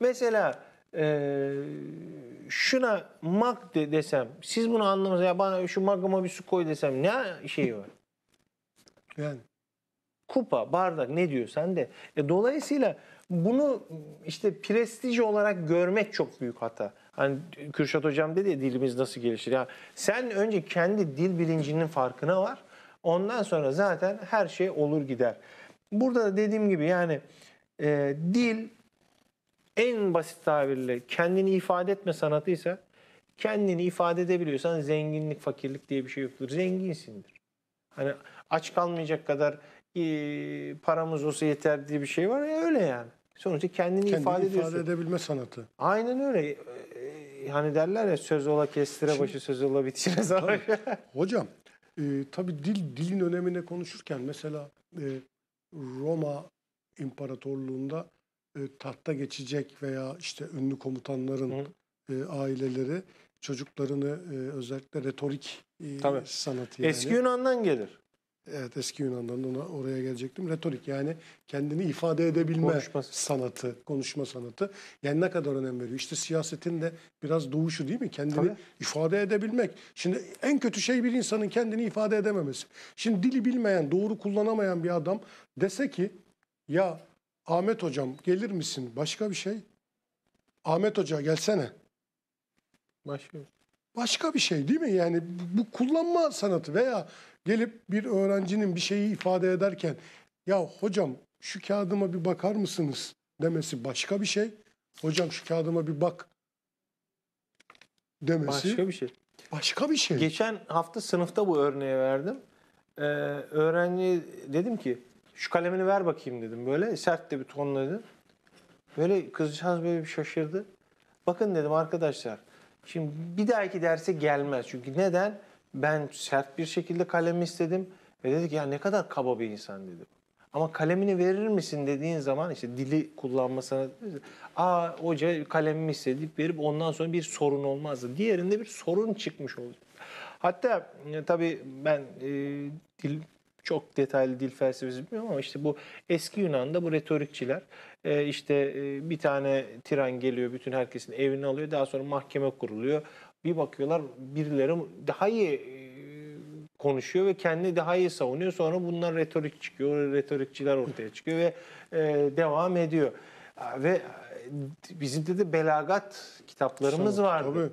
Mesela e, şuna mag de desem, siz bunu anlamasın ya bana şu magama bir su koy desem ne şey var? Yani kupa, bardak ne diyor sen de. E, dolayısıyla bunu işte prestij olarak görmek çok büyük hata. Hani Kürşat Hocam dedi ya dilimiz nasıl gelişir. Ya sen önce kendi dil bilincinin farkına var. Ondan sonra zaten her şey olur gider. Burada da dediğim gibi yani e, dil en basit tabirle kendini ifade etme sanatıysa kendini ifade edebiliyorsan zenginlik, fakirlik diye bir şey yoktur. Zenginsindir. Hani aç kalmayacak kadar e, paramız olsa yeter diye bir şey var ya öyle yani. Sonuçta kendini, kendini ifade, ifade ediyorsun. ifade edebilme sanatı. Aynen öyle hani derler ya söz ola kestire başı söz ola bitire savaş. Hocam e, tabii dil dilin önemine konuşurken mesela e, Roma İmparatorluğunda e, tahta geçecek veya işte ünlü komutanların e, aileleri çocuklarını e, özellikle retorik e, sanatı yani. Eski Yunan'dan gelir. Evet eski Yunan'dan ona, oraya gelecektim. Retorik yani kendini ifade edebilme konuşma. sanatı, konuşma sanatı. Yani ne kadar önem veriyor? İşte siyasetin de biraz doğuşu değil mi? Kendini Tabii. ifade edebilmek. Şimdi en kötü şey bir insanın kendini ifade edememesi. Şimdi dili bilmeyen, doğru kullanamayan bir adam dese ki ya Ahmet hocam gelir misin? Başka bir şey. Ahmet hoca gelsene. Başka şey başka bir şey değil mi? Yani bu kullanma sanatı veya gelip bir öğrencinin bir şeyi ifade ederken ya hocam şu kağıdıma bir bakar mısınız demesi başka bir şey. Hocam şu kağıdıma bir bak demesi başka bir şey. Başka bir şey. Geçen hafta sınıfta bu örneği verdim. Ee, öğrenci dedim ki şu kalemini ver bakayım dedim böyle sert de bir tonla dedim. Böyle kızcağız böyle bir şaşırdı. Bakın dedim arkadaşlar Şimdi bir dahaki derse gelmez. Çünkü neden? Ben sert bir şekilde kalemi istedim ve dedik ya ne kadar kaba bir insan dedim. Ama kalemini verir misin dediğin zaman işte dili kullanmasına aa hoca kalemimi istedi verip ondan sonra bir sorun olmazdı. Diğerinde bir sorun çıkmış oldu. Hatta e, tabii ben e, dil çok detaylı dil felsefesi bilmiyorum ama işte bu eski Yunan'da bu retorikçiler e, işte e, bir tane tiran geliyor bütün herkesin evini alıyor daha sonra mahkeme kuruluyor. Bir bakıyorlar birileri daha iyi e, konuşuyor ve kendini daha iyi savunuyor. Sonra bunlar retorik çıkıyor, retorikçiler ortaya çıkıyor ve devam ediyor. Ve bizim de, de belagat kitaplarımız Sonra, vardı.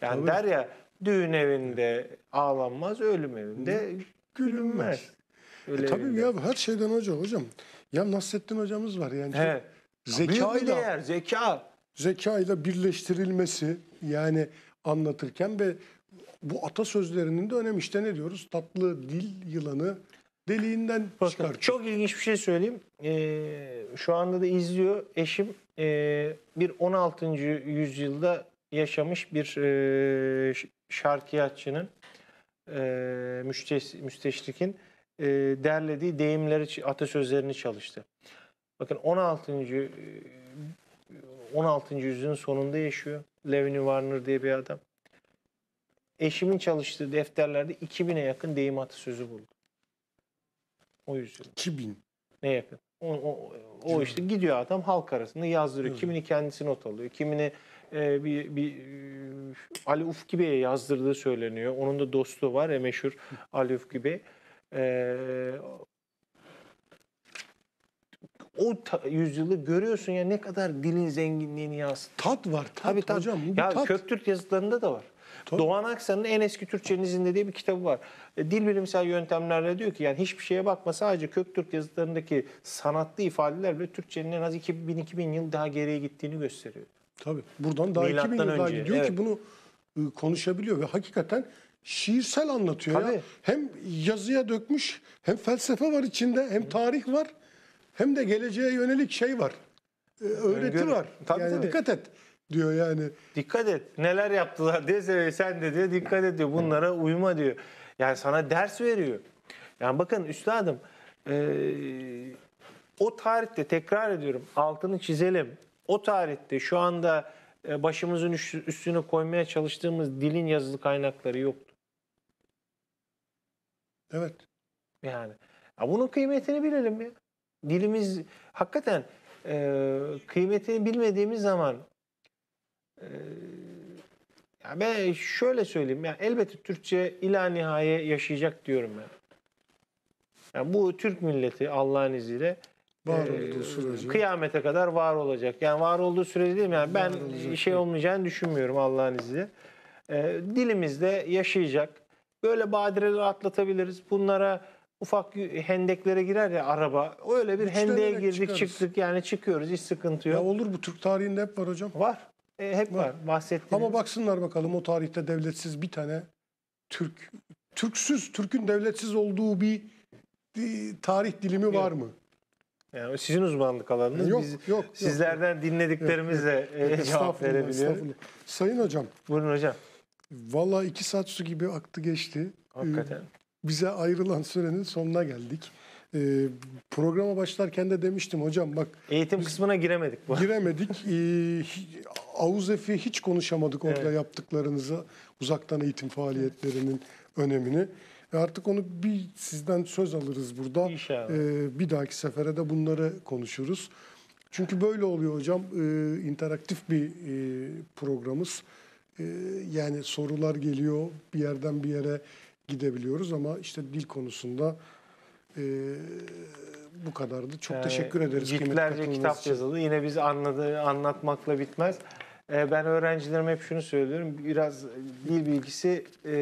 yani tabii. der ya düğün evinde ağlanmaz, ölüm evinde gülünmez. Öyle e, tabii ya her şeyden hoca hocam. Ya Nasrettin hocamız var yani. He. Zeka ile değer, zeka. Zeka ile birleştirilmesi yani anlatırken ve bu atasözlerinin de önemi işte ne diyoruz? Tatlı dil yılanı deliğinden Bakın, Çok ilginç bir şey söyleyeyim. Ee, şu anda da izliyor eşim. E, bir 16. yüzyılda yaşamış bir e, şarkiyatçının, e, müsteşrikin e, derlediği deyimleri, atasözlerini çalıştı. Bakın 16. 16. E, yüzyılın sonunda yaşıyor. Levin Warner diye bir adam. Eşimin çalıştığı defterlerde 2000'e yakın deyim atasözü buldu. O yüzden. 2000. Ne yakın? O, o, o işte gidiyor adam halk arasında yazdırıyor. Hı. Kimini kendisi not alıyor. Kimini e, bir, bir Ali Ufki Bey'e yazdırdığı söyleniyor. Onun da dostu var ya e, meşhur Ali Ufki Bey. Ee, o yüzyılı görüyorsun ya ne kadar dilin zenginliğini yansıtıyor. Tat var tat Tabii, tat. hocam. Bu ya tat. Köktürk yazıtlarında da var. Tabii. Doğan Aksan'ın En Eski Türkçenin İzinde diye bir kitabı var. E, dil bilimsel yöntemlerle diyor ki yani hiçbir şeye bakma sadece Köktürk yazıtlarındaki sanatlı ifadelerle Türkçenin en az 2000-2000 yıl daha geriye gittiğini gösteriyor. Tabii buradan daha Milattan 2000 yıl önce. daha gidiyor evet. ki bunu ıı, konuşabiliyor ve hakikaten şiirsel anlatıyor Tabii. ya. Hem yazıya dökmüş, hem felsefe var içinde, hem tarih var, hem de geleceğe yönelik şey var. Ee, öğreti Öngörü. var. Tabii, yani tabii. dikkat et diyor yani. Dikkat et. Neler yaptılar diye sen de diyor dikkat et diyor. Bunlara uyma diyor. Yani sana ders veriyor. Yani bakın üstadım e, o tarihte tekrar ediyorum altını çizelim. O tarihte şu anda e, başımızın üstüne koymaya çalıştığımız dilin yazılı kaynakları yoktu. Evet. Yani ya bunun kıymetini bilelim ya. Dilimiz hakikaten e, kıymetini bilmediğimiz zaman e, ya ben şöyle söyleyeyim ya elbette Türkçe ila nihaye yaşayacak diyorum ben. Yani bu Türk milleti Allah'ın izniyle var e, olduğu sürece. kıyamete kadar var olacak. Yani var olduğu sürece değil mi? Yani ben var şey olmayacağını düşünmüyorum Allah'ın izniyle. E, dilimizde yaşayacak. Böyle badireleri atlatabiliriz. Bunlara ufak hendeklere girer ya araba. Öyle bir Güçlenerek hendeğe girdik çıkarız. çıktık yani çıkıyoruz hiç sıkıntı yok. Ya olur bu Türk tarihinde hep var hocam. Var. E, hep var. var bahsettiğim. Ama baksınlar bakalım o tarihte devletsiz bir tane Türk Türksüz, Türk'ün devletsiz olduğu bir tarih dilimi yok. var mı? Yani sizin uzmanlık alanınız. Yok, Biz yok. Sizlerden yok. dinlediklerimizle yok, e, yok. cevap verebiliyoruz. Sayın hocam. Buyurun hocam. Valla iki saat su gibi aktı geçti. Ee, Hakikaten. Ee, bize ayrılan sürenin sonuna geldik. Ee, programa başlarken de demiştim hocam bak. Eğitim kısmına giremedik. Bu. Giremedik. Ee, Avuzefi hiç konuşamadık orada evet. yaptıklarınızı. Uzaktan eğitim faaliyetlerinin önemini. E artık onu bir sizden söz alırız burada. İnşallah. Ee, bir dahaki sefere de bunları konuşuruz. Çünkü böyle oluyor hocam. Ee, interaktif bir e, programız. Ee, yani sorular geliyor bir yerden bir yere gidebiliyoruz ama işte dil konusunda e, bu kadardı. Çok yani, ee, teşekkür ederiz. Ciltlerce kitap için. yazıldı. Yine biz anladı, anlatmakla bitmez. E, ben öğrencilerime hep şunu söylüyorum. Biraz dil bilgisi e,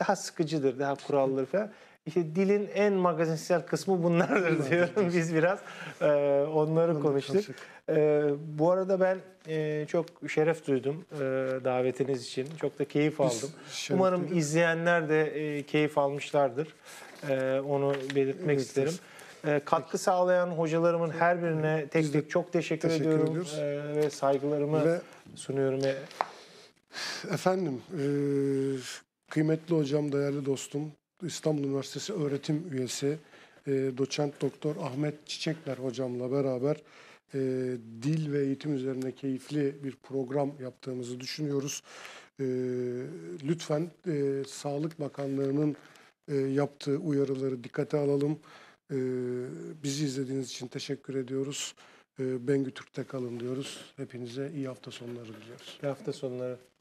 daha sıkıcıdır, daha kuralları falan. İşte dilin en magazinsel kısmı bunlardır diyorum. Biz biraz e, onları konuştuk. Ee, bu arada ben e, çok şeref duydum e, davetiniz için. Çok da keyif aldım. Şeref Umarım duydum. izleyenler de e, keyif almışlardır. E, onu belirtmek evet, isterim. E, katkı Peki. sağlayan hocalarımın her birine tek tek çok teşekkür, teşekkür ediyorum e, ve saygılarımı ve... sunuyorum. E, Efendim, e, kıymetli hocam, değerli dostum, İstanbul Üniversitesi öğretim üyesi, e, doçent doktor Ahmet Çiçekler hocamla beraber e, dil ve eğitim üzerine keyifli bir program yaptığımızı düşünüyoruz. E, lütfen e, Sağlık Bakanlığı'nın e, yaptığı uyarıları dikkate alalım. E, bizi izlediğiniz için teşekkür ediyoruz. E, Bengü Türk'te kalın diyoruz. Hepinize iyi hafta sonları diliyoruz. İyi hafta sonları.